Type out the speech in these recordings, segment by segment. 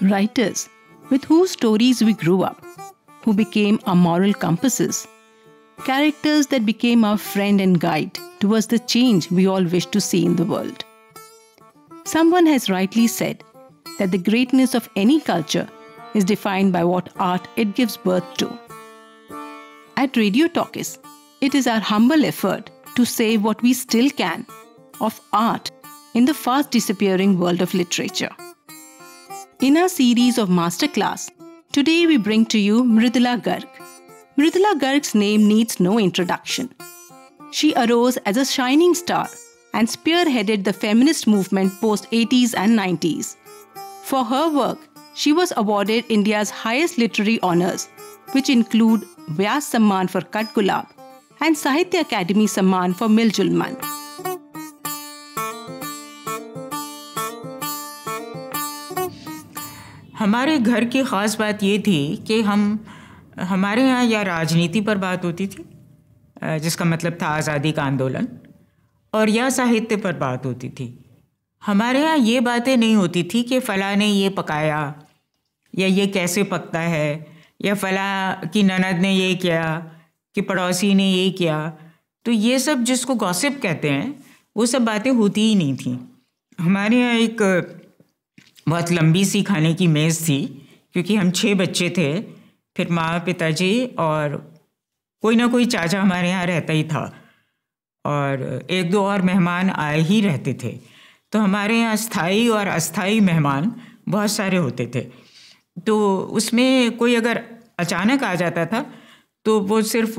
writers with whose stories we grew up, who became our moral compasses, characters that became our friend and guide towards the change we all wish to see in the world. Someone has rightly said that the greatness of any culture is defined by what art it gives birth to. At Radio Talkies, it is our humble effort to save what we still can of art in the fast disappearing world of literature. In our series of masterclass, today we bring to you Mridula Garg. Mridula Garg's name needs no introduction. She arose as a shining star and spearheaded the feminist movement post 80s and 90s. For her work, she was awarded India's highest literary honors, which include Vyas Samman for Kat Gulab and Sahitya Academy Samman for Miljulman. हमारे घर की ख़ास बात ये थी कि हम हमारे यहाँ या राजनीति पर बात होती थी जिसका मतलब था आज़ादी का आंदोलन और या साहित्य पर बात होती थी हमारे यहाँ ये बातें नहीं होती थी कि फ़ला ने ये पकाया या ये कैसे पकता है या फ़ला की ननद ने ये किया कि पड़ोसी ने ये किया तो ये सब जिसको गॉसिप कहते हैं वो सब बातें होती ही नहीं थी हमारे यहाँ एक बहुत लंबी सी खाने की मेज़ थी क्योंकि हम छः बच्चे थे फिर माँ पिताजी और कोई ना कोई चाचा हमारे यहाँ रहता ही था और एक दो और मेहमान आए ही रहते थे तो हमारे यहाँ स्थाई और अस्थाई मेहमान बहुत सारे होते थे तो उसमें कोई अगर अचानक आ जाता था तो वो सिर्फ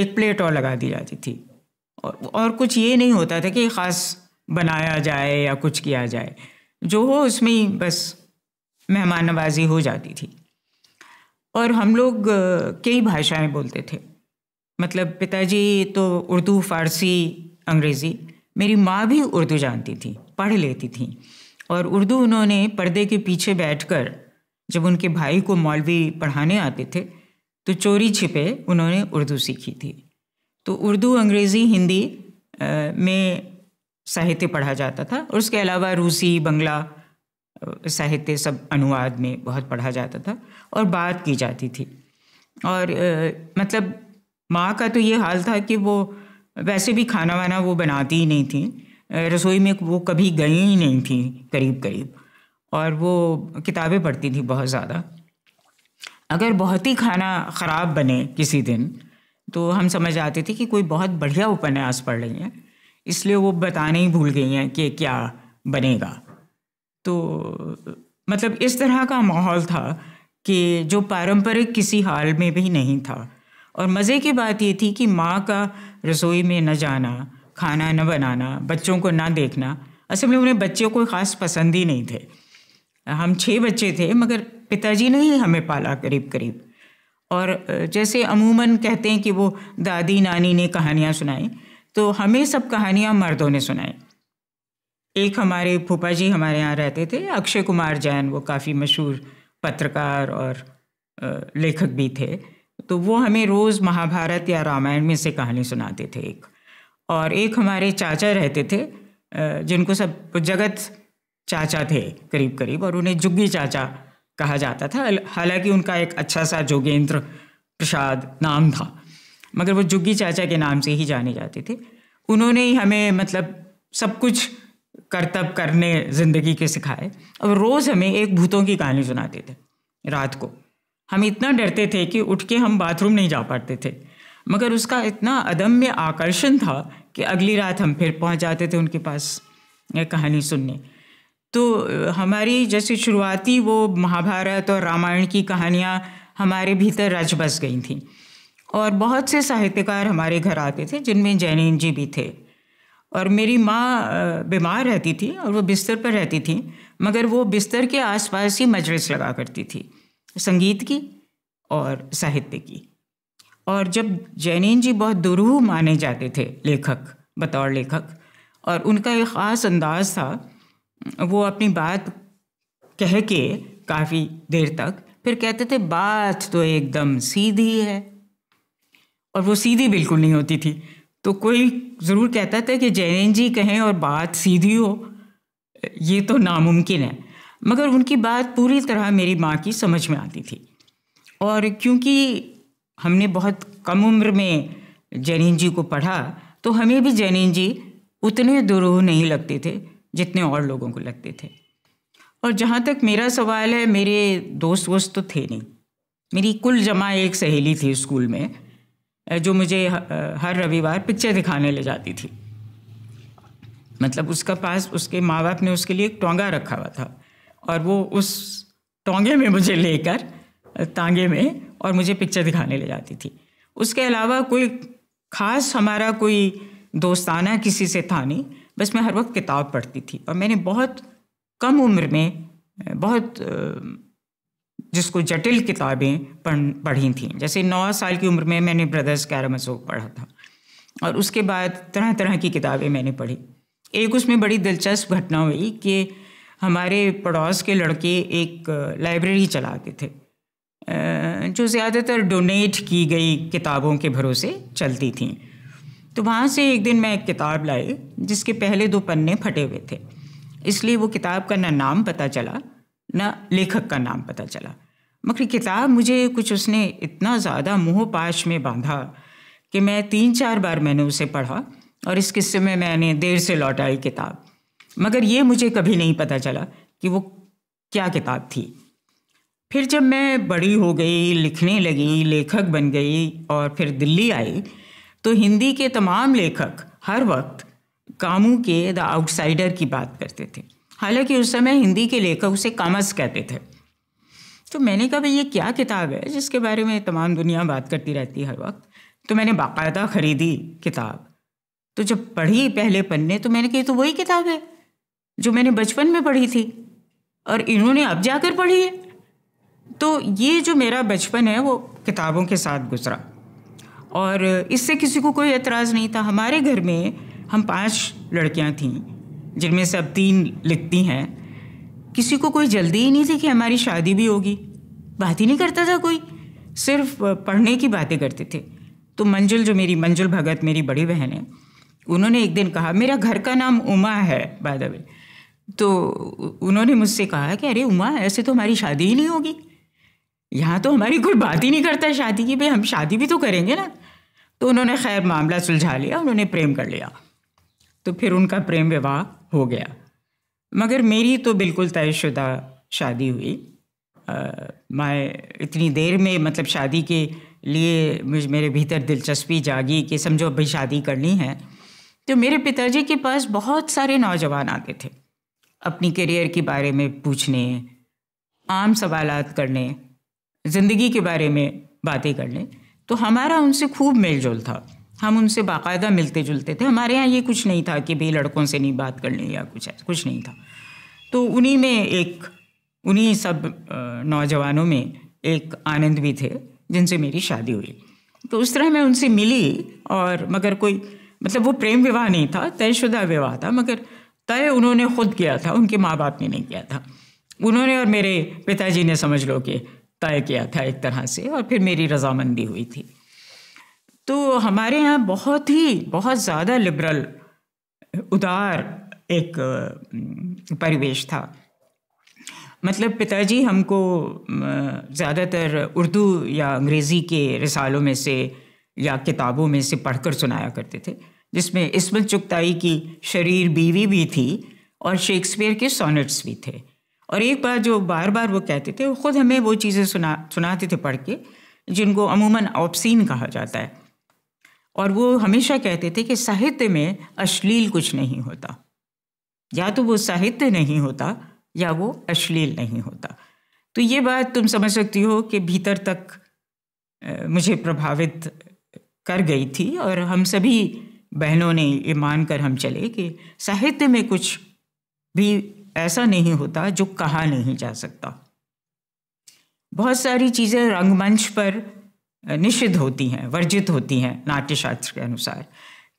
एक प्लेट और लगा दी जाती थी और, और कुछ ये नहीं होता था कि ख़ास बनाया जाए या कुछ किया जाए जो हो उसमें ही बस मेहमान नवाजी हो जाती थी और हम लोग कई भाषाएं बोलते थे मतलब पिताजी तो उर्दू फारसी अंग्रेज़ी मेरी माँ भी उर्दू जानती थी पढ़ लेती थी और उर्दू उन्होंने पर्दे के पीछे बैठकर जब उनके भाई को मौलवी पढ़ाने आते थे तो चोरी छिपे उन्होंने उर्दू सीखी थी तो उर्दू अंग्रेज़ी हिंदी में साहित्य पढ़ा जाता था और उसके अलावा रूसी बंगला साहित्य सब अनुवाद में बहुत पढ़ा जाता था और बात की जाती थी और आ, मतलब माँ का तो ये हाल था कि वो वैसे भी खाना वाना वो बनाती ही नहीं थी रसोई में वो कभी गई ही नहीं थी करीब करीब और वो किताबें पढ़ती थी बहुत ज़्यादा अगर बहुत ही खाना ख़राब बने किसी दिन तो हम समझ आते थे कि कोई बहुत बढ़िया उपन्यास पढ़ रही हैं इसलिए वो बताने ही भूल गई हैं कि क्या बनेगा तो मतलब इस तरह का माहौल था कि जो पारंपरिक किसी हाल में भी नहीं था और मज़े की बात ये थी कि माँ का रसोई में न जाना खाना न बनाना बच्चों को ना देखना असल में उन्हें बच्चों को ख़ास पसंद ही नहीं थे हम छः बच्चे थे मगर पिताजी ने ही हमें पाला करीब करीब और जैसे अमूमन कहते हैं कि वो दादी नानी ने कहानियाँ सुनाई तो हमें सब कहानियाँ मर्दों ने सुनाई एक हमारे फूफा जी हमारे यहाँ रहते थे अक्षय कुमार जैन वो काफ़ी मशहूर पत्रकार और लेखक भी थे तो वो हमें रोज़ महाभारत या रामायण में से कहानी सुनाते थे एक और एक हमारे चाचा रहते थे जिनको सब जगत चाचा थे करीब करीब और उन्हें जुग्गी चाचा कहा जाता था हालांकि उनका एक अच्छा सा जोगेंद्र प्रसाद नाम था मगर वो जुग्गी चाचा के नाम से ही जाने जाते थे उन्होंने ही हमें मतलब सब कुछ करतब करने ज़िंदगी के सिखाए और रोज़ हमें एक भूतों की कहानी सुनाते थे रात को हम इतना डरते थे कि उठ के हम बाथरूम नहीं जा पाते थे मगर उसका इतना अदम्य आकर्षण था कि अगली रात हम फिर पहुंच जाते थे उनके पास कहानी सुनने तो हमारी जैसे शुरुआती वो महाभारत और रामायण की कहानियाँ हमारे भीतर रच बस गई थी और बहुत से साहित्यकार हमारे घर आते थे जिनमें जैनीन जी भी थे और मेरी माँ बीमार रहती थी और वो बिस्तर पर रहती थी मगर वो बिस्तर के आसपास ही मजलिस लगा करती थी संगीत की और साहित्य की और जब जैनीन जी बहुत दुरूह माने जाते थे लेखक बतौर लेखक और उनका एक ख़ास अंदाज था वो अपनी बात कह के काफ़ी देर तक फिर कहते थे बात तो एकदम सीधी है और वो सीधी बिल्कुल नहीं होती थी तो कोई ज़रूर कहता था कि जैन जी कहें और बात सीधी हो ये तो नामुमकिन है मगर उनकी बात पूरी तरह मेरी माँ की समझ में आती थी और क्योंकि हमने बहुत कम उम्र में जैन जी को पढ़ा तो हमें भी जैन जी उतने दुरूह नहीं लगते थे जितने और लोगों को लगते थे और जहाँ तक मेरा सवाल है मेरे दोस्त वोस्त तो थे नहीं मेरी कुल जमा एक सहेली थी स्कूल में जो मुझे हर रविवार पिक्चर दिखाने ले जाती थी मतलब उसका पास उसके माँ बाप ने उसके लिए एक टोंगा रखा हुआ था और वो उस टोंगे में मुझे लेकर तांगे में और मुझे पिक्चर दिखाने ले जाती थी उसके अलावा कोई ख़ास हमारा कोई दोस्ताना किसी से था नहीं बस मैं हर वक्त किताब पढ़ती थी और मैंने बहुत कम उम्र में बहुत जिसको जटिल किताबें पढ़ी थीं जैसे नौ साल की उम्र में मैंने ब्रदर्स कैरामजोक पढ़ा था और उसके बाद तरह तरह की किताबें मैंने पढ़ी एक उसमें बड़ी दिलचस्प घटना हुई कि हमारे पड़ोस के लड़के एक लाइब्रेरी चलाते थे जो ज़्यादातर डोनेट की गई किताबों के भरोसे चलती थी तो वहाँ से एक दिन मैं एक किताब लाई जिसके पहले दो पन्ने फटे हुए थे इसलिए वो किताब का ना नाम पता चला न लेखक का नाम पता चला मगर किताब मुझे कुछ उसने इतना ज़्यादा मुँह पाश में बांधा कि मैं तीन चार बार मैंने उसे पढ़ा और इस किस्से में मैंने देर से लौटाई किताब मगर ये मुझे कभी नहीं पता चला कि वो क्या किताब थी फिर जब मैं बड़ी हो गई लिखने लगी लेखक बन गई और फिर दिल्ली आई तो हिंदी के तमाम लेखक हर वक्त कामू के द आउटसाइडर की बात करते थे हालांकि उस समय हिंदी के लेखक उसे कामस कहते थे तो मैंने कहा भाई ये क्या किताब है जिसके बारे में तमाम दुनिया बात करती रहती है हर वक्त तो मैंने बाकायदा ख़रीदी किताब तो जब पढ़ी पहले पन्ने तो मैंने कही तो वही किताब है जो मैंने बचपन में पढ़ी थी और इन्होंने अब जाकर पढ़ी है तो ये जो मेरा बचपन है वो किताबों के साथ गुजरा और इससे किसी को कोई एतराज़ नहीं था हमारे घर में हम पांच लड़कियां थीं जिनमें से अब तीन लिखती हैं किसी को कोई जल्दी ही नहीं थी कि हमारी शादी भी होगी बात ही नहीं करता था कोई सिर्फ पढ़ने की बातें करते थे तो मंजुल जो मेरी मंजुल भगत मेरी बड़ी बहन है उन्होंने एक दिन कहा मेरा घर का नाम उमा है बाद तो उन्होंने मुझसे कहा कि अरे उमा ऐसे तो हमारी शादी ही नहीं होगी यहाँ तो हमारी कोई बात ही नहीं करता शादी की भाई हम शादी भी तो करेंगे ना तो उन्होंने खैर मामला सुलझा लिया उन्होंने प्रेम कर लिया तो फिर उनका प्रेम विवाह हो गया मगर मेरी तो बिल्कुल तयशुदा शादी हुई मैं इतनी देर में मतलब शादी के लिए मुझे मेरे भीतर दिलचस्पी जागी कि समझो अभी शादी करनी है तो मेरे पिताजी के पास बहुत सारे नौजवान आते थे अपनी करियर के बारे में पूछने आम सवाल करने ज़िंदगी के बारे में बातें करने तो हमारा उनसे खूब मेल जोल था हम उनसे बाकायदा मिलते जुलते थे हमारे यहाँ ये कुछ नहीं था कि भाई लड़कों से नहीं बात करनी या कुछ ऐसा कुछ नहीं था तो उन्हीं में एक उन्हीं सब नौजवानों में एक आनंद भी थे जिनसे मेरी शादी हुई तो उस तरह मैं उनसे मिली और मगर कोई मतलब वो प्रेम विवाह नहीं था तयशुदा विवाह था मगर तय उन्होंने खुद किया था उनके माँ बाप ने नहीं किया था उन्होंने और मेरे पिताजी ने समझ लो कि तय किया था एक तरह से और फिर मेरी रजामंदी हुई थी तो हमारे यहाँ बहुत ही बहुत ज़्यादा लिबरल उदार एक परिवेश था मतलब पिताजी हमको ज़्यादातर उर्दू या अंग्रेज़ी के रिसालों में से या किताबों में से पढ़कर सुनाया करते थे जिसमें इसमत चुगताई की शरीर बीवी भी थी और शेक्सपियर के सोनेट्स भी थे और एक बार जो बार बार वो कहते थे वो ख़ुद हमें वो चीज़ें सुना सुनाते थे पढ़ के जिनको अमूमन ऑप्सिन कहा जाता है और वो हमेशा कहते थे कि साहित्य में अश्लील कुछ नहीं होता या तो वो साहित्य नहीं होता या वो अश्लील नहीं होता तो ये बात तुम समझ सकती हो कि भीतर तक मुझे प्रभावित कर गई थी और हम सभी बहनों ने ये मान कर हम चले कि साहित्य में कुछ भी ऐसा नहीं होता जो कहा नहीं जा सकता बहुत सारी चीज़ें रंगमंच पर निषिद्ध होती हैं वर्जित होती हैं नाट्यशास्त्र के अनुसार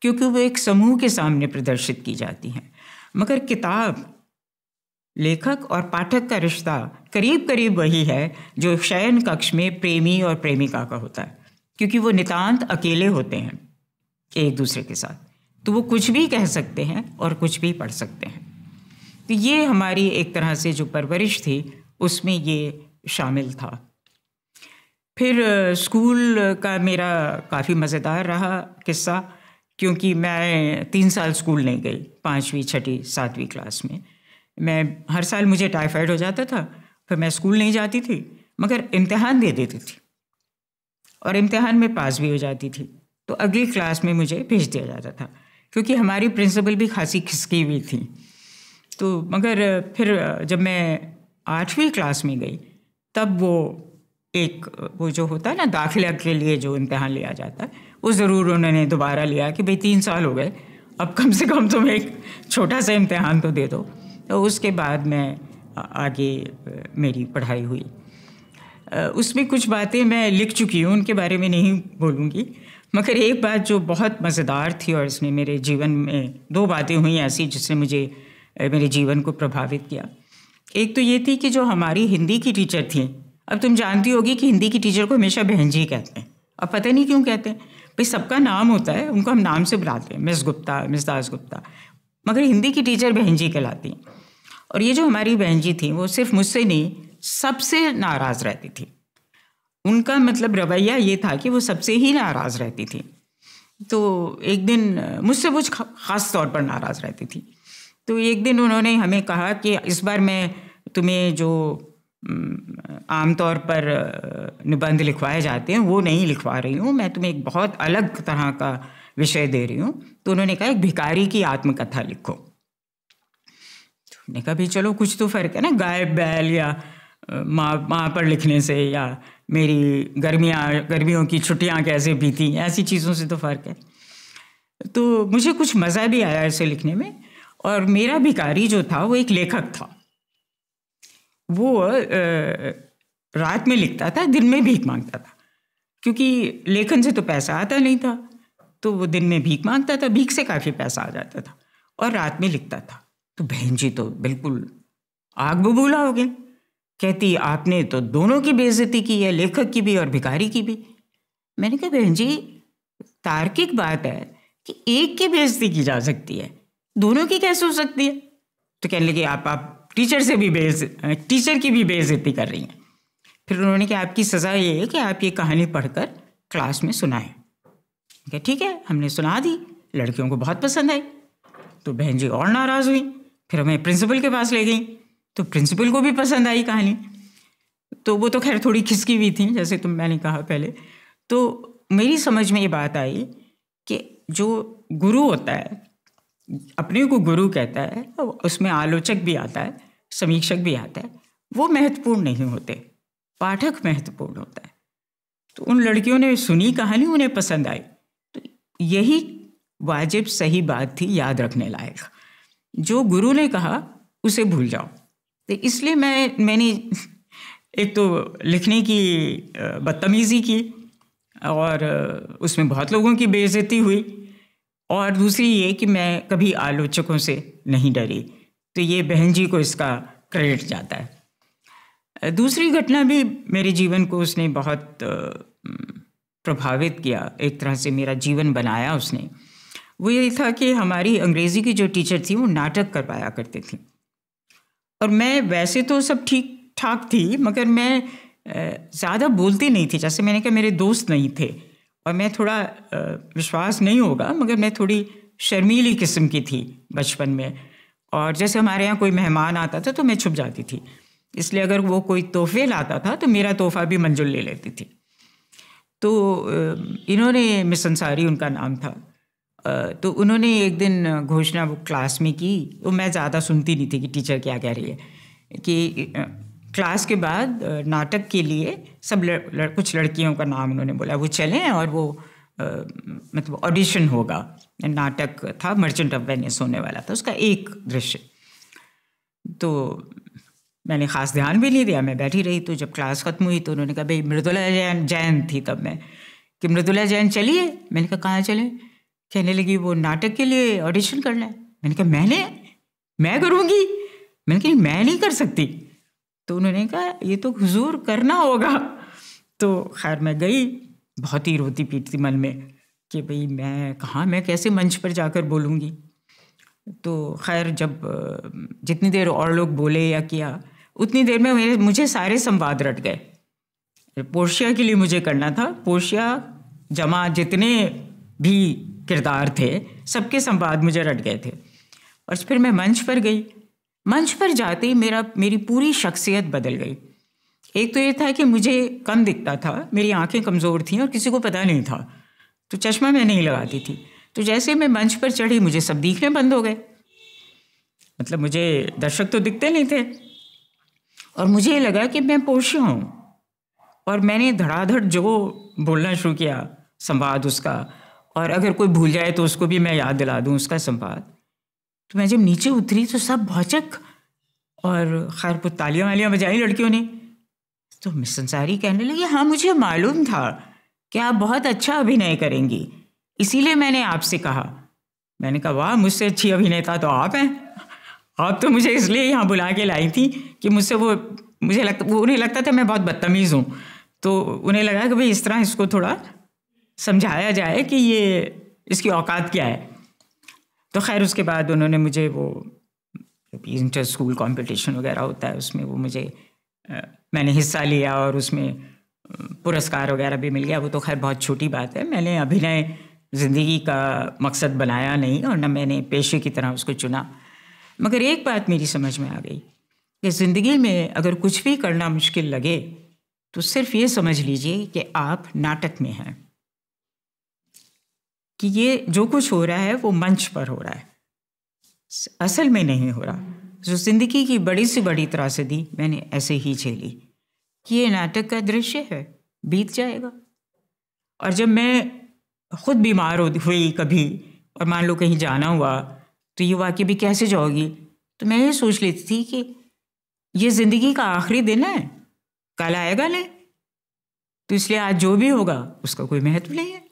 क्योंकि वो एक समूह के सामने प्रदर्शित की जाती हैं मगर किताब लेखक और पाठक का रिश्ता करीब करीब वही है जो शयन कक्ष में प्रेमी और प्रेमिका का होता है क्योंकि वो नितांत अकेले होते हैं एक दूसरे के साथ तो वो कुछ भी कह सकते हैं और कुछ भी पढ़ सकते हैं तो ये हमारी एक तरह से जो परवरिश थी उसमें ये शामिल था फिर स्कूल का मेरा काफ़ी मज़ेदार रहा किस्सा क्योंकि मैं तीन साल स्कूल नहीं गई पाँचवीं छठी सातवीं क्लास में मैं हर साल मुझे टाइफाइड हो जाता था फिर मैं स्कूल नहीं जाती थी मगर इम्तहान दे देती थी और इम्तहान में पास भी हो जाती थी तो अगली क्लास में मुझे भेज दिया जाता था क्योंकि हमारी प्रिंसिपल भी खासी खिसकी हुई थी तो मगर फिर जब मैं आठवीं क्लास में गई तब वो एक वो जो होता है ना दाखिला के लिए जो इम्तहान लिया जाता है वो ज़रूर उन्होंने दोबारा लिया कि भाई तीन साल हो गए अब कम से कम तुम एक छोटा सा इम्तहान तो दे दो तो उसके बाद मैं आगे मेरी पढ़ाई हुई उसमें कुछ बातें मैं लिख चुकी हूँ उनके बारे में नहीं बोलूँगी मगर एक बात जो बहुत मज़ेदार थी और इसने मेरे जीवन में दो बातें हुई ऐसी जिसने मुझे मेरे जीवन को प्रभावित किया एक तो ये थी कि जो हमारी हिंदी की टीचर थी अब तुम जानती होगी कि हिंदी की टीचर को हमेशा बहन जी कहते हैं अब पता नहीं क्यों कहते हैं भाई सबका नाम होता है उनको हम नाम से बुलाते हैं मिस गुप्ता मिस दास गुप्ता मगर हिंदी की टीचर बहन जी कहलाती हैं और ये जो हमारी बहन जी थी वो सिर्फ मुझसे नहीं सबसे नाराज़ रहती थी उनका मतलब रवैया ये था कि वो सबसे ही नाराज़ रहती थी तो एक दिन मुझसे कुछ ख़ास तौर पर नाराज़ रहती थी तो एक दिन उन्होंने हमें कहा कि इस बार मैं तुम्हें जो आमतौर पर निबंध लिखवाए जाते हैं वो नहीं लिखवा रही हूँ मैं तुम्हें एक बहुत अलग तरह का विषय दे रही हूँ तो उन्होंने कहा एक भिकारी की आत्मकथा लिखो हमने कहा भाई चलो कुछ तो फ़र्क है ना गाय बैल या माँ माँ पर लिखने से या मेरी गर्मियाँ गर्मियों की छुट्टियाँ कैसे बीती ऐसी चीज़ों से तो फ़र्क है तो मुझे कुछ मज़ा भी आया इसे लिखने में और मेरा भिकारी जो था वो एक लेखक था वो रात में लिखता था दिन में भीख मांगता था क्योंकि लेखन से तो पैसा आता नहीं था तो वो दिन में भीख मांगता था भीख से काफ़ी पैसा आ जाता था और रात में लिखता था तो बहन जी तो बिल्कुल आग बबूला हो गए कहती आपने तो दोनों की बेइज्जती की है लेखक की भी और भिखारी की भी मैंने कहा बहन जी तार्किक बात है कि एक की बेइज्जती की जा सकती है दोनों की कैसे हो सकती है तो कहने लगे आप आप टीचर से भी बेज टीचर की भी बेइज्जती कर रही हैं फिर उन्होंने कहा आपकी सज़ा ये है कि आप ये कहानी पढ़कर क्लास में सुनाएं क्या ठीक है हमने सुना दी लड़कियों को बहुत पसंद आई तो बहन जी और नाराज़ हुई फिर हमें प्रिंसिपल के पास ले गई तो प्रिंसिपल को भी पसंद आई कहानी तो वो तो खैर थोड़ी खिसकी हुई थी जैसे तुम मैंने कहा पहले तो मेरी समझ में ये बात आई कि जो गुरु होता है अपने को गुरु कहता है उसमें आलोचक भी आता है समीक्षक भी आता है वो महत्वपूर्ण नहीं होते पाठक महत्वपूर्ण होता है तो उन लड़कियों ने सुनी कहानी उन्हें पसंद आई तो यही वाजिब सही बात थी याद रखने लायक जो गुरु ने कहा उसे भूल जाओ तो इसलिए मैं मैंने एक तो लिखने की बदतमीज़ी की और उसमें बहुत लोगों की बेइज्जती हुई और दूसरी ये कि मैं कभी आलोचकों से नहीं डरी तो ये बहन जी को इसका क्रेडिट जाता है दूसरी घटना भी मेरे जीवन को उसने बहुत प्रभावित किया एक तरह से मेरा जीवन बनाया उसने वो ये था कि हमारी अंग्रेज़ी की जो टीचर थी वो नाटक करवाया करती थी और मैं वैसे तो सब ठीक ठाक थी मगर मैं ज़्यादा बोलती नहीं थी जैसे मैंने कहा मेरे दोस्त नहीं थे और मैं थोड़ा विश्वास नहीं होगा मगर मैं थोड़ी शर्मीली किस्म की थी बचपन में और जैसे हमारे यहाँ कोई मेहमान आता था तो मैं छुप जाती थी इसलिए अगर वो कोई तोहफे लाता था तो मेरा तोहफा भी मंजुल ले लेती थी तो इन्होंने मिस अंसारी उनका नाम था तो उन्होंने एक दिन घोषणा वो क्लास में की तो मैं ज़्यादा सुनती नहीं थी कि टीचर क्या कह रही है कि क्लास के बाद नाटक के लिए सब लड़, लड़, कुछ लड़कियों का नाम उन्होंने बोला वो चलें और वो मतलब ऑडिशन होगा नाटक था मर्चेंट ऑफ वेनिस होने वाला था उसका एक दृश्य तो मैंने ख़ास ध्यान भी नहीं दिया मैं बैठी रही तो जब क्लास ख़त्म हुई तो उन्होंने कहा भाई मृदुला जैन जैन थी तब मैं कि मृदुला जैन चलिए मैंने कहा कहाँ चले कहने लगी वो नाटक के लिए ऑडिशन करना है मैंने कहा मैंने मैं करूँगी मैंने कहा मैं नहीं कर सकती तो उन्होंने कहा ये तो हजूर करना होगा तो खैर मैं गई बहुत ही रोती पीटती मन में कि भाई मैं कहाँ मैं कैसे मंच पर जाकर बोलूँगी तो खैर जब जितनी देर और लोग बोले या किया उतनी देर में मेरे मुझे सारे संवाद रट गए पोर्शिया के लिए मुझे करना था पोर्शिया जमा जितने भी किरदार थे सबके संवाद मुझे रट गए थे और फिर मैं मंच पर गई मंच पर जाते ही मेरा मेरी पूरी शख्सियत बदल गई एक तो ये था कि मुझे कम दिखता था मेरी आंखें कमज़ोर थीं और किसी को पता नहीं था तो चश्मा मैं नहीं लगाती थी तो जैसे मैं मंच पर चढ़ी मुझे सब दिखने बंद हो गए मतलब मुझे दर्शक तो दिखते नहीं थे और मुझे ये लगा कि मैं पोष्य हूँ और मैंने धड़ाधड़ जो बोलना शुरू किया संवाद उसका और अगर कोई भूल जाए तो उसको भी मैं याद दिला दूँ उसका संवाद तो मैं जब नीचे उतरी तो सब भौचक और खैर कुछ तालियाँ वालियाँ बजाई लड़कियों ने तो मिस अंसारी कहने लगी हाँ मुझे मालूम था कि आप बहुत अच्छा अभिनय करेंगी इसीलिए मैंने आपसे कहा मैंने कहा वाह मुझसे अच्छी अभिनेता तो आप हैं आप तो मुझे इसलिए यहाँ बुला के लाई थी कि मुझसे वो मुझे लगता वो उन्हें लगता था मैं बहुत बदतमीज़ हूँ तो उन्हें लगा कि भाई इस तरह इसको थोड़ा समझाया जाए कि ये इसकी औकात क्या है तो खैर उसके बाद उन्होंने मुझे वो इंटर स्कूल कंपटीशन वगैरह होता है उसमें वो मुझे मैंने हिस्सा लिया और उसमें पुरस्कार वगैरह भी मिल गया वो तो खैर बहुत छोटी बात है मैंने अभिनय ज़िंदगी का मकसद बनाया नहीं और न मैंने पेशे की तरह उसको चुना मगर एक बात मेरी समझ में आ गई कि ज़िंदगी में अगर कुछ भी करना मुश्किल लगे तो सिर्फ ये समझ लीजिए कि आप नाटक में हैं कि ये जो कुछ हो रहा है वो मंच पर हो रहा है असल में नहीं हो रहा जो जिंदगी की बड़ी से बड़ी त्रासदी मैंने ऐसे ही झेली कि ये नाटक का दृश्य है बीत जाएगा और जब मैं खुद बीमार हुई कभी और मान लो कहीं जाना हुआ तो ये वाक्य भी कैसे जाओगी तो मैं ये सोच लेती थी कि ये ज़िंदगी का आखिरी दिन है कल आएगा नहीं तो इसलिए आज जो भी होगा उसका कोई महत्व नहीं है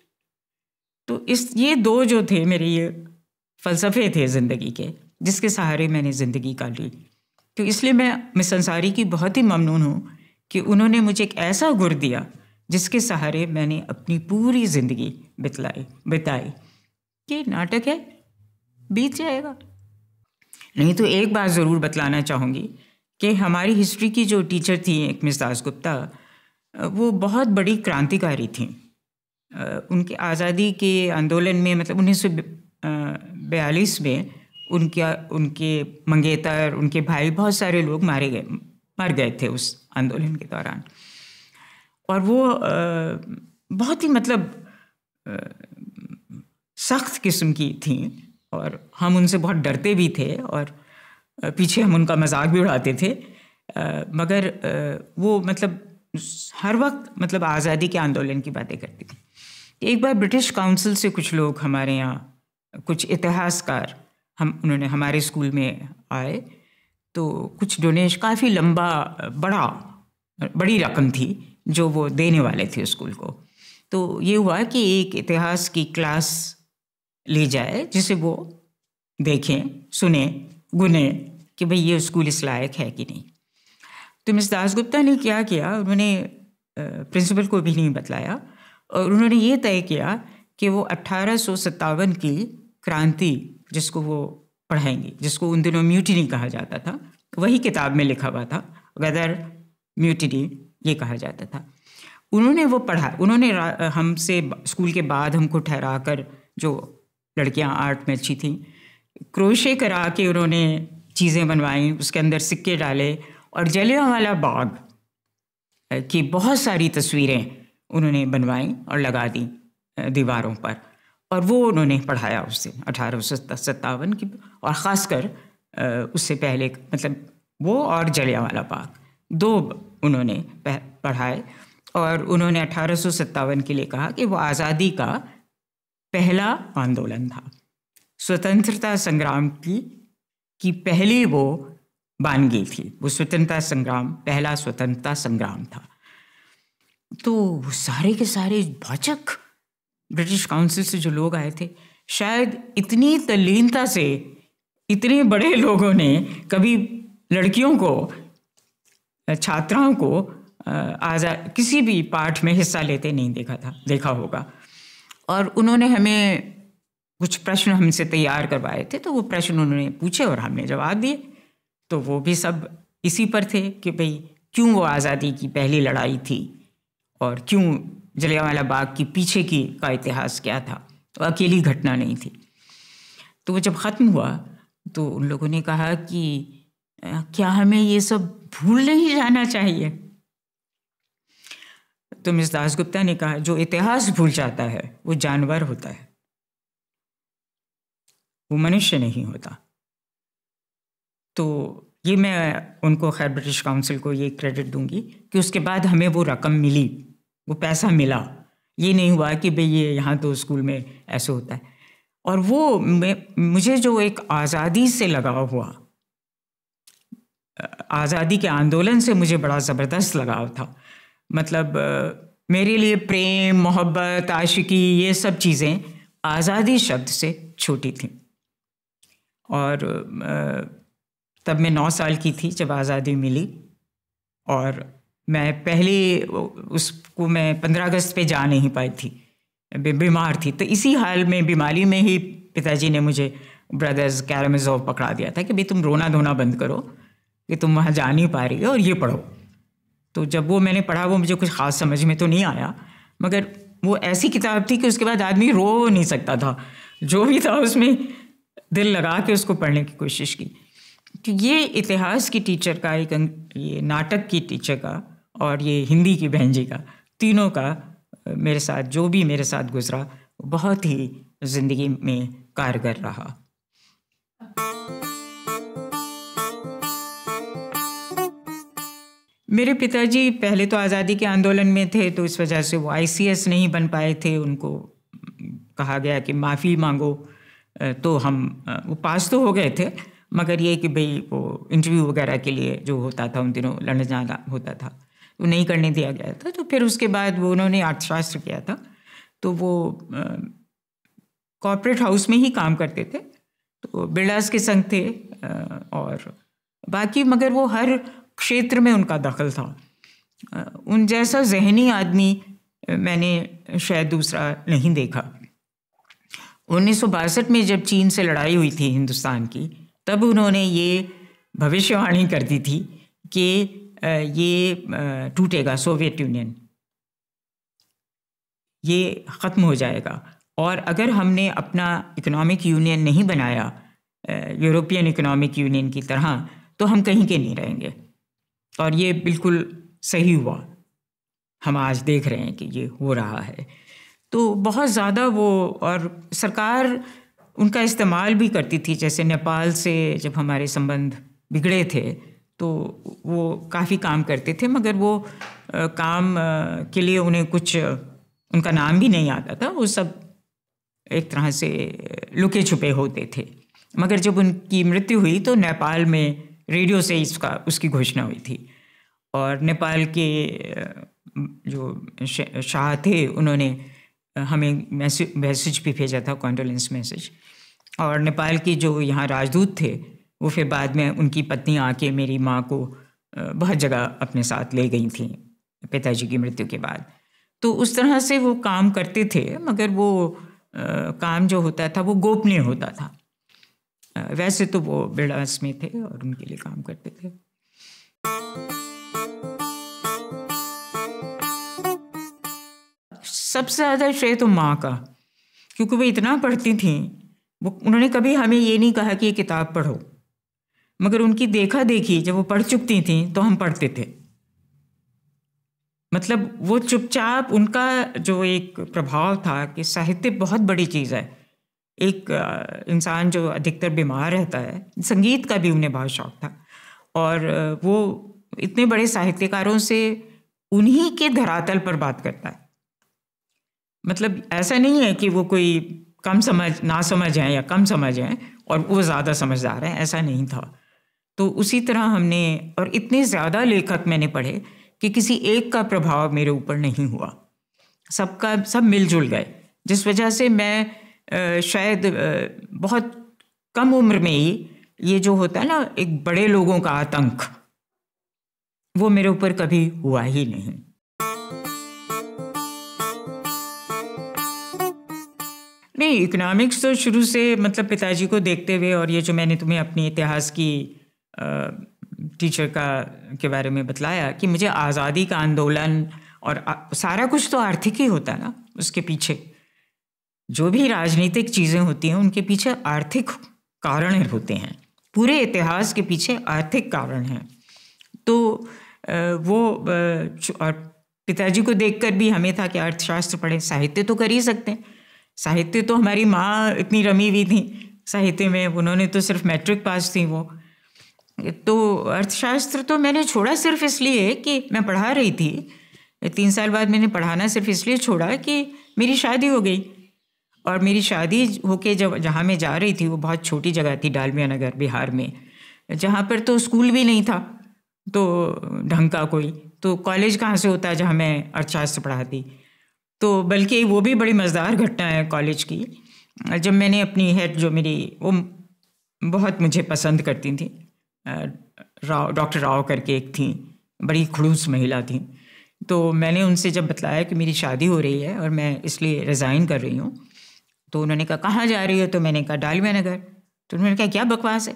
तो इस ये दो जो थे मेरे ये फलसफे थे ज़िंदगी के जिसके सहारे मैंने ज़िंदगी का ली तो इसलिए मैं मिस अंसारी की बहुत ही ममनून हूँ कि उन्होंने मुझे एक ऐसा गुर दिया जिसके सहारे मैंने अपनी पूरी ज़िंदगी बितलाई बिताई कि नाटक है बीत जाएगा नहीं तो एक बात ज़रूर बतलाना चाहूँगी कि हमारी हिस्ट्री की जो टीचर थी एक मिस दास गुप्ता वो बहुत बड़ी क्रांतिकारी थी उनके आज़ादी के आंदोलन में मतलब उन्नीस सौ बयालीस में उनके उनके मंगेतर उनके भाई बहुत सारे लोग मारे गए मर गए थे उस आंदोलन के दौरान और वो बहुत ही मतलब सख्त किस्म की थी और हम उनसे बहुत डरते भी थे और पीछे हम उनका मजाक भी उड़ाते थे मगर वो मतलब हर वक्त मतलब आज़ादी के आंदोलन की बातें करती थी एक बार ब्रिटिश काउंसिल से कुछ लोग हमारे यहाँ कुछ इतिहासकार हम उन्होंने हमारे स्कूल में आए तो कुछ डोनेश काफ़ी लंबा बड़ा बड़ी रकम थी जो वो देने वाले थे स्कूल को तो ये हुआ कि एक इतिहास की क्लास ली जाए जिसे वो देखें सुने गुने कि भाई ये स्कूल इस लायक है कि नहीं तो मिस दासगुप्ता ने क्या किया उन्होंने प्रिंसिपल को भी नहीं बतलाया और उन्होंने ये तय किया कि वो अट्ठारह की क्रांति जिसको वो पढ़ाएंगे जिसको उन दिनों म्यूटिनी कहा जाता था वही किताब में लिखा हुआ था गदर म्यूटिनी ये कहा जाता था उन्होंने वो पढ़ा उन्होंने हमसे स्कूल के बाद हमको ठहरा कर जो लड़कियां आर्ट में अच्छी थीं क्रोशे करा के उन्होंने चीज़ें बनवाई उसके अंदर सिक्के डाले और वाला बाग की बहुत सारी तस्वीरें उन्होंने बनवाई और लगा दी दीवारों पर और वो उन्होंने पढ़ाया उस दिन अठारह सत्तावन की और ख़ासकर उससे पहले मतलब वो और जलियावाला बाग दो उन्होंने पढ़ाए और उन्होंने अठारह सौ सत्तावन के लिए कहा कि वो आज़ादी का पहला आंदोलन था स्वतंत्रता संग्राम की की पहली वो बानगी थी वो स्वतंत्रता संग्राम पहला स्वतंत्रता संग्राम था तो वो सारे के सारे भौचक ब्रिटिश काउंसिल से जो लोग आए थे शायद इतनी तल्लीनता से इतने बड़े लोगों ने कभी लड़कियों को छात्राओं को आजा किसी भी पाठ में हिस्सा लेते नहीं देखा था देखा होगा और उन्होंने हमें कुछ प्रश्न हमसे तैयार करवाए थे तो वो प्रश्न उन्होंने पूछे और हमने जवाब दिए तो वो भी सब इसी पर थे कि भाई क्यों वो आज़ादी की पहली लड़ाई थी और क्यों जलियावाला बाग की पीछे की का इतिहास क्या था वह तो अकेली घटना नहीं थी तो वो जब ख़त्म हुआ तो उन लोगों ने कहा कि क्या हमें ये सब भूल नहीं जाना चाहिए तो मिस दासगुप्ता ने कहा जो इतिहास भूल जाता है वो जानवर होता है वो मनुष्य नहीं होता तो ये मैं उनको खैर ब्रिटिश काउंसिल को ये क्रेडिट दूंगी कि उसके बाद हमें वो रकम मिली वो पैसा मिला ये नहीं हुआ कि भाई ये यहाँ तो स्कूल में ऐसे होता है और वो मुझे जो एक आज़ादी से लगाव हुआ आज़ादी के आंदोलन से मुझे बड़ा ज़बरदस्त लगाव था मतलब मेरे लिए प्रेम मोहब्बत आशिकी ये सब चीज़ें आज़ादी शब्द से छोटी थी और तब मैं नौ साल की थी जब आज़ादी मिली और मैं पहले उसको मैं पंद्रह अगस्त पे जा नहीं पाई थी बीमार थी तो इसी हाल में बीमारी में ही पिताजी ने मुझे ब्रदर्स कैरमेजोव पकड़ा दिया था कि भाई तुम रोना धोना बंद करो कि तुम वहाँ जा नहीं पा रही हो और ये पढ़ो तो जब वो मैंने पढ़ा वो मुझे कुछ खास समझ में तो नहीं आया मगर वो ऐसी किताब थी कि उसके बाद आदमी रो नहीं सकता था जो भी था उसमें दिल लगा के उसको पढ़ने की कोशिश की तो ये इतिहास की टीचर का एक ये नाटक की टीचर का और ये हिंदी की बहन जी का तीनों का मेरे साथ जो भी मेरे साथ गुजरा बहुत ही ज़िंदगी में कारगर रहा मेरे पिताजी पहले तो आज़ादी के आंदोलन में थे तो इस वजह से वो आई नहीं बन पाए थे उनको कहा गया कि माफ़ी मांगो तो हम वो पास तो हो गए थे मगर ये कि भाई वो इंटरव्यू वगैरह के लिए जो होता था उन दिनों लड़ जाना होता था नहीं करने दिया गया था तो फिर उसके बाद वो उन्होंने अर्थशास्त्र किया था तो वो कॉरपोरेट हाउस में ही काम करते थे तो बिरलास के संग थे आ, और बाकी मगर वो हर क्षेत्र में उनका दखल था आ, उन जैसा जहनी आदमी मैंने शायद दूसरा नहीं देखा उन्नीस में जब चीन से लड़ाई हुई थी हिंदुस्तान की तब उन्होंने ये भविष्यवाणी कर दी थी कि ये टूटेगा सोवियत यूनियन ये ख़त्म हो जाएगा और अगर हमने अपना इकोनॉमिक यूनियन नहीं बनाया यूरोपियन इकोनॉमिक यूनियन की तरह तो हम कहीं के नहीं रहेंगे और ये बिल्कुल सही हुआ हम आज देख रहे हैं कि ये हो रहा है तो बहुत ज़्यादा वो और सरकार उनका इस्तेमाल भी करती थी जैसे नेपाल से जब हमारे संबंध बिगड़े थे तो वो काफ़ी काम करते थे मगर वो आ, काम आ, के लिए उन्हें कुछ उनका नाम भी नहीं आता था वो सब एक तरह से लुके छुपे होते थे मगर जब उनकी मृत्यु हुई तो नेपाल में रेडियो से इसका उसकी घोषणा हुई थी और नेपाल के जो शाह थे उन्होंने हमें मैसेज मैसेज भी भेजा था कॉन्डोलेंस मैसेज और नेपाल के जो यहाँ राजदूत थे वो फिर बाद में उनकी पत्नी आके मेरी माँ को बहुत जगह अपने साथ ले गई थी पिताजी की मृत्यु के बाद तो उस तरह से वो काम करते थे मगर वो आ, काम जो होता था वो गोपनीय होता था आ, वैसे तो वो बिड़ास में थे और उनके लिए काम करते थे सबसे ज़्यादा श्रेय तो माँ का क्योंकि वो इतना पढ़ती थी वो उन्होंने कभी हमें ये नहीं कहा कि ये किताब पढ़ो मगर उनकी देखा देखी जब वो पढ़ चुकती थी तो हम पढ़ते थे मतलब वो चुपचाप उनका जो एक प्रभाव था कि साहित्य बहुत बड़ी चीज़ है एक इंसान जो अधिकतर बीमार रहता है संगीत का भी उन्हें बहुत शौक था और वो इतने बड़े साहित्यकारों से उन्हीं के धरातल पर बात करता है मतलब ऐसा नहीं है कि वो कोई कम समझ ना समझ हैं या कम समझ हैं और वो ज़्यादा समझदार हैं ऐसा नहीं था तो उसी तरह हमने और इतने ज़्यादा लेखक मैंने पढ़े कि किसी एक का प्रभाव मेरे ऊपर नहीं हुआ सबका सब, सब मिलजुल गए जिस वजह से मैं शायद बहुत कम उम्र में ही ये जो होता है ना एक बड़े लोगों का आतंक वो मेरे ऊपर कभी हुआ ही नहीं नहीं इकोनॉमिक्स तो शुरू से मतलब पिताजी को देखते हुए और ये जो मैंने तुम्हें अपने इतिहास की टीचर का के बारे में बतलाया कि मुझे आज़ादी का आंदोलन और आ, सारा कुछ तो आर्थिक ही होता है ना उसके पीछे जो भी राजनीतिक चीज़ें होती हैं उनके पीछे आर्थिक कारण होते हैं पूरे इतिहास के पीछे आर्थिक कारण हैं तो वो और पिताजी को देखकर भी हमें था कि अर्थशास्त्र पढ़ें साहित्य तो कर ही सकते हैं साहित्य तो हमारी माँ इतनी रमी हुई थी साहित्य में उन्होंने तो सिर्फ मैट्रिक पास थी वो तो अर्थशास्त्र तो मैंने छोड़ा सिर्फ इसलिए कि मैं पढ़ा रही थी तीन साल बाद मैंने पढ़ाना सिर्फ इसलिए छोड़ा कि मेरी शादी हो गई और मेरी शादी होके जब जहाँ मैं जा रही थी वो बहुत छोटी जगह थी डालमिया नगर बिहार में जहाँ पर तो स्कूल भी नहीं था तो ढंग का कोई तो कॉलेज कहाँ से होता है जहाँ मैं अर्थशास्त्र पढ़ाती तो बल्कि वो भी बड़ी मज़ेदार घटना है कॉलेज की जब मैंने अपनी हेड जो मेरी वो बहुत मुझे पसंद करती थी राव डॉक्टर राव करके एक थी बड़ी खड़ूस महिला थी तो मैंने उनसे जब बताया कि मेरी शादी हो रही है और मैं इसलिए रिज़ाइन कर रही हूँ तो उन्होंने कहा कहाँ जा रही हो तो मैंने कहा डालमिया नगर तो उन्होंने कहा क्या बकवास है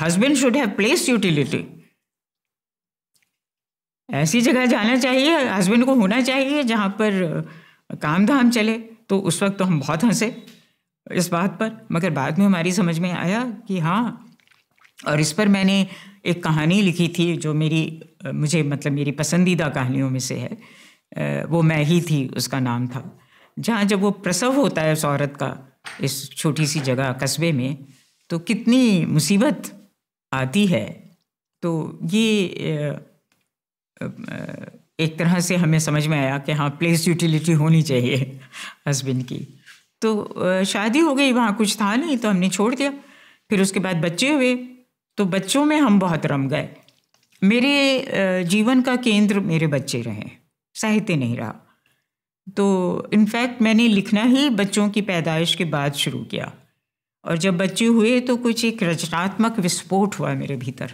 husband should have place utility ऐसी जगह जाना चाहिए हस्बैंड को होना चाहिए जहाँ पर काम धाम चले तो उस वक्त तो हम बहुत हंसे इस बात पर मगर बाद में हमारी समझ में आया कि हाँ और इस पर मैंने एक कहानी लिखी थी जो मेरी मुझे मतलब मेरी पसंदीदा कहानियों में से है वो मैं ही थी उसका नाम था जहाँ जब वो प्रसव होता है उस औरत का इस छोटी सी जगह कस्बे में तो कितनी मुसीबत आती है तो ये एक तरह से हमें समझ में आया कि हाँ प्लेस यूटिलिटी होनी चाहिए हस्बैंड की तो शादी हो गई वहाँ कुछ था नहीं तो हमने छोड़ दिया फिर उसके बाद बच्चे हुए तो बच्चों में हम बहुत रम गए मेरे जीवन का केंद्र मेरे बच्चे रहे साहित्य नहीं रहा तो इनफैक्ट मैंने लिखना ही बच्चों की पैदाइश के बाद शुरू किया और जब बच्चे हुए तो कुछ एक रचनात्मक विस्फोट हुआ मेरे भीतर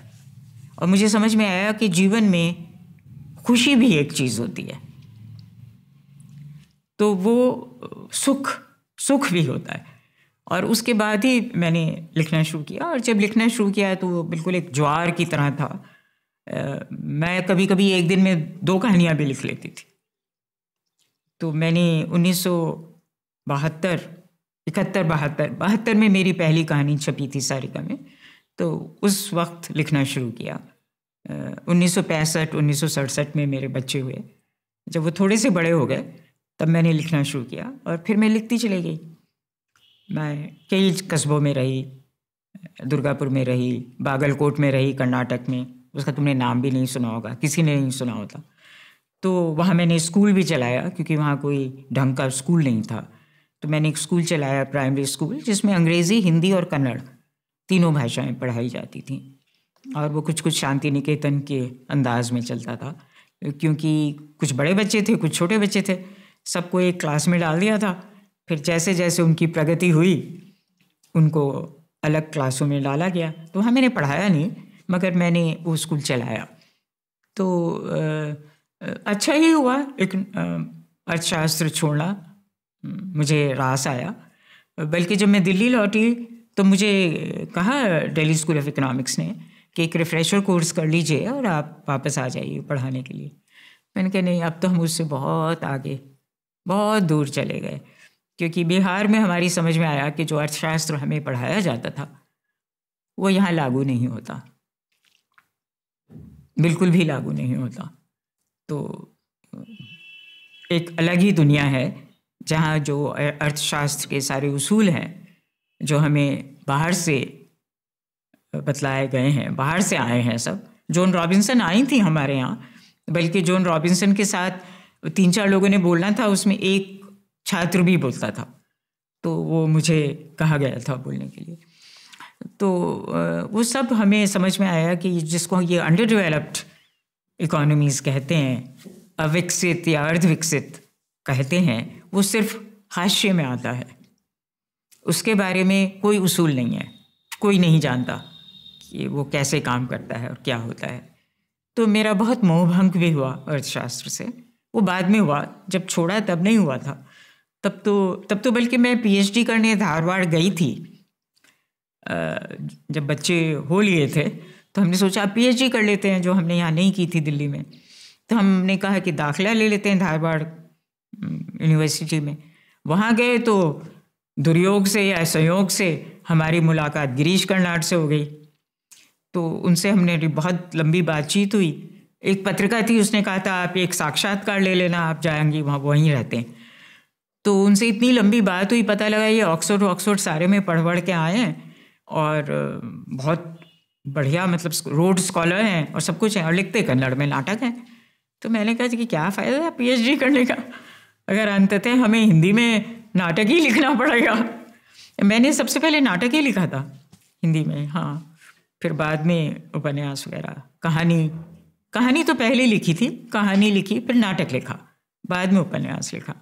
और मुझे समझ में आया कि जीवन में खुशी भी एक चीज़ होती है तो वो सुख सुख भी होता है और उसके बाद ही मैंने लिखना शुरू किया और जब लिखना शुरू किया तो बिल्कुल एक ज्वार की तरह था आ, मैं कभी कभी एक दिन में दो कहानियाँ भी लिख लेती थी तो मैंने उन्नीस सौ बहत्तर इकहत्तर बहत्तर बहत्तर में मेरी पहली कहानी छपी थी सारिका में तो उस वक्त लिखना शुरू किया उन्नीस सौ पैंसठ उन्नीस सौ सड़सठ में मेरे बच्चे हुए जब वो थोड़े से बड़े हो गए तब मैंने लिखना शुरू किया और फिर मैं लिखती चली गई मैं कई कस्बों में रही दुर्गापुर में रही बागलकोट में रही कर्नाटक में उसका तुमने नाम भी नहीं सुना होगा किसी ने नहीं सुना होता तो वहाँ मैंने स्कूल भी चलाया क्योंकि वहाँ कोई ढंग का स्कूल नहीं था तो मैंने एक स्कूल चलाया प्राइमरी स्कूल जिसमें अंग्रेज़ी हिंदी और कन्नड़ तीनों भाषाएं पढ़ाई जाती थी और वो कुछ कुछ शांति निकेतन के अंदाज में चलता था क्योंकि कुछ बड़े बच्चे थे कुछ छोटे बच्चे थे सबको एक क्लास में डाल दिया था फिर जैसे जैसे उनकी प्रगति हुई उनको अलग क्लासों में डाला गया तो वहाँ मैंने पढ़ाया नहीं मगर मैंने वो स्कूल चलाया तो अच्छा ही हुआ एक अर्थशास्त्र छोड़ना मुझे रास आया बल्कि जब मैं दिल्ली लौटी तो मुझे कहा दिल्ली स्कूल ऑफ इकोनॉमिक्स ने कि एक रिफ्रेशर कोर्स कर लीजिए और आप वापस आ जाइए पढ़ाने के लिए मैंने कहा नहीं अब तो हम उससे बहुत आगे बहुत दूर चले गए क्योंकि बिहार में हमारी समझ में आया कि जो अर्थशास्त्र हमें पढ़ाया जाता था वो यहाँ लागू नहीं होता बिल्कुल भी लागू नहीं होता तो एक अलग ही दुनिया है जहाँ जो अर्थशास्त्र के सारे उसूल हैं जो हमें बाहर से बतलाए गए हैं बाहर से आए हैं सब जॉन रॉबिन्सन आई थी हमारे यहाँ बल्कि जॉन रॉबिन्सन के साथ तीन चार लोगों ने बोलना था उसमें एक छात्र भी बोलता था तो वो मुझे कहा गया था बोलने के लिए तो वो सब हमें समझ में आया कि जिसको ये अंडर डेवलप्ड इकोनॉमीज़ कहते हैं अविकसित या अर्धविकसित कहते हैं वो सिर्फ हाशिए में आता है उसके बारे में कोई उसूल नहीं है कोई नहीं जानता कि वो कैसे काम करता है और क्या होता है तो मेरा बहुत मोहभंग भी हुआ अर्थशास्त्र से वो बाद में हुआ जब छोड़ा तब नहीं हुआ था तब तो तब तो बल्कि मैं पीएचडी करने धारवाड़ गई थी जब बच्चे हो लिए थे तो हमने सोचा पीएचडी कर लेते हैं जो हमने यहाँ नहीं की थी दिल्ली में तो हमने कहा कि दाखिला ले लेते हैं धारवाड़ यूनिवर्सिटी में वहाँ गए तो दुर्योग से या संयोग से हमारी मुलाकात गिरीश कर्नाट से हो गई तो उनसे हमने बहुत लंबी बातचीत हुई एक पत्रिका थी उसने कहा था आप एक साक्षात्कार ले लेना आप जाएंगी वहाँ वहीं रहते हैं तो उनसे इतनी लंबी बात हुई पता लगा ये ऑक्सफोर्ड ऑक्सफोर्ड सारे में पढ़ पढ़ के आए हैं और बहुत बढ़िया मतलब रोड स्कॉलर हैं और सब कुछ है और लिखते कन्नड़ में नाटक हैं तो मैंने कहा कि क्या फ़ायदा है पीएचडी करने का अगर अंततः हमें हिंदी में नाटक ही लिखना पड़ेगा मैंने सबसे पहले नाटक ही लिखा था हिंदी में हाँ फिर बाद में उपन्यास वगैरह कहानी कहानी तो पहले लिखी थी कहानी लिखी फिर नाटक लिखा बाद में उपन्यास लिखा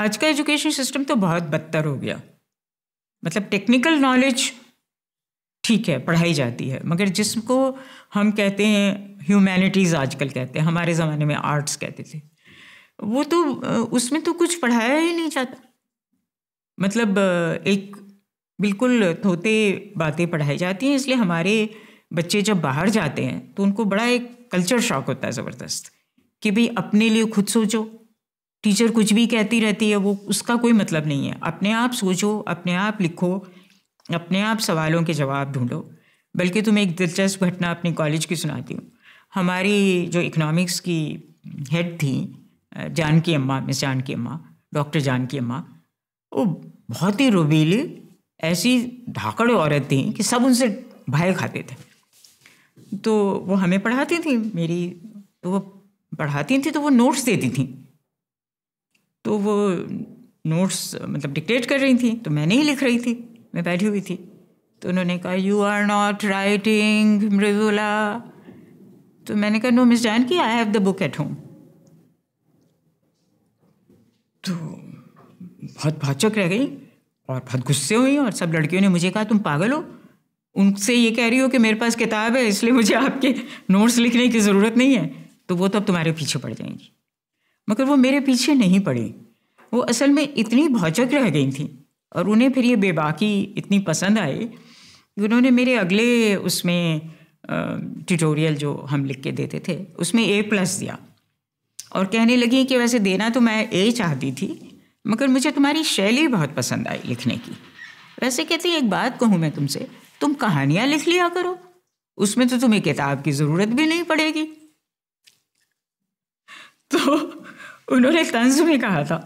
आज का एजुकेशन सिस्टम तो बहुत बदतर हो गया मतलब टेक्निकल नॉलेज ठीक है पढ़ाई जाती है मगर जिसको हम कहते हैं ह्यूमैनिटीज़ आजकल कहते हैं हमारे ज़माने में आर्ट्स कहते थे वो तो उसमें तो कुछ पढ़ाया ही नहीं जाता मतलब एक बिल्कुल थोते बातें पढ़ाई जाती हैं इसलिए हमारे बच्चे जब बाहर जाते हैं तो उनको बड़ा एक कल्चर शॉक होता है ज़बरदस्त कि भाई अपने लिए खुद सोचो टीचर कुछ भी कहती रहती है वो उसका कोई मतलब नहीं है अपने आप सोचो अपने आप लिखो अपने आप सवालों के जवाब ढूंढो बल्कि तुम्हें एक दिलचस्प घटना अपने कॉलेज की सुनाती हूँ हमारी जो इकनॉमिक्स की हेड थी जानकी अम्मा मिस जानकी अम्मा डॉक्टर जानकी अम्मा वो बहुत ही रुबीली ऐसी धाकड़ औरत थी कि सब उनसे भय खाते थे तो वो हमें पढ़ाती थी मेरी तो वो पढ़ाती थी तो वो नोट्स देती थी तो वो नोट्स मतलब डिक्टेट कर रही थी तो मैं नहीं लिख रही थी मैं बैठी हुई थी तो उन्होंने कहा you are not writing Mridula तो मैंने कहा no miss Janki I have the book at home तो बहुत भाचक रह गई और बहुत गुस्से हुई और सब लड़कियों ने मुझे कहा तुम पागल हो उनसे ये कह रही हो कि मेरे पास किताब है इसलिए मुझे आपके नोट्स लिखने की ज़रूरत नहीं है तो वो तो अब तुम्हारे पीछे पड़ जाएंगी मगर वो मेरे पीछे नहीं पड़ी वो असल में इतनी भौचक रह गई थी और उन्हें फिर ये बेबाकी इतनी पसंद आई उन्होंने मेरे अगले उसमें ट्यूटोरियल जो हम लिख के देते थे उसमें ए प्लस दिया और कहने लगी कि वैसे देना तो मैं ए चाहती थी मगर मुझे तुम्हारी शैली बहुत पसंद आई लिखने की वैसे कहती एक बात कहूँ मैं तुमसे तुम कहानियाँ लिख लिया करो उसमें तो तुम्हें किताब की ज़रूरत भी नहीं पड़ेगी तो उन्होंने तंज में कहा था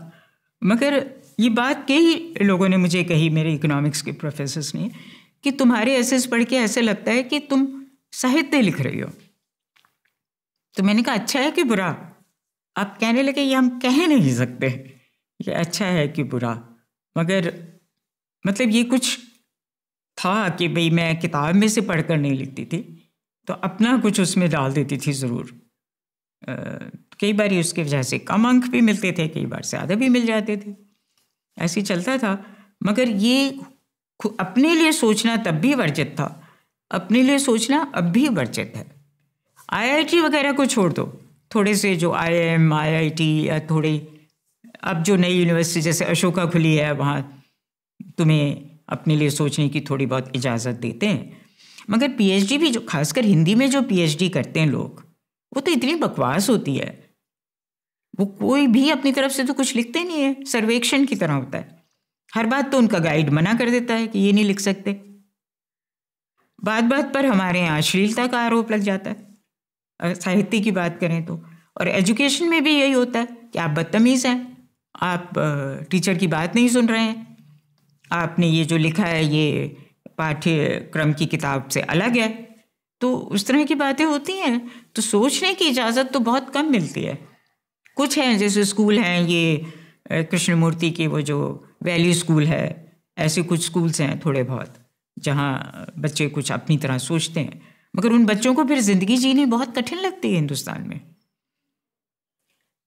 मगर ये बात कई लोगों ने मुझे कही मेरे इकोनॉमिक्स के प्रोफेसर्स ने कि तुम्हारे एसेस पढ़ के ऐसे लगता है कि तुम साहित्य लिख रही हो तो मैंने कहा अच्छा है कि बुरा आप कहने लगे ये हम कह नहीं सकते ये अच्छा है कि बुरा मगर मतलब ये कुछ था कि भाई मैं किताब में से पढ़ कर नहीं लिखती थी तो अपना कुछ उसमें डाल देती थी ज़रूर कई बार उसके वजह से कम अंक भी मिलते थे कई बार ज़्यादा भी मिल जाते थे ऐसे चलता था मगर ये अपने लिए सोचना तब भी वर्जित था अपने लिए सोचना अब भी वर्जित है आईआईटी वगैरह को छोड़ दो थोड़े से जो आईएम आईआईटी या थोड़े अब जो नई यूनिवर्सिटी जैसे अशोका खुली है वहाँ तुम्हें अपने लिए सोचने की थोड़ी बहुत इजाज़त देते हैं मगर पीएचडी भी जो खासकर हिंदी में जो पीएचडी करते हैं लोग वो तो इतनी बकवास होती है वो कोई भी अपनी तरफ से तो कुछ लिखते नहीं है सर्वेक्षण की तरह होता है हर बात तो उनका गाइड मना कर देता है कि ये नहीं लिख सकते बात बात पर हमारे यहाँ अश्लीलता का आरोप लग जाता है साहित्य की बात करें तो और एजुकेशन में भी यही होता है कि आप बदतमीज़ हैं आप टीचर की बात नहीं सुन रहे हैं आपने ये जो लिखा है ये पाठ्यक्रम की किताब से अलग है तो उस तरह की बातें होती हैं तो सोचने की इजाज़त तो बहुत कम मिलती है कुछ हैं जैसे स्कूल हैं ये कृष्णमूर्ति के वो जो वैली स्कूल है ऐसे कुछ स्कूल्स हैं थोड़े बहुत जहाँ बच्चे कुछ अपनी तरह सोचते हैं मगर उन बच्चों को फिर ज़िंदगी जीनी बहुत कठिन लगती है हिंदुस्तान में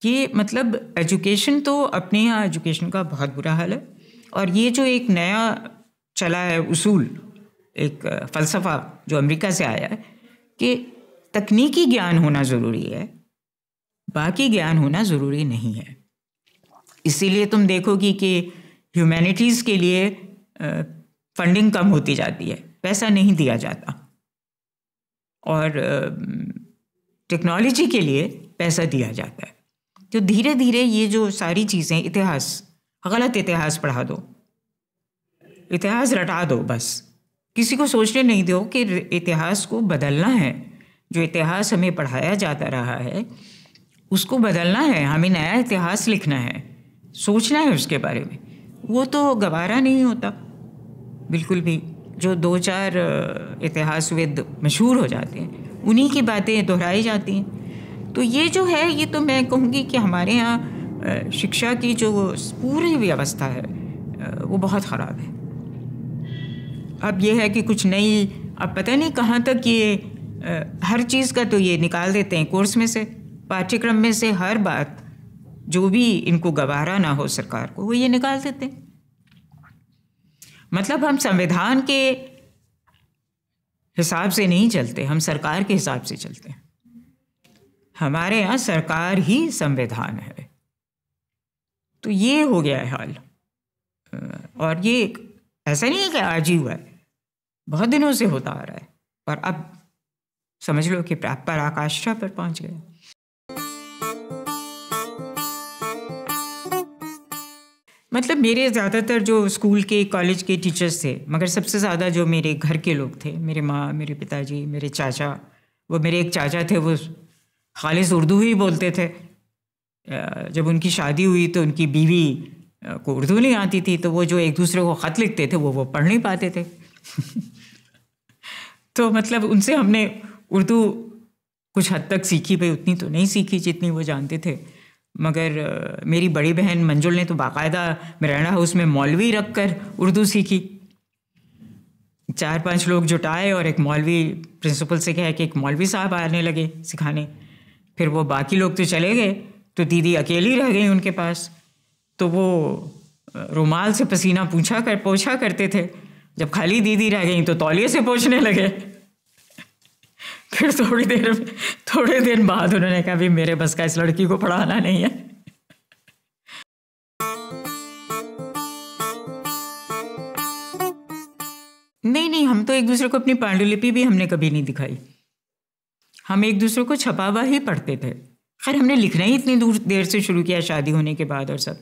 ये मतलब एजुकेशन तो अपने यहाँ एजुकेशन का बहुत बुरा हाल है और ये जो एक नया चला है उसूल एक फ़लसफ़ा जो अमेरिका से आया है कि तकनीकी ज्ञान होना ज़रूरी है बाकी ज्ञान होना ज़रूरी नहीं है इसीलिए तुम देखोगी कि ह्यूमैनिटीज़ के लिए फंडिंग कम होती जाती है पैसा नहीं दिया जाता और टेक्नोलॉजी के लिए पैसा दिया जाता है तो धीरे धीरे ये जो सारी चीज़ें इतिहास गलत इतिहास पढ़ा दो इतिहास रटा दो बस किसी को सोचने नहीं दो कि इतिहास को बदलना है जो इतिहास हमें पढ़ाया जाता रहा है उसको बदलना है हमें नया इतिहास लिखना है सोचना है उसके बारे में वो तो गवारा नहीं होता बिल्कुल भी जो दो चार इतिहासविद मशहूर हो जाते हैं उन्हीं की बातें दोहराई जाती हैं तो ये जो है ये तो मैं कहूँगी कि हमारे यहाँ शिक्षा की जो पूरी व्यवस्था है वो बहुत ख़राब है अब ये है कि कुछ नई अब पता नहीं कहाँ तक ये हर चीज़ का तो ये निकाल देते हैं कोर्स में से पाठ्यक्रम में से हर बात जो भी इनको गवारा ना हो सरकार को वो ये निकाल देते हैं मतलब हम संविधान के हिसाब से नहीं चलते हम सरकार के हिसाब से चलते हैं हमारे यहाँ सरकार ही संविधान है तो ये हो गया है हाल और ये ऐसा नहीं है कि आज ही हुआ है बहुत दिनों से होता आ रहा है और अब समझ लो कि आकाष्ठा पर पहुंच गया मतलब मेरे ज़्यादातर जो स्कूल के कॉलेज के टीचर्स थे मगर सबसे ज़्यादा जो मेरे घर के लोग थे मेरे माँ मेरे पिताजी मेरे चाचा वो मेरे एक चाचा थे वो खालिश उर्दू ही बोलते थे जब उनकी शादी हुई तो उनकी बीवी को उर्दू नहीं आती थी तो वो जो एक दूसरे को ख़त लिखते थे वो वो पढ़ नहीं पाते थे तो मतलब उनसे हमने उर्दू कुछ हद तक सीखी भाई उतनी तो नहीं सीखी जितनी वो जानते थे मगर मेरी बड़ी बहन मंजुल ने तो बाकायदा मराना हाउस में मौलवी रख कर उर्दू सीखी चार पांच लोग जुटाए और एक मौलवी प्रिंसिपल से कहा कि एक मौलवी साहब आने लगे सिखाने फिर वो बाकी लोग तो चले गए तो दीदी अकेली रह गई उनके पास तो वो रुमाल से पसीना पूछा कर पोछा करते थे जब खाली दीदी रह गई तो तौलिए से पोछने लगे फिर थोड़ी देर थोड़े दिन बाद उन्होंने कहा भी मेरे बस का इस लड़की को पढ़ाना नहीं है नहीं नहीं हम तो एक दूसरे को अपनी पांडुलिपि भी हमने कभी नहीं दिखाई हम एक दूसरे को छपावा ही पढ़ते थे खैर हमने लिखना ही इतनी दूर देर से शुरू किया शादी होने के बाद और सब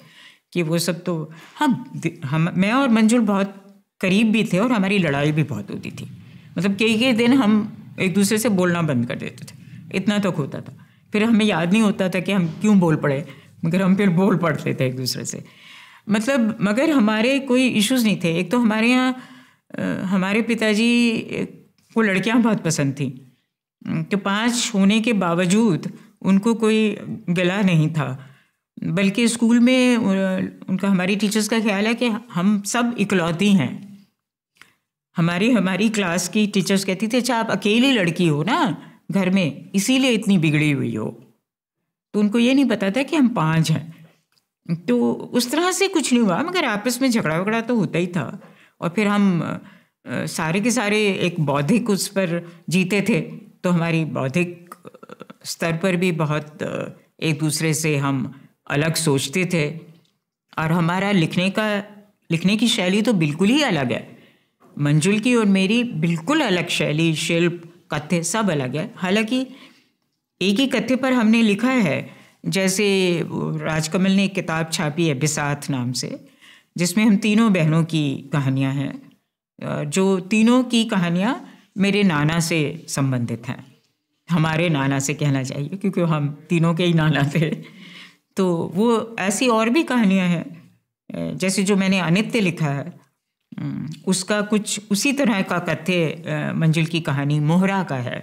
कि वो सब तो हम हाँ, हम मैं और मंजुल बहुत करीब भी थे और हमारी लड़ाई भी बहुत होती थी मतलब कई कई दिन हम एक दूसरे से बोलना बंद कर देते थे इतना तक तो होता था फिर हमें याद नहीं होता था कि हम क्यों बोल पड़े मगर हम फिर बोल पड़ते थे एक दूसरे से मतलब मगर हमारे कोई इश्यूज नहीं थे एक तो हमारे यहाँ हमारे पिताजी को लड़कियाँ बहुत पसंद थी तो पाँच होने के बावजूद उनको कोई गला नहीं था बल्कि स्कूल में उनका हमारी टीचर्स का ख्याल है कि हम सब इकलौती हैं हमारी हमारी क्लास की टीचर्स कहती थी अच्छा आप अकेली लड़की हो ना घर में इसीलिए इतनी बिगड़ी हुई हो तो उनको ये नहीं पता था कि हम पाँच हैं तो उस तरह से कुछ नहीं हुआ मगर आपस में झगड़ा वगड़ा तो होता ही था और फिर हम सारे के सारे एक बौद्धिक उस पर जीते थे तो हमारी बौद्धिक स्तर पर भी बहुत एक दूसरे से हम अलग सोचते थे और हमारा लिखने का लिखने की शैली तो बिल्कुल ही अलग है मंजुल की और मेरी बिल्कुल अलग शैली शिल्प कथ्य सब अलग है हालांकि एक ही कथ्य पर हमने लिखा है जैसे राजकमल ने एक किताब छापी है बिसाथ नाम से जिसमें हम तीनों बहनों की कहानियां हैं जो तीनों की कहानियां मेरे नाना से संबंधित हैं हमारे नाना से कहना चाहिए क्योंकि हम तीनों के ही नाना थे तो वो ऐसी और भी कहानियां हैं जैसे जो मैंने अनित्य लिखा है उसका कुछ उसी तरह का कथ्य मंजिल की कहानी मोहरा का है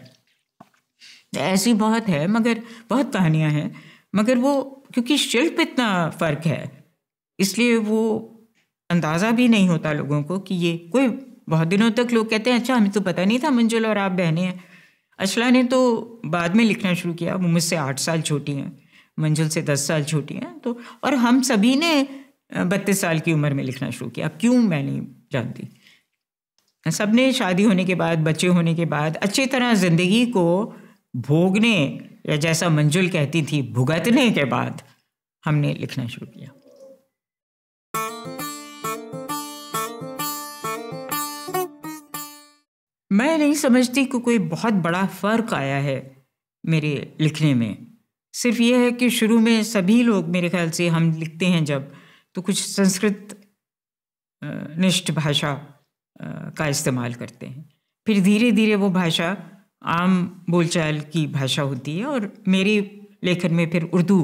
ऐसी बहुत है मगर बहुत कहानियां हैं मगर वो क्योंकि शिल्प इतना फ़र्क है इसलिए वो अंदाज़ा भी नहीं होता लोगों को कि ये कोई बहुत दिनों तक लोग कहते हैं अच्छा हमें तो पता नहीं था मंजुल और आप बहने हैं अचला ने तो बाद में लिखना शुरू किया वो मुझसे आठ साल छोटी हैं मंजुल से दस साल छोटी हैं तो और हम सभी ने बत्तीस साल की उम्र में लिखना शुरू किया क्यों मैंने रख दी सब ने शादी होने के बाद बच्चे होने के बाद अच्छी तरह ज़िंदगी को भोगने या जैसा मंजुल कहती थी भुगतने के बाद हमने लिखना शुरू किया मैं नहीं समझती कि कोई बहुत बड़ा फ़र्क आया है मेरे लिखने में सिर्फ ये है कि शुरू में सभी लोग मेरे ख्याल से हम लिखते हैं जब तो कुछ संस्कृत निष्ठ भाषा का इस्तेमाल करते हैं फिर धीरे धीरे वो भाषा आम बोलचाल की भाषा होती है और मेरे लेखन में फिर उर्दू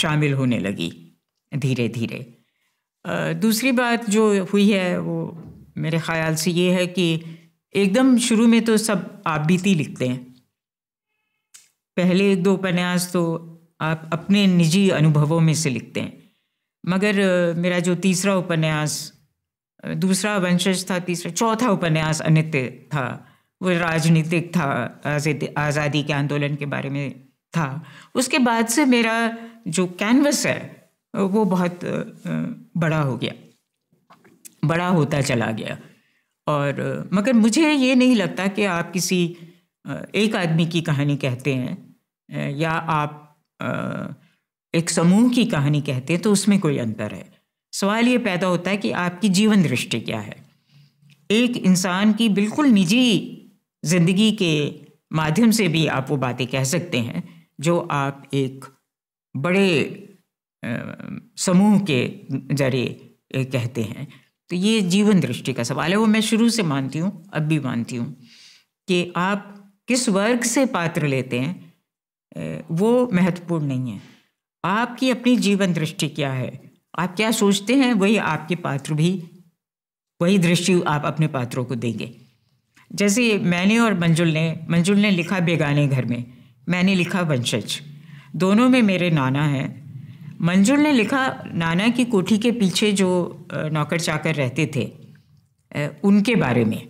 शामिल होने लगी धीरे धीरे दूसरी बात जो हुई है वो मेरे ख़्याल से ये है कि एकदम शुरू में तो सब आप बीती लिखते हैं पहले एक दो उपन्यास तो आप अपने निजी अनुभवों में से लिखते हैं मगर मेरा जो तीसरा उपन्यास दूसरा वंशज था तीसरा चौथा उपन्यास अनित्य था वो राजनीतिक था आज़ादी के आंदोलन के बारे में था उसके बाद से मेरा जो कैनवस है वो बहुत बड़ा हो गया बड़ा होता चला गया और मगर मुझे ये नहीं लगता कि आप किसी एक आदमी की कहानी कहते हैं या आप एक समूह की कहानी कहते हैं तो उसमें कोई अंतर है सवाल ये पैदा होता है कि आपकी जीवन दृष्टि क्या है एक इंसान की बिल्कुल निजी ज़िंदगी के माध्यम से भी आप वो बातें कह सकते हैं जो आप एक बड़े समूह के जरिए कहते हैं तो ये जीवन दृष्टि का सवाल है वो मैं शुरू से मानती हूँ अब भी मानती हूँ कि आप किस वर्ग से पात्र लेते हैं वो महत्वपूर्ण नहीं है आपकी अपनी जीवन दृष्टि क्या है आप क्या सोचते हैं वही आपके पात्र भी वही दृष्टि आप अपने पात्रों को देंगे जैसे मैंने और मंजुल ने मंजुल ने लिखा बेगाने घर में मैंने लिखा वंशज दोनों में मेरे नाना हैं मंजुल ने लिखा नाना की कोठी के पीछे जो नौकर चाकर रहते थे उनके बारे में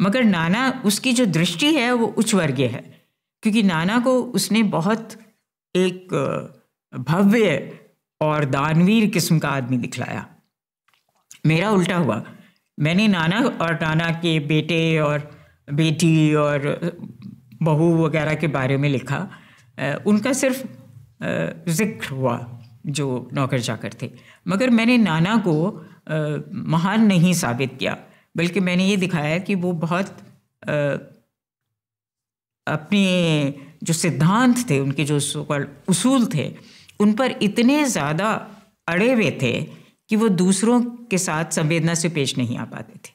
मगर नाना उसकी जो दृष्टि है वो उच्च वर्गीय है क्योंकि नाना को उसने बहुत एक भव्य और दानवीर किस्म का आदमी दिखलाया मेरा उल्टा हुआ मैंने नाना और नाना के बेटे और बेटी और बहू वगैरह के बारे में लिखा उनका सिर्फ जिक्र हुआ जो नौकर चाकर थे मगर मैंने नाना को महान नहीं साबित किया बल्कि मैंने ये दिखाया कि वो बहुत अपने जो सिद्धांत थे उनके जो उसूल थे उन पर इतने ज़्यादा अड़े हुए थे कि वो दूसरों के साथ संवेदना से पेश नहीं आ पाते थे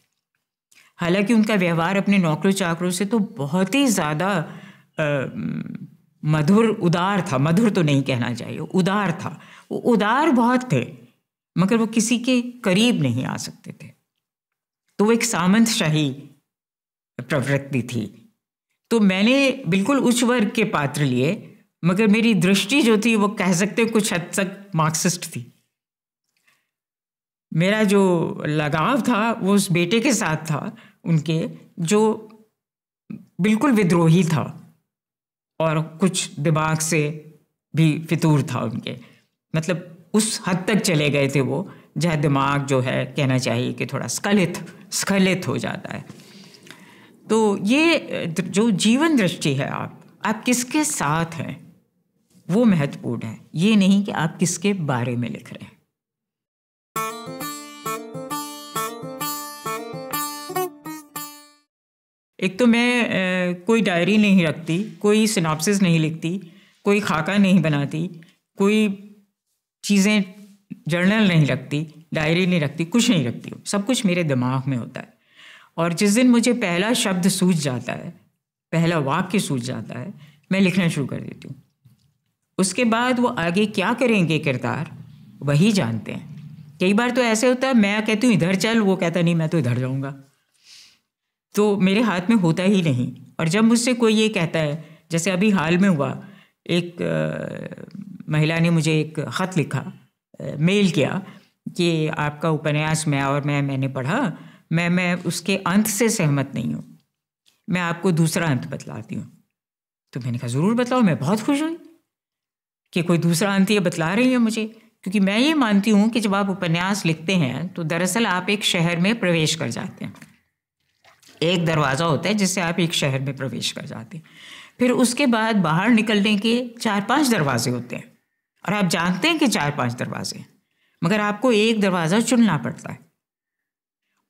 हालांकि उनका व्यवहार अपने नौकरों चाकरों से तो बहुत ही ज़्यादा मधुर उदार था मधुर तो नहीं कहना चाहिए उदार था वो उदार बहुत थे मगर वो किसी के करीब नहीं आ सकते थे तो वो एक सामंत शाही प्रवृत्ति थी तो मैंने बिल्कुल उच्च वर्ग के पात्र लिए मगर मेरी दृष्टि जो थी वो कह सकते कुछ हद तक मार्क्सिस्ट थी मेरा जो लगाव था वो उस बेटे के साथ था उनके जो बिल्कुल विद्रोही था और कुछ दिमाग से भी फितूर था उनके मतलब उस हद तक चले गए थे वो जहाँ दिमाग जो है कहना चाहिए कि थोड़ा स्खलित स्खलित हो जाता है तो ये जो जीवन दृष्टि है आप आप किसके साथ हैं वो महत्वपूर्ण है ये नहीं कि आप किसके बारे में लिख रहे हैं एक तो मैं ए, कोई डायरी नहीं रखती कोई सिनाप्सिस नहीं लिखती कोई खाका नहीं बनाती कोई चीज़ें जर्नल नहीं रखती डायरी नहीं रखती कुछ नहीं रखती सब कुछ मेरे दिमाग में होता है और जिस दिन मुझे पहला शब्द सूझ जाता है पहला वाक्य सूझ जाता है मैं लिखना शुरू कर देती हूँ उसके बाद वो आगे क्या करेंगे किरदार वही जानते हैं कई बार तो ऐसे होता है मैं कहती हूँ इधर चल वो कहता नहीं मैं तो इधर जाऊँगा तो मेरे हाथ में होता ही नहीं और जब मुझसे कोई ये कहता है जैसे अभी हाल में हुआ एक आ, महिला ने मुझे एक ख़त लिखा आ, मेल किया कि आपका उपन्यास मैं और मैं मैंने पढ़ा मैं मैं उसके अंत से सहमत नहीं हूँ मैं आपको दूसरा अंत बतलाती हूँ तो मैंने कहा ज़रूर बताओ मैं बहुत खुश हुई कि कोई दूसरा अंत ये बतला रही है मुझे क्योंकि मैं ये मानती हूँ कि जब आप उपन्यास लिखते हैं तो दरअसल आप एक शहर में प्रवेश कर जाते हैं एक दरवाज़ा होता है जिससे आप एक शहर में प्रवेश कर जाते हैं फिर उसके बाद बाहर निकलने के चार पांच दरवाजे होते हैं और आप जानते हैं कि चार पांच दरवाजे हैं मगर आपको एक दरवाज़ा चुनना पड़ता है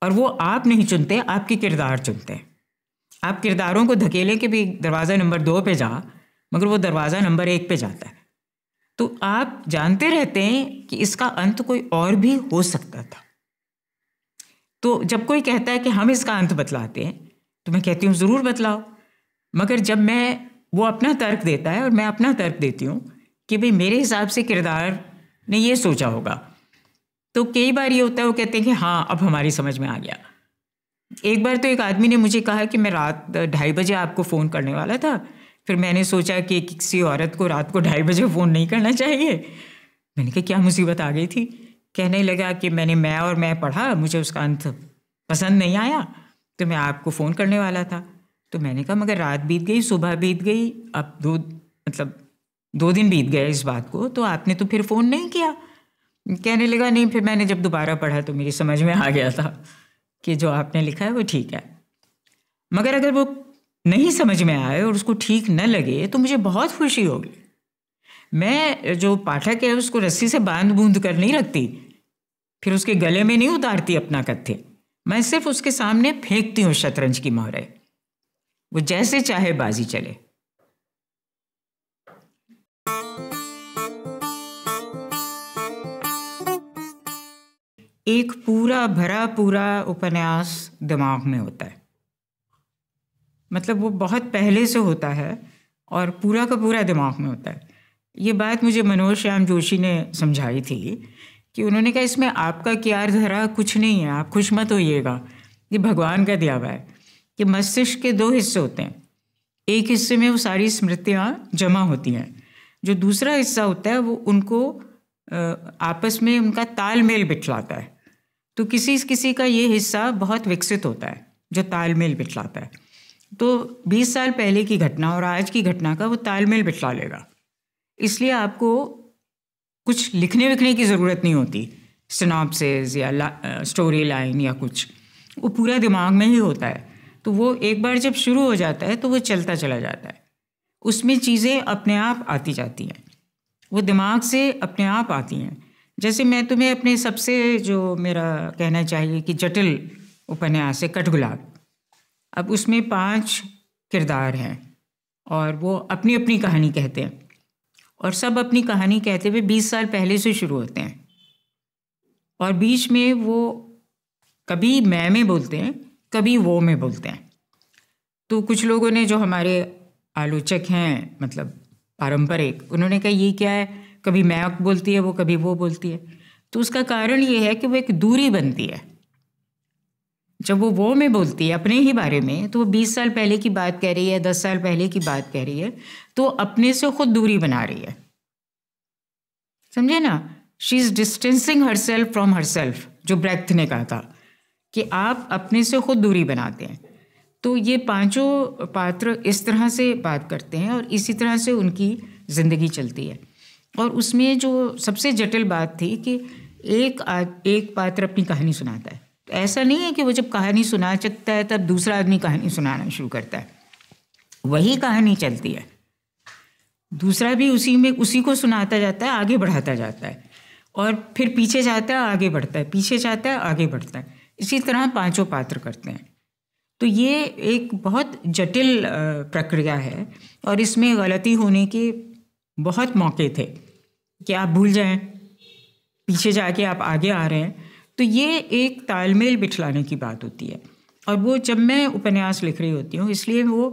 और वो आप नहीं चुनते आपके किरदार चुनते हैं आप किरदारों को धकेले के भी दरवाज़ा नंबर दो पे जा मगर वो दरवाज़ा नंबर एक पे जाता है तो आप जानते रहते हैं कि इसका अंत कोई और भी हो सकता था तो जब कोई कहता है कि हम इसका अंत बतलाते हैं तो मैं कहती हूँ ज़रूर बतलाओ मगर जब मैं वो अपना तर्क देता है और मैं अपना तर्क देती हूँ कि भाई मेरे हिसाब से किरदार ने ये सोचा होगा तो कई बार ये होता है वो कहते हैं कि हाँ अब हमारी समझ में आ गया एक बार तो एक आदमी ने मुझे कहा कि मैं रात ढाई बजे आपको फ़ोन करने वाला था फिर मैंने सोचा कि किसी औरत को रात को ढाई बजे फ़ोन नहीं करना चाहिए मैंने कहा क्या मुसीबत आ गई थी कहने लगा कि मैंने मैं और मैं पढ़ा मुझे उसका अंत पसंद नहीं आया तो मैं आपको फ़ोन करने वाला था तो मैंने कहा मगर रात बीत गई सुबह बीत गई अब दो मतलब दो दिन बीत गए इस बात को तो आपने तो फिर फ़ोन नहीं किया कहने लगा नहीं फिर मैंने जब दोबारा पढ़ा तो मेरी समझ में आ गया था कि जो आपने लिखा है वो ठीक है मगर अगर वो नहीं समझ में आए और उसको ठीक न लगे तो मुझे बहुत खुशी होगी मैं जो पाठक है उसको रस्सी से बांध बूंद कर नहीं रखती फिर उसके गले में नहीं उतारती अपना कथ्य मैं सिर्फ उसके सामने फेंकती हूँ शतरंज की मोहरे वो जैसे चाहे बाजी चले एक पूरा भरा पूरा उपन्यास दिमाग में होता है मतलब वो बहुत पहले से होता है और पूरा का पूरा दिमाग में होता है ये बात मुझे मनोज श्याम जोशी ने समझाई थी कि उन्होंने कहा इसमें आपका क्यार धरा कुछ नहीं है आप खुश मत होइएगा ये भगवान का दिया हुआ है कि मस्तिष्क के दो हिस्से होते हैं एक हिस्से में वो सारी स्मृतियाँ जमा होती हैं जो दूसरा हिस्सा होता है वो उनको आपस में उनका तालमेल बिठलाता है तो किसी किसी का ये हिस्सा बहुत विकसित होता है जो तालमेल बिठलाता है तो 20 साल पहले की घटना और आज की घटना का वो तालमेल बिठला लेगा इसलिए आपको कुछ लिखने विखने की ज़रूरत नहीं होती सिनाप्सिस या ला, स्टोरी लाइन या कुछ वो पूरा दिमाग में ही होता है तो वो एक बार जब शुरू हो जाता है तो वो चलता चला जाता है उसमें चीज़ें अपने आप आती जाती हैं वो दिमाग से अपने आप आती हैं जैसे मैं तुम्हें अपने सबसे जो मेरा कहना चाहिए कि जटिल उपन्यास है कठगुलाब अब उसमें पांच किरदार हैं और वो अपनी अपनी कहानी कहते हैं और सब अपनी कहानी कहते हुए बीस साल पहले से शुरू होते हैं और बीच में वो कभी मैं में बोलते हैं कभी वो में बोलते हैं तो कुछ लोगों ने जो हमारे आलोचक हैं मतलब पारंपरिक उन्होंने कहा ये क्या है कभी मैं बोलती है वो कभी वो बोलती है तो उसका कारण ये है कि वो एक दूरी बनती है जब वो वो में बोलती है अपने ही बारे में तो वो बीस साल पहले की बात कह रही है दस साल पहले की बात कह रही है तो अपने से खुद दूरी बना रही है समझे ना she is distancing herself from herself जो ब्रैथ ने कहा था कि आप अपने से खुद दूरी बनाते हैं तो ये पांचों पात्र इस तरह से बात करते हैं और इसी तरह से उनकी ज़िंदगी चलती है और उसमें जो सबसे जटिल बात थी कि एक आ, एक पात्र अपनी कहानी सुनाता है ऐसा नहीं है कि वो जब कहानी सुना सकता है तब दूसरा आदमी कहानी सुनाना शुरू करता है वही कहानी चलती है दूसरा भी उसी में उसी को सुनाता जाता है आगे बढ़ाता जाता है और फिर पीछे जाता है आगे बढ़ता है पीछे जाता है आगे बढ़ता है इसी तरह पांचों पात्र करते हैं तो ये एक बहुत जटिल प्रक्रिया है और इसमें गलती होने के बहुत मौके थे कि आप भूल जाएं पीछे जाके आप आगे आ रहे हैं तो ये एक तालमेल बिठलाने की बात होती है और वो जब मैं उपन्यास लिख रही होती हूँ इसलिए वो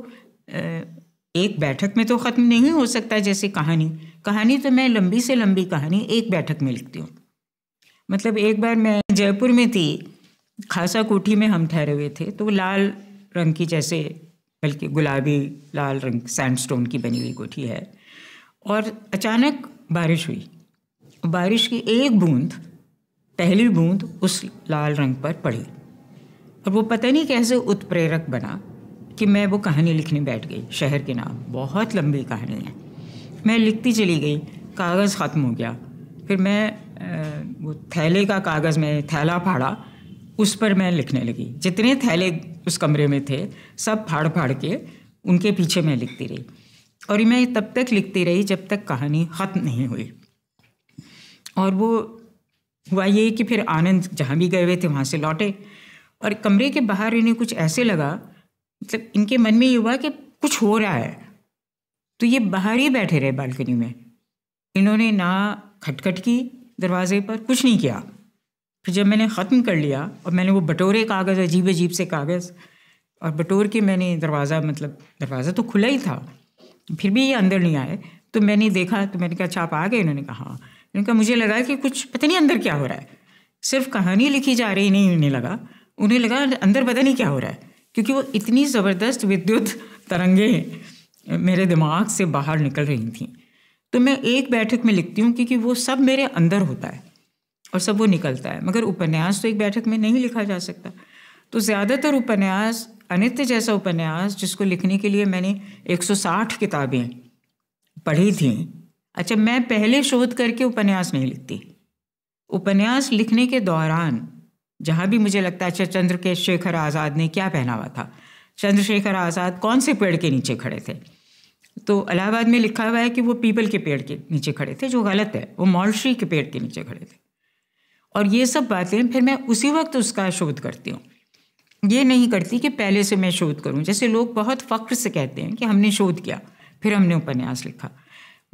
एक बैठक में तो ख़त्म नहीं हो सकता जैसे कहानी कहानी तो मैं लंबी से लंबी कहानी एक बैठक में लिखती हूँ मतलब एक बार मैं जयपुर में थी खासा कोठी में हम ठहरे हुए थे तो लाल रंग की जैसे बल्कि गुलाबी लाल रंग सैंडस्टोन की बनी हुई कोठी है और अचानक बारिश हुई बारिश की एक बूंद पहली बूंद उस लाल रंग पर पड़ी और वो पता नहीं कैसे उत्प्रेरक बना कि मैं वो कहानी लिखने बैठ गई शहर के नाम बहुत लंबी कहानी है मैं लिखती चली गई कागज़ ख़त्म हो गया फिर मैं वो थैले का कागज़ में थैला फाड़ा उस पर मैं लिखने लगी जितने थैले उस कमरे में थे सब फाड़ फाड़ के उनके पीछे मैं लिखती रही और मैं तब तक लिखती रही जब तक कहानी ख़त्म नहीं हुई और वो हुआ ये कि फिर आनंद जहाँ भी गए हुए थे वहाँ से लौटे और कमरे के बाहर इन्हें कुछ ऐसे लगा मतलब इनके मन में ये हुआ कि कुछ हो रहा है तो ये बाहर ही बैठे रहे बालकनी में इन्होंने ना खटखट की दरवाजे पर कुछ नहीं किया फिर जब मैंने ख़त्म कर लिया और मैंने वो बटोरे कागज़ अजीब अजीब से कागज़ और बटोर के मैंने दरवाज़ा मतलब दरवाज़ा तो खुला ही था फिर भी ये अंदर नहीं आए तो मैंने देखा तो मैंने कहा अच्छा आप आ गए इन्होंने कहा हाँ। उनका मुझे लगा कि कुछ पता नहीं अंदर क्या हो रहा है सिर्फ कहानी लिखी जा रही नहीं उन्हें लगा उन्हें लगा अंदर पता नहीं क्या हो रहा है क्योंकि वो इतनी ज़बरदस्त विद्युत तरंगे मेरे दिमाग से बाहर निकल रही थी तो मैं एक बैठक में लिखती हूँ क्योंकि वो सब मेरे अंदर होता है और सब वो निकलता है मगर उपन्यास तो एक बैठक में नहीं लिखा जा सकता तो ज़्यादातर उपन्यास अनित्य जैसा उपन्यास जिसको लिखने के लिए मैंने 160 किताबें पढ़ी थीं अच्छा मैं पहले शोध करके उपन्यास नहीं लिखती उपन्यास लिखने के दौरान जहाँ भी मुझे लगता है अच्छा चंद्र के शेखर आज़ाद ने क्या पहना हुआ था चंद्रशेखर आज़ाद कौन से पेड़ के नीचे खड़े थे तो इलाहाबाद में लिखा हुआ है कि वो पीपल के पेड़ के नीचे खड़े थे जो गलत है वो मौलशी के पेड़ के नीचे खड़े थे और ये सब बातें फिर मैं उसी वक्त उसका शोध करती हूँ ये नहीं करती कि पहले से मैं शोध करूँ जैसे लोग बहुत फ़ख्र से कहते हैं कि हमने शोध किया फिर हमने उपन्यास लिखा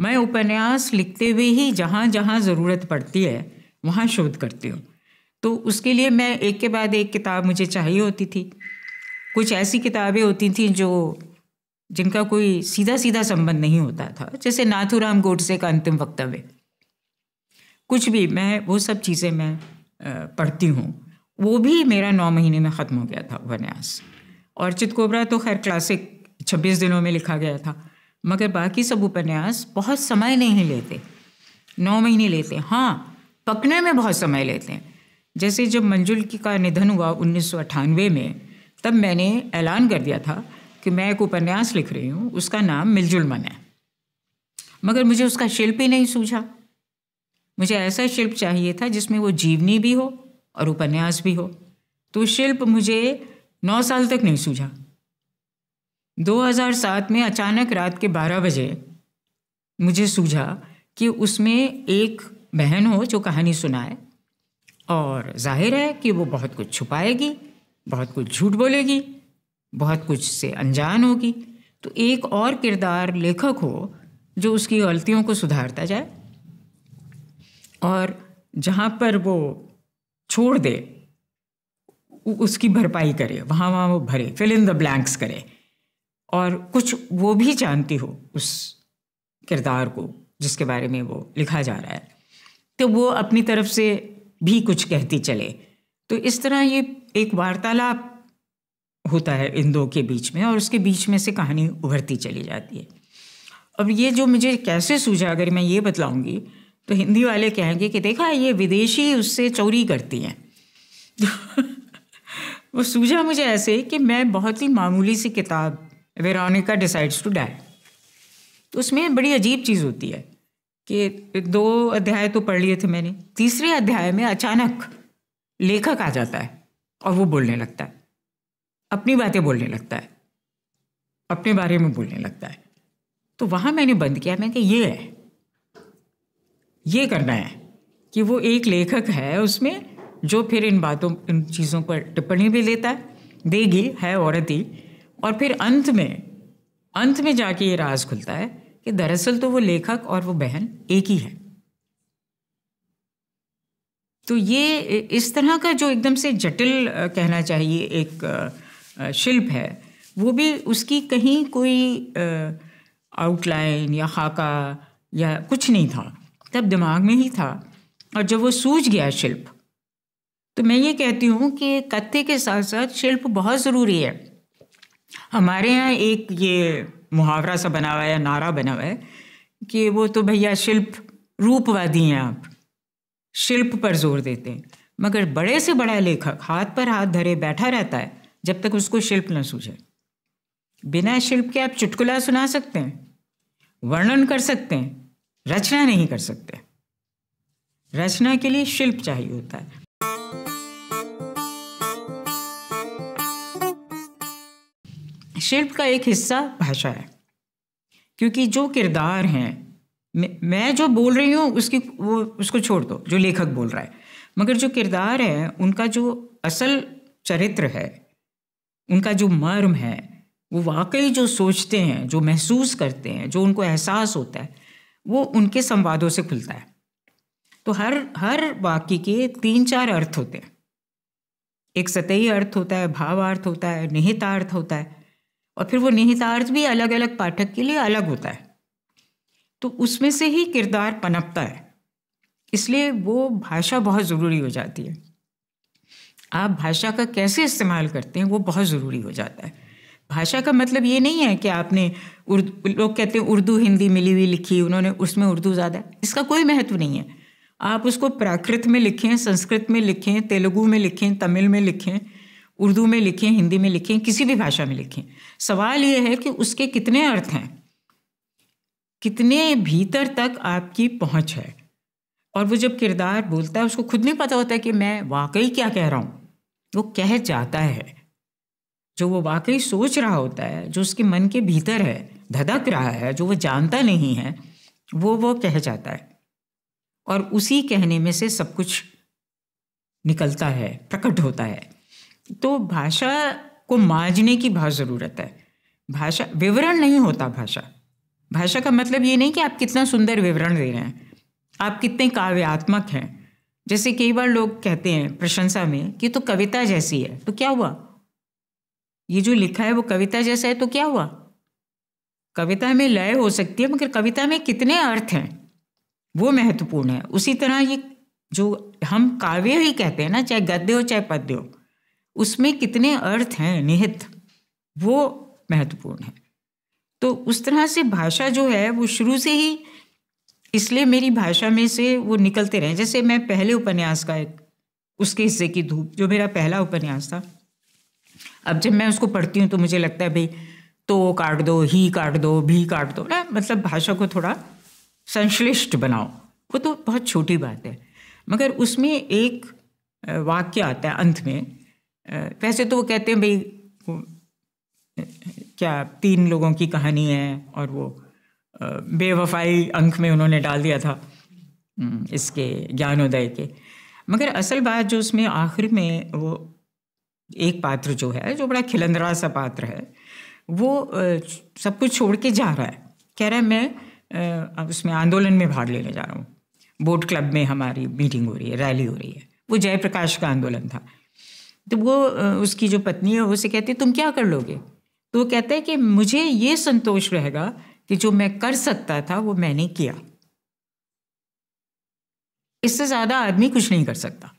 मैं उपन्यास लिखते हुए ही जहाँ जहाँ ज़रूरत पड़ती है वहाँ शोध करती हूँ तो उसके लिए मैं एक के बाद एक किताब मुझे चाहिए होती थी कुछ ऐसी किताबें होती थी जो जिनका कोई सीधा सीधा संबंध नहीं होता था जैसे नाथूराम गोडसे का अंतिम वक्तव्य कुछ भी मैं वो सब चीज़ें मैं पढ़ती हूँ वो भी मेरा नौ महीने में ख़त्म हो गया था उपन्यास और चित कोबरा तो खैर क्लासिक छब्बीस दिनों में लिखा गया था मगर बाकी सब उपन्यास बहुत समय नहीं लेते नौ महीने लेते हाँ पकने में बहुत समय लेते हैं जैसे जब मंजुल की का निधन हुआ उन्नीस में तब मैंने ऐलान कर दिया था कि मैं एक उपन्यास लिख रही हूँ उसका नाम मिलजुल मन है मगर मुझे उसका शिल्प ही नहीं सूझा मुझे ऐसा शिल्प चाहिए था जिसमें वो जीवनी भी हो और उपन्यास भी हो तो शिल्प मुझे नौ साल तक नहीं सूझा 2007 में अचानक रात के 12 बजे मुझे सूझा कि उसमें एक बहन हो जो कहानी सुनाए और जाहिर है कि वो बहुत कुछ छुपाएगी बहुत कुछ झूठ बोलेगी बहुत कुछ से अनजान होगी तो एक और किरदार लेखक हो जो उसकी गलतियों को सुधारता जाए और जहाँ पर वो छोड़ दे उसकी भरपाई करे वहाँ वहाँ वो भरे फिल इन द ब्लैंक्स करे और कुछ वो भी जानती हो उस किरदार को जिसके बारे में वो लिखा जा रहा है तो वो अपनी तरफ से भी कुछ कहती चले तो इस तरह ये एक वार्तालाप होता है इन दो के बीच में और उसके बीच में से कहानी उभरती चली जाती है अब ये जो मुझे कैसे सूझा अगर मैं ये बतलाऊंगी तो हिंदी वाले कहेंगे कि देखा ये विदेशी उससे चोरी करती हैं वो सूझा मुझे ऐसे कि मैं बहुत ही मामूली सी किताब वेरोनिका डिसाइड्स टू डाई तो उसमें बड़ी अजीब चीज़ होती है कि दो अध्याय तो पढ़ लिए थे मैंने तीसरे अध्याय में अचानक लेखक आ जाता है और वो बोलने लगता है अपनी बातें बोलने लगता है अपने बारे में बोलने लगता है तो वहाँ मैंने बंद किया मैंने कहा ये है ये करना है कि वो एक लेखक है उसमें जो फिर इन बातों इन चीज़ों पर टिप्पणी भी लेता है देगी है औरत ही और फिर अंत में अंत में जाके ये राज खुलता है कि दरअसल तो वो लेखक और वो बहन एक ही है तो ये इस तरह का जो एकदम से जटिल कहना चाहिए एक शिल्प है वो भी उसकी कहीं कोई आउटलाइन या खाका या कुछ नहीं था तब दिमाग में ही था और जब वो सूझ गया शिल्प तो मैं ये कहती हूँ कि कत्थे के साथ साथ शिल्प बहुत ज़रूरी है हमारे यहाँ एक ये मुहावरा सा बना हुआ है नारा बना हुआ है कि वो तो भैया शिल्प रूपवादी हैं आप शिल्प पर जोर देते हैं मगर बड़े से बड़ा लेखक हाथ पर हाथ धरे बैठा रहता है जब तक उसको शिल्प न सूझे बिना शिल्प के आप चुटकुला सुना सकते हैं वर्णन कर सकते हैं रचना नहीं कर सकते रचना के लिए शिल्प चाहिए होता है शिल्प का एक हिस्सा भाषा है क्योंकि जो किरदार हैं मैं जो बोल रही हूँ उसकी वो उसको छोड़ दो जो लेखक बोल रहा है मगर जो किरदार है उनका जो असल चरित्र है उनका जो मर्म है वो वाकई जो सोचते हैं जो महसूस करते हैं जो उनको एहसास होता है वो उनके संवादों से खुलता है तो हर हर वाक्य के तीन चार अर्थ होते हैं एक सतही अर्थ होता है भावार्थ होता है निहितार्थ होता है और फिर वो निहितार्थ भी अलग अलग पाठक के लिए अलग होता है तो उसमें से ही किरदार पनपता है इसलिए वो भाषा बहुत ज़रूरी हो जाती है आप भाषा का कैसे इस्तेमाल करते हैं वो बहुत ज़रूरी हो जाता है भाषा का मतलब ये नहीं है कि आपने उर्दू लोग कहते हैं उर्दू हिंदी मिली हुई लिखी उन्होंने उसमें उर्दू ज़्यादा इसका कोई महत्व नहीं है आप उसको प्राकृत में लिखें संस्कृत में लिखें तेलुगू में लिखें तमिल में लिखें उर्दू में लिखें हिंदी में लिखें किसी भी भाषा में लिखें सवाल ये है कि उसके कितने अर्थ हैं कितने भीतर तक आपकी पहुंच है और वो जब किरदार बोलता है उसको खुद नहीं पता होता है कि मैं वाकई क्या कह रहा हूँ वो कह जाता है जो वो वाकई सोच रहा होता है जो उसके मन के भीतर है धधक रहा है जो वो जानता नहीं है वो वो कह जाता है और उसी कहने में से सब कुछ निकलता है प्रकट होता है तो भाषा को मांझने की बहुत ज़रूरत है भाषा विवरण नहीं होता भाषा भाषा का मतलब ये नहीं कि आप कितना सुंदर विवरण दे रहे हैं आप कितने काव्यात्मक हैं जैसे कई बार लोग कहते हैं प्रशंसा में कि तो कविता जैसी है तो क्या हुआ ये जो लिखा है वो कविता जैसा है तो क्या हुआ कविता में लय हो सकती है मगर कविता में कितने अर्थ हैं वो महत्वपूर्ण है उसी तरह ये जो हम काव्य ही कहते हैं ना चाहे गद्य हो चाहे पद्य हो उसमें कितने अर्थ हैं निहित वो महत्वपूर्ण है तो उस तरह से भाषा जो है वो शुरू से ही इसलिए मेरी भाषा में से वो निकलते रहे जैसे मैं पहले उपन्यास का एक उसके हिस्से की धूप जो मेरा पहला उपन्यास था अब जब मैं उसको पढ़ती हूँ तो मुझे लगता है भाई तो काट दो ही काट दो भी काट दो ना मतलब भाषा को थोड़ा संश्लिष्ट बनाओ वो तो बहुत छोटी बात है मगर उसमें एक वाक्य आता है अंत में वैसे तो वो कहते हैं भाई क्या तीन लोगों की कहानी है और वो बेवफाई अंक में उन्होंने डाल दिया था इसके ज्ञानोदय के मगर असल बात जो उसमें आखिर में वो एक पात्र जो है जो बड़ा खिलंदरा सा पात्र है वो सब कुछ छोड़ के जा रहा है कह रहा है मैं उसमें आंदोलन में भाग लेने जा रहा हूँ बोट क्लब में हमारी मीटिंग हो रही है रैली हो रही है वो जयप्रकाश का आंदोलन था तो वो उसकी जो पत्नी है उसे कहती है तुम क्या कर लोगे तो वो कहता है कि मुझे ये संतोष रहेगा कि जो मैं कर सकता था वो मैंने किया इससे ज़्यादा आदमी कुछ नहीं कर सकता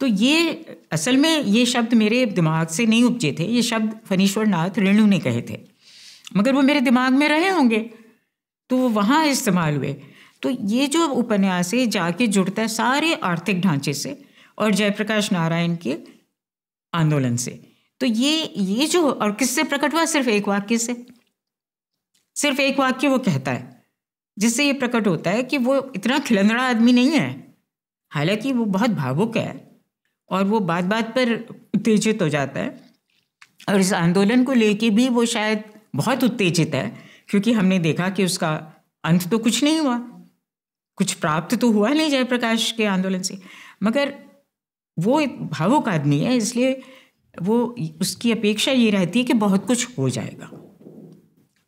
तो ये असल में ये शब्द मेरे दिमाग से नहीं उपजे थे ये शब्द फनीश्वर नाथ रेणु ने कहे थे मगर वो मेरे दिमाग में रहे होंगे तो वो वहाँ इस्तेमाल हुए तो ये जो उपन्यास है जाके जुड़ता है सारे आर्थिक ढांचे से और जयप्रकाश नारायण के आंदोलन से तो ये ये जो और किससे प्रकट हुआ सिर्फ एक वाक्य से सिर्फ एक वाक्य वो कहता है जिससे ये प्रकट होता है कि वो इतना खिलंदड़ा आदमी नहीं है हालांकि वो बहुत भावुक है और वो बात बात पर उत्तेजित हो जाता है और इस आंदोलन को लेके भी वो शायद बहुत उत्तेजित है क्योंकि हमने देखा कि उसका अंत तो कुछ नहीं हुआ कुछ प्राप्त तो हुआ नहीं जयप्रकाश के आंदोलन से मगर वो भावुक आदमी है इसलिए वो उसकी अपेक्षा ये रहती है कि बहुत कुछ हो जाएगा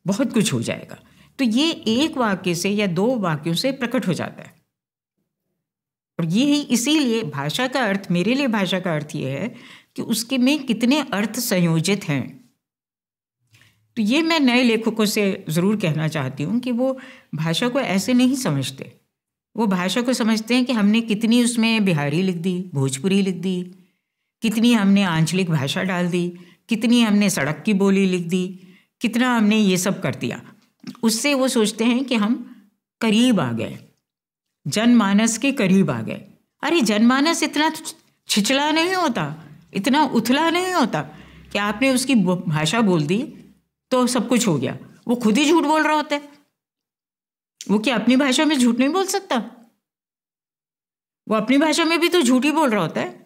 बहुत कुछ हो जाएगा तो ये एक वाक्य से या दो वाक्यों से प्रकट हो जाता है और ही इसीलिए भाषा का अर्थ मेरे लिए भाषा का अर्थ ये है कि उसके में कितने अर्थ संयोजित हैं तो ये मैं नए लेखकों से ज़रूर कहना चाहती हूँ कि वो भाषा को ऐसे नहीं समझते वो भाषा को समझते हैं कि हमने कितनी उसमें बिहारी लिख दी भोजपुरी लिख दी कितनी हमने आंचलिक भाषा डाल दी कितनी हमने सड़क की बोली लिख दी कितना हमने ये सब कर दिया उससे वो सोचते हैं कि हम करीब आ गए जनमानस के करीब आ गए अरे जनमानस इतना छिछला नहीं होता इतना उथला नहीं होता कि आपने उसकी भाषा बोल दी तो सब कुछ हो गया वो खुद ही झूठ बोल रहा होता है वो क्या अपनी भाषा में झूठ नहीं बोल सकता वो अपनी भाषा में भी तो झूठ ही बोल रहा होता है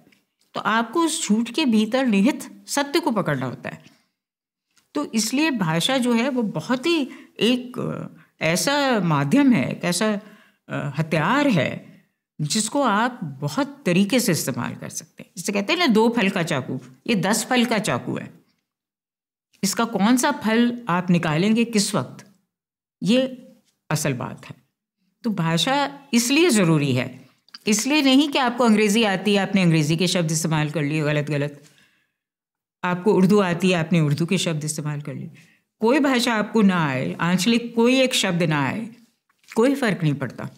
तो आपको उस झूठ के भीतर निहित सत्य को पकड़ना होता है तो इसलिए भाषा जो है वो बहुत ही एक ऐसा माध्यम है एक ऐसा हथियार है जिसको आप बहुत तरीके से इस्तेमाल कर सकते हैं जिसे कहते हैं ना दो फल का चाकू ये दस फल का चाकू है इसका कौन सा फल आप निकालेंगे किस वक्त ये असल बात है तो भाषा इसलिए ज़रूरी है इसलिए नहीं कि आपको अंग्रेज़ी आती है आपने अंग्रेज़ी के शब्द इस्तेमाल कर लिए गलत गलत आपको उर्दू आती है आपने उर्दू के शब्द इस्तेमाल कर लिए कोई भाषा आपको ना आए आंचलिक कोई एक शब्द ना आए कोई फ़र्क नहीं पड़ता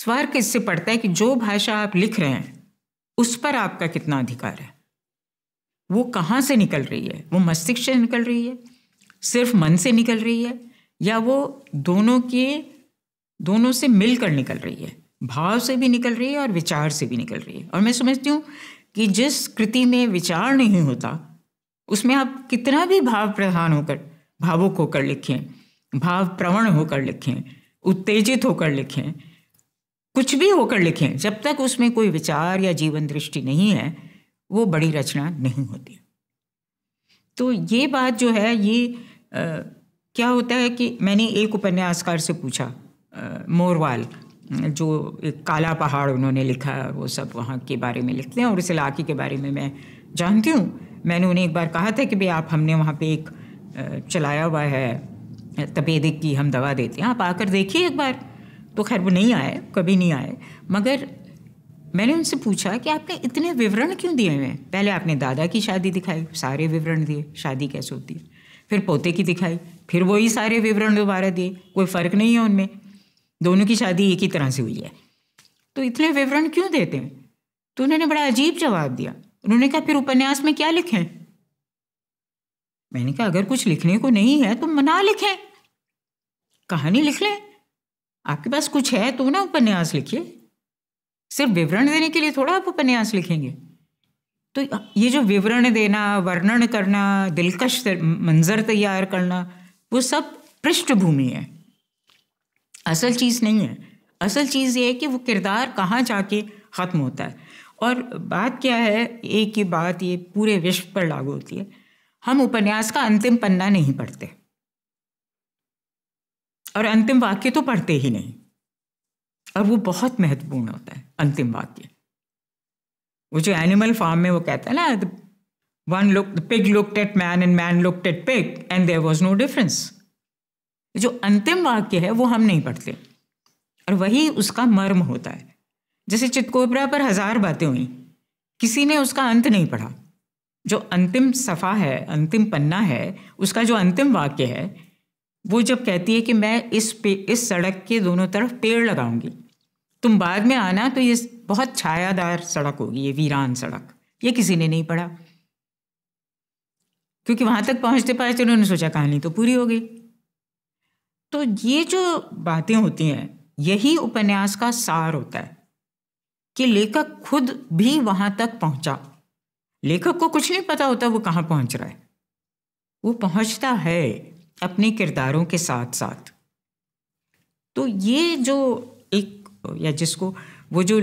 स्वर्क इससे पड़ता है कि जो भाषा आप लिख रहे हैं उस पर आपका कितना अधिकार है वो कहाँ से निकल रही है वो मस्तिष्क से निकल रही है सिर्फ मन से निकल रही है या वो दोनों के दोनों से मिलकर निकल रही है भाव से भी निकल रही है और विचार से भी निकल रही है और मैं समझती हूँ कि जिस कृति में विचार नहीं होता उसमें आप कितना भी भाव प्रधान होकर भावुक होकर लिखें भाव प्रवण होकर लिखें उत्तेजित होकर लिखें कुछ भी होकर लिखें जब तक उसमें कोई विचार या जीवन दृष्टि नहीं है वो बड़ी रचना नहीं होती तो ये बात जो है ये क्या होता है कि मैंने एक उपन्यासकार से पूछा मोरवाल जो एक काला पहाड़ उन्होंने लिखा वो सब वहाँ के बारे में लिखते हैं और इस इलाके के बारे में मैं जानती हूँ मैंने उन्हें एक बार कहा था कि भाई आप हमने वहाँ पे एक चलाया हुआ है तपेदिक की हम दवा देते हैं आप आकर देखिए एक बार तो खैर वो नहीं आए कभी नहीं आए मगर मैंने उनसे पूछा कि आपने इतने विवरण क्यों दिए हुए हैं पहले आपने दादा की शादी दिखाई सारे विवरण दिए शादी कैसे होती है फिर पोते की दिखाई फिर वही सारे विवरण दोबारा दिए कोई फ़र्क नहीं है उनमें दोनों की शादी एक ही तरह से हुई है तो इतने विवरण क्यों देते हैं तो उन्होंने बड़ा अजीब जवाब दिया उन्होंने कहा फिर उपन्यास में क्या लिखें मैंने कहा अगर कुछ लिखने को नहीं है तो मना लिखें कहानी लिख लें आपके पास कुछ है तो ना उपन्यास लिखिए सिर्फ विवरण देने के लिए थोड़ा आप उपन्यास लिखेंगे तो ये जो विवरण देना वर्णन करना दिलकश मंजर तैयार करना वो सब पृष्ठभूमि है असल चीज़ नहीं है असल चीज़ ये है कि वो किरदार कहाँ जाके ख़त्म होता है और बात क्या है एक ही बात ये पूरे विश्व पर लागू होती है हम उपन्यास का अंतिम पन्ना नहीं पढ़ते और अंतिम वाक्य तो पढ़ते ही नहीं और वो बहुत महत्वपूर्ण होता है अंतिम वाक्य वो जो एनिमल फार्म में वो कहता है ना one look pig look at man and man look at pig and there was no difference जो अंतिम वाक्य है वो हम नहीं पढ़ते और वही उसका मर्म होता है जैसे चितकोबरा पर हजार बातें हुई किसी ने उसका अंत नहीं पढ़ा जो अंतिम सफ़ा है अंतिम पन्ना है उसका जो अंतिम वाक्य है वो जब कहती है कि मैं इस पे इस सड़क के दोनों तरफ पेड़ लगाऊंगी तुम बाद में आना तो ये बहुत छायादार सड़क होगी ये वीरान सड़क ये किसी ने नहीं पढ़ा क्योंकि वहां तक पहुंचते पहुंचते उन्होंने सोचा कहानी तो पूरी हो गई तो ये जो बातें होती हैं यही उपन्यास का सार होता है कि लेखक खुद भी वहां तक पहुंचा लेखक को कुछ नहीं पता होता वो कहाँ पहुंच रहा है वो पहुंचता है अपने किरदारों के साथ साथ तो ये जो एक या जिसको वो जो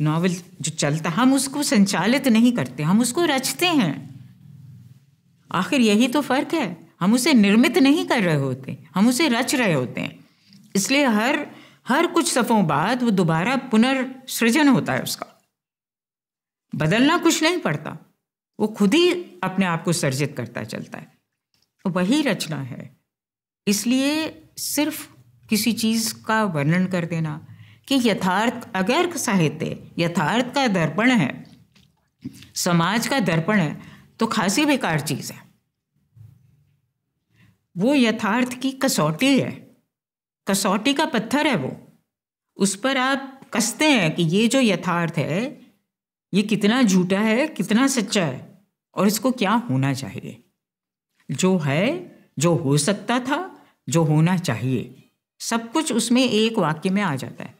नावल जो चलता हम उसको संचालित नहीं करते हम उसको रचते हैं आखिर यही तो फ़र्क है हम उसे निर्मित नहीं कर रहे होते हम उसे रच रहे होते हैं इसलिए हर हर कुछ सफ़ों बाद वो दोबारा पुनर्सृजन होता है उसका बदलना कुछ नहीं पड़ता वो खुद ही अपने आप को सर्जित करता चलता है तो वही रचना है इसलिए सिर्फ किसी चीज़ का वर्णन कर देना कि यथार्थ अगर साहित्य यथार्थ का दर्पण है समाज का दर्पण है तो खासी बेकार चीज़ है वो यथार्थ की कसौटी है कसौटी का पत्थर है वो उस पर आप कसते हैं कि ये जो यथार्थ है ये कितना झूठा है कितना सच्चा है और इसको क्या होना चाहिए जो है जो हो सकता था जो होना चाहिए सब कुछ उसमें एक वाक्य में आ जाता है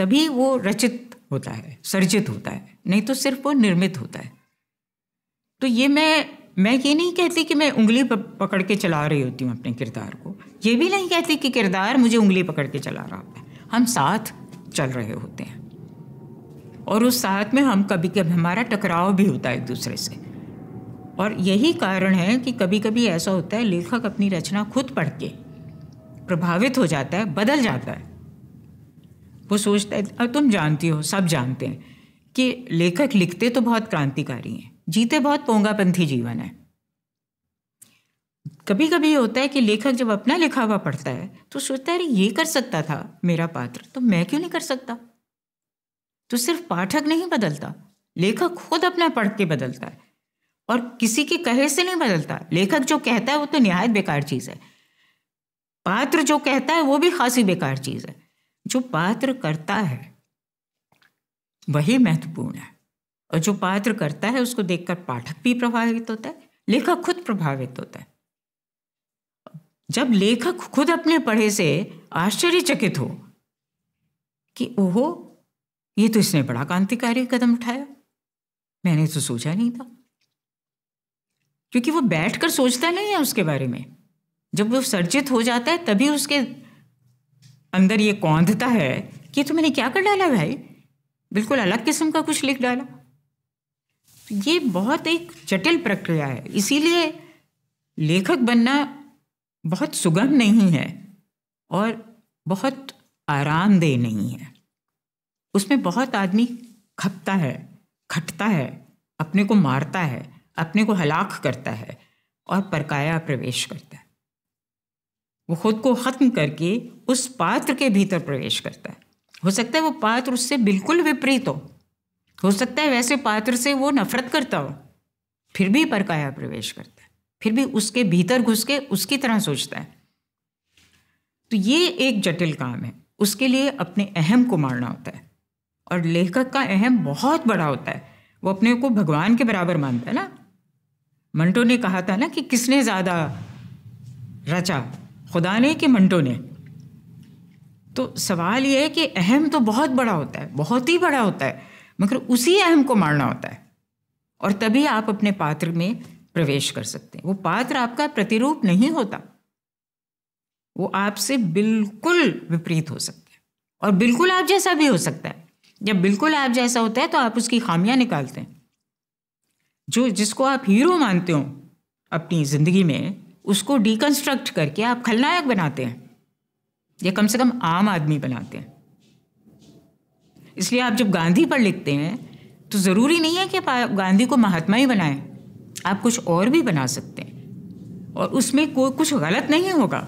तभी वो रचित होता है सर्जित होता है नहीं तो सिर्फ वो निर्मित होता है तो ये मैं मैं ये नहीं कहती कि मैं उंगली पकड़ के चला रही होती हूँ अपने किरदार को ये भी नहीं कहती कि किरदार मुझे उंगली पकड़ के चला रहा है हम साथ चल रहे होते हैं और उस साथ में हम कभी कभी हमारा टकराव भी होता है एक दूसरे से और यही कारण है कि कभी कभी ऐसा होता है लेखक अपनी रचना खुद पढ़ के प्रभावित हो जाता है बदल जाता है वो सोचता है अब तुम जानती हो सब जानते हैं कि लेखक लिखते तो बहुत क्रांतिकारी हैं जीते बहुत पोंगापंथी जीवन है कभी कभी होता है कि लेखक जब अपना लिखा हुआ पढ़ता है तो सोचता है अरे ये कर सकता था मेरा पात्र तो मैं क्यों नहीं कर सकता तो सिर्फ पाठक नहीं बदलता लेखक खुद अपना पढ़ के बदलता है और किसी के कहे से नहीं बदलता लेखक जो कहता है वो तो नहायत बेकार चीज़ है पात्र जो कहता है वो भी खासी बेकार चीज़ है जो पात्र करता है वही महत्वपूर्ण है और जो पात्र करता है उसको देखकर पाठक भी प्रभावित होता है लेखक खुद प्रभावित होता है जब लेखक खुद अपने पढ़े से आश्चर्यचकित हो कि ओहो ये तो इसने बड़ा क्रांतिकारी कदम उठाया मैंने तो सोचा नहीं था क्योंकि वो बैठकर सोचता नहीं है उसके बारे में जब वो सर्जित हो जाता है तभी उसके अंदर ये कौंधता है कि तो मैंने क्या कर डाला भाई बिल्कुल अलग किस्म का कुछ लिख डाला तो ये बहुत एक जटिल प्रक्रिया है इसीलिए लेखक बनना बहुत सुगम नहीं है और बहुत आरामदेह नहीं है उसमें बहुत आदमी खपता है खटता है अपने को मारता है अपने को हलाक करता है और परकाया प्रवेश करता है वो खुद को ख़त्म करके उस पात्र के भीतर प्रवेश करता है हो सकता है वो पात्र उससे बिल्कुल विपरीत हो हो सकता है वैसे पात्र से वो नफरत करता हो फिर भी परकाया प्रवेश करता है फिर भी उसके भीतर घुस के उसकी तरह सोचता है तो ये एक जटिल काम है उसके लिए अपने अहम को मारना होता है और लेखक का अहम बहुत बड़ा होता है वो अपने को भगवान के बराबर मानता है ना मंटो ने कहा था ना कि किसने ज़्यादा रचा खुदा ने कि मंटो ने तो सवाल यह है कि अहम तो बहुत बड़ा होता है बहुत ही बड़ा होता है मगर उसी अहम को मारना होता है और तभी आप अपने पात्र में प्रवेश कर सकते हैं वो पात्र आपका प्रतिरूप नहीं होता वो आपसे बिल्कुल विपरीत हो सकता है और बिल्कुल आप जैसा भी हो सकता है जब बिल्कुल आप जैसा होता है तो आप उसकी खामियां निकालते हैं जो जिसको आप हीरो मानते हो अपनी ज़िंदगी में उसको डिकन्स्ट्रक्ट करके आप खलनायक बनाते हैं या कम से कम आम आदमी बनाते हैं इसलिए आप जब गांधी पर लिखते हैं तो ज़रूरी नहीं है कि आप गांधी को महात्मा ही बनाएं आप कुछ और भी बना सकते हैं और उसमें कोई कुछ गलत नहीं होगा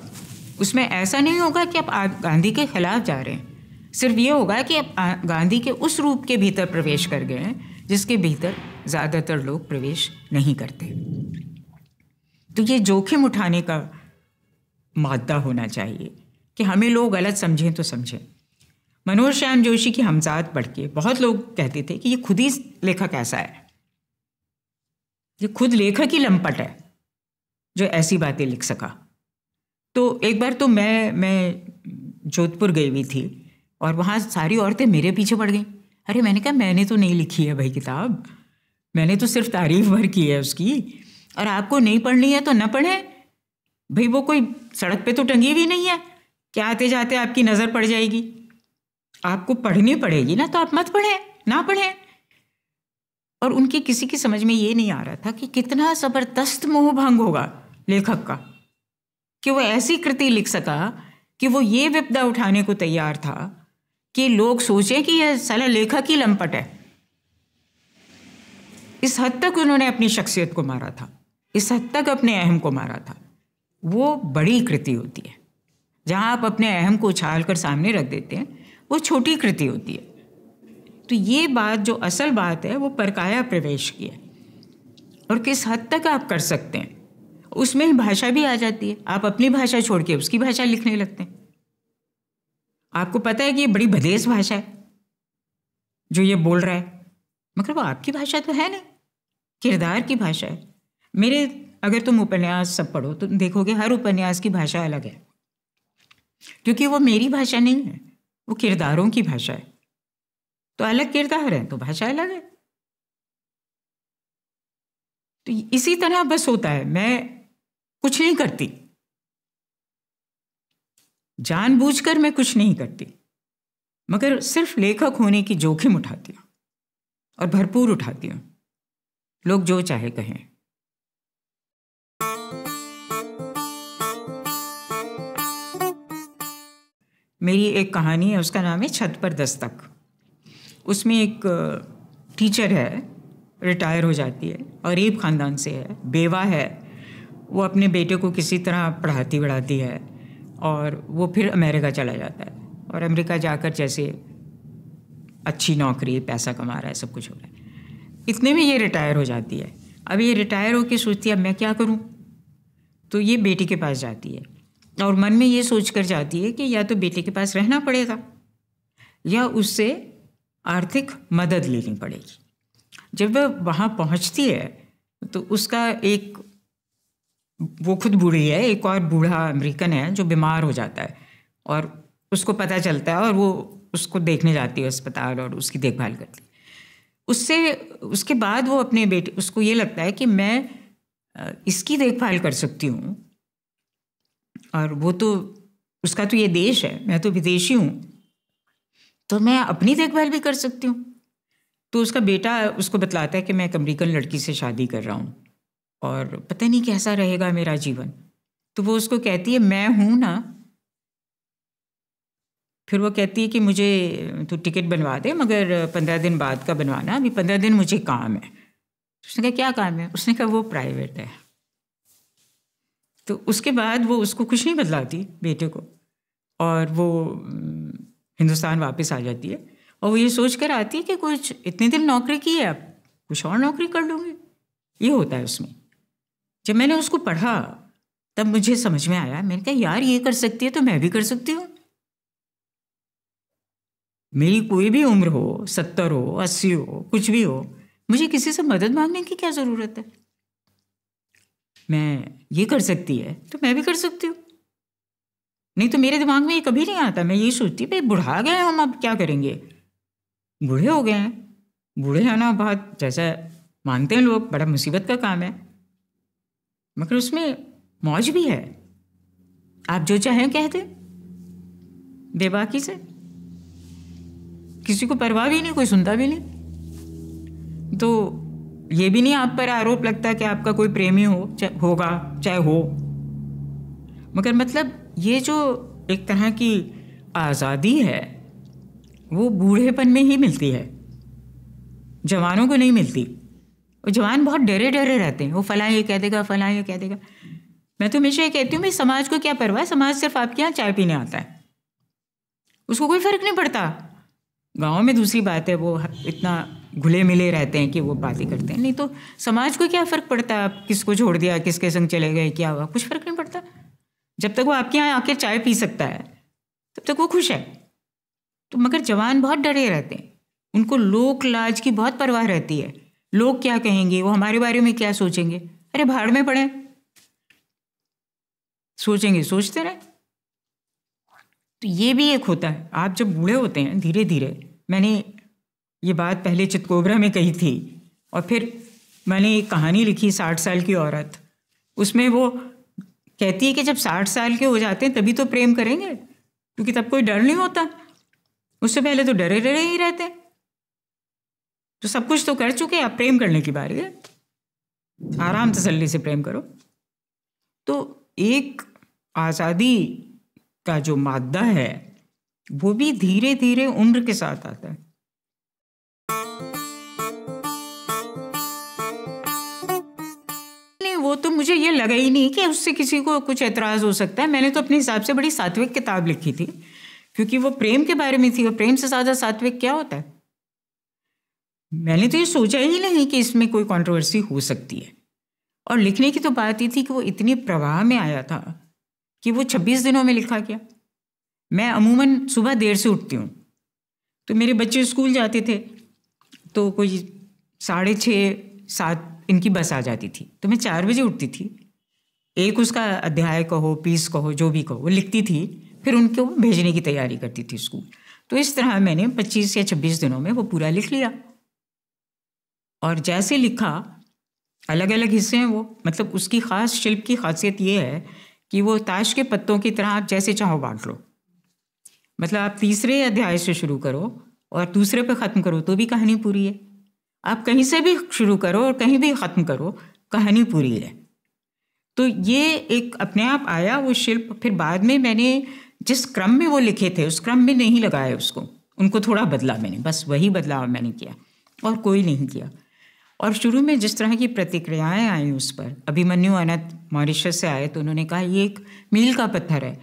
उसमें ऐसा नहीं होगा कि आप गांधी के खिलाफ जा रहे हैं सिर्फ ये होगा कि आप गांधी के उस रूप के भीतर प्रवेश कर गए हैं जिसके भीतर ज़्यादातर लोग प्रवेश नहीं करते तो ये जोखिम उठाने का मादा होना चाहिए कि हमें लोग गलत समझें तो समझें मनोज श्याम जोशी की हमजात पढ़ के बहुत लोग कहते थे कि ये खुद ही लेखक ऐसा है ये खुद लेखक ही लंपट है जो ऐसी बातें लिख सका तो एक बार तो मैं मैं जोधपुर गई हुई थी और वहाँ सारी औरतें मेरे पीछे पड़ गई अरे मैंने कहा मैंने तो नहीं लिखी है भाई किताब मैंने तो सिर्फ तारीफ भर की है उसकी और आपको नहीं पढ़नी है तो न पढ़ें भाई वो कोई सड़क पे तो टंगी हुई नहीं है क्या आते जाते आपकी नज़र पड़ जाएगी आपको पढ़नी पड़ेगी ना तो आप मत पढ़ें ना पढ़ें और उनके किसी की समझ में ये नहीं आ रहा था कि कितना ज़बरदस्त मोह भंग होगा लेखक का कि वो ऐसी कृति लिख सका कि वो ये विपदा उठाने को तैयार था कि लोग सोचें कि यह सला लेखक ही लंपट है इस हद तक उन्होंने अपनी शख्सियत को मारा था इस हद तक अपने अहम को मारा था वो बड़ी कृति होती है जहाँ आप अपने अहम को उछाल कर सामने रख देते हैं वो छोटी कृति होती है तो ये बात जो असल बात है वो परकाया प्रवेश की है और किस हद तक आप कर सकते हैं उसमें भाषा भी आ जाती है आप अपनी भाषा छोड़ के उसकी भाषा लिखने लगते हैं आपको पता है कि ये बड़ी बदेस भाषा है जो ये बोल रहा है मगर वो आपकी भाषा तो है नहीं किरदार की भाषा है मेरे अगर तुम उपन्यास सब पढ़ो तो देखोगे हर उपन्यास की भाषा अलग है क्योंकि वो मेरी भाषा नहीं है वो किरदारों की भाषा है तो अलग किरदार है तो भाषा अलग है तो इसी तरह बस होता है मैं कुछ नहीं करती जानबूझकर मैं कुछ नहीं करती मगर सिर्फ लेखक होने की जोखिम उठाती हूँ और भरपूर उठाती हूँ लोग जो चाहे कहें मेरी एक कहानी है उसका नाम है छत पर दस्तक उसमें एक टीचर है रिटायर हो जाती है गरीब ख़ानदान से है बेवा है वो अपने बेटे को किसी तरह पढ़ाती बढ़ाती है और वो फिर अमेरिका चला जाता है और अमेरिका जाकर जैसे अच्छी नौकरी पैसा कमा रहा है सब कुछ हो रहा है इतने में ये रिटायर हो जाती है अब ये रिटायर होकर सोचती है अब मैं क्या करूँ तो ये बेटी के पास जाती है और मन में ये सोच कर जाती है कि या तो बेटे के पास रहना पड़ेगा या उससे आर्थिक मदद लेनी पड़ेगी जब वह वहाँ पहुँचती है तो उसका एक वो खुद बूढ़ी है एक और बूढ़ा अमेरिकन है जो बीमार हो जाता है और उसको पता चलता है और वो उसको देखने जाती है अस्पताल और उसकी देखभाल करती है उससे उसके बाद वो अपने बेटे उसको ये लगता है कि मैं इसकी देखभाल कर सकती हूँ और वो तो उसका तो ये देश है मैं तो विदेशी हूँ तो मैं अपनी देखभाल भी कर सकती हूँ तो उसका बेटा उसको बतलाता है कि मैं एक अमरीकन लड़की से शादी कर रहा हूँ और पता नहीं कैसा रहेगा मेरा जीवन तो वो उसको कहती है मैं हूँ ना फिर वो कहती है कि मुझे तो टिकट बनवा दे मगर पंद्रह दिन बाद का बनवाना अभी पंद्रह दिन मुझे काम है तो उसने कहा क्या काम है उसने कहा वो प्राइवेट है तो उसके बाद वो उसको कुछ नहीं बदलाती बेटे को और वो हम्म, हिंदुस्तान वापस आ जाती है और वो ये सोच कर आती है कि कुछ इतने दिन नौकरी की है अब कुछ और नौकरी कर लूँगी ये होता है उसमें जब मैंने उसको पढ़ा तब मुझे समझ में आया मैंने कहा यार ये कर सकती है तो मैं भी कर सकती हूँ मेरी कोई भी उम्र हो सत्तर हो अस्सी हो कुछ भी हो मुझे किसी से मदद मांगने की क्या ज़रूरत है मैं ये कर सकती है तो मैं भी कर सकती हूँ नहीं तो मेरे दिमाग में ये कभी नहीं आता मैं ये सोचती भाई बुढ़ा गए हम अब क्या करेंगे बूढ़े हो गए हैं बूढ़े आना बहुत जैसा मानते हैं लोग बड़ा मुसीबत का काम है मगर उसमें मौज भी है आप जो चाहें कह दें बेबाकी से किसी को परवाह भी नहीं कोई सुनता भी नहीं तो ये भी नहीं आप पर आरोप लगता कि आपका कोई प्रेमी हो चाहे होगा चाहे हो मगर मतलब ये जो एक तरह की आज़ादी है वो बूढ़ेपन में ही मिलती है जवानों को नहीं मिलती वो जवान बहुत डरे डरे रहते हैं वो फलाँ ये कह देगा फलाँ ये कह देगा मैं तो हमेशा ये कहती हूँ भाई समाज को क्या परवाह समाज सिर्फ आपके यहाँ चाय पीने आता है उसको कोई फ़र्क नहीं पड़ता गाँव में दूसरी बात है वो इतना घुले मिले रहते हैं कि वो बातें करते हैं नहीं तो समाज को क्या फ़र्क पड़ता है आप किसको छोड़ दिया किसके संग चले गए क्या हुआ कुछ फ़र्क नहीं पड़ता जब तक वो आपके यहाँ आके चाय पी सकता है तब तक वो खुश है तो मगर जवान बहुत डरे रहते हैं उनको लोक लाज की बहुत परवाह रहती है लोग क्या कहेंगे वो हमारे बारे में क्या सोचेंगे अरे भाड़ में पड़े सोचेंगे सोचते रहे तो ये भी एक होता है आप जब बूढ़े होते हैं धीरे धीरे मैंने ये बात पहले चितकोबरा में कही थी और फिर मैंने एक कहानी लिखी साठ साल की औरत उसमें वो कहती है कि जब साठ साल के हो जाते हैं तभी तो प्रेम करेंगे क्योंकि तब कोई डर नहीं होता उससे पहले तो डरे डरे ही रहते तो सब कुछ तो कर चुके आप प्रेम करने की बारी है आराम तसल्ली से प्रेम करो तो एक आज़ादी का जो मादा है वो भी धीरे धीरे उम्र के साथ आता है वो तो मुझे ये लगा ही नहीं कि उससे किसी को कुछ एतराज़ हो सकता है मैंने तो अपने हिसाब से बड़ी सात्विक किताब लिखी थी क्योंकि वो प्रेम के बारे में थी और प्रेम से ज़्यादा सात्विक क्या होता है मैंने तो ये सोचा ही नहीं कि इसमें कोई कंट्रोवर्सी हो सकती है और लिखने की तो बात ही थी कि वो इतनी प्रवाह में आया था कि वो छब्बीस दिनों में लिखा गया मैं अमूमन सुबह देर से उठती हूँ तो मेरे बच्चे स्कूल जाते थे तो कोई साढ़े छः सात इनकी बस आ जाती थी तो मैं चार बजे उठती थी एक उसका अध्याय कहो पीस कहो जो भी कहो वो लिखती थी फिर उनको भेजने की तैयारी करती थी स्कूल तो इस तरह मैंने 25 या 26 दिनों में वो पूरा लिख लिया और जैसे लिखा अलग अलग हिस्से हैं वो मतलब उसकी ख़ास शिल्प की खासियत ये है कि वो ताश के पत्तों की तरह आप जैसे चाहो बांट लो मतलब आप तीसरे अध्याय से शुरू करो और दूसरे पे ख़त्म करो तो भी कहानी पूरी है आप कहीं से भी शुरू करो और कहीं भी ख़त्म करो कहानी पूरी है तो ये एक अपने आप आया वो शिल्प फिर बाद में मैंने जिस क्रम में वो लिखे थे उस क्रम में नहीं लगाया उसको उनको थोड़ा बदला मैंने बस वही बदलाव मैंने किया और कोई नहीं किया और शुरू में जिस तरह की प्रतिक्रियाएं आई उस पर अभिमन्यु अनंत मॉरिशस से आए तो उन्होंने कहा ये एक मील का पत्थर है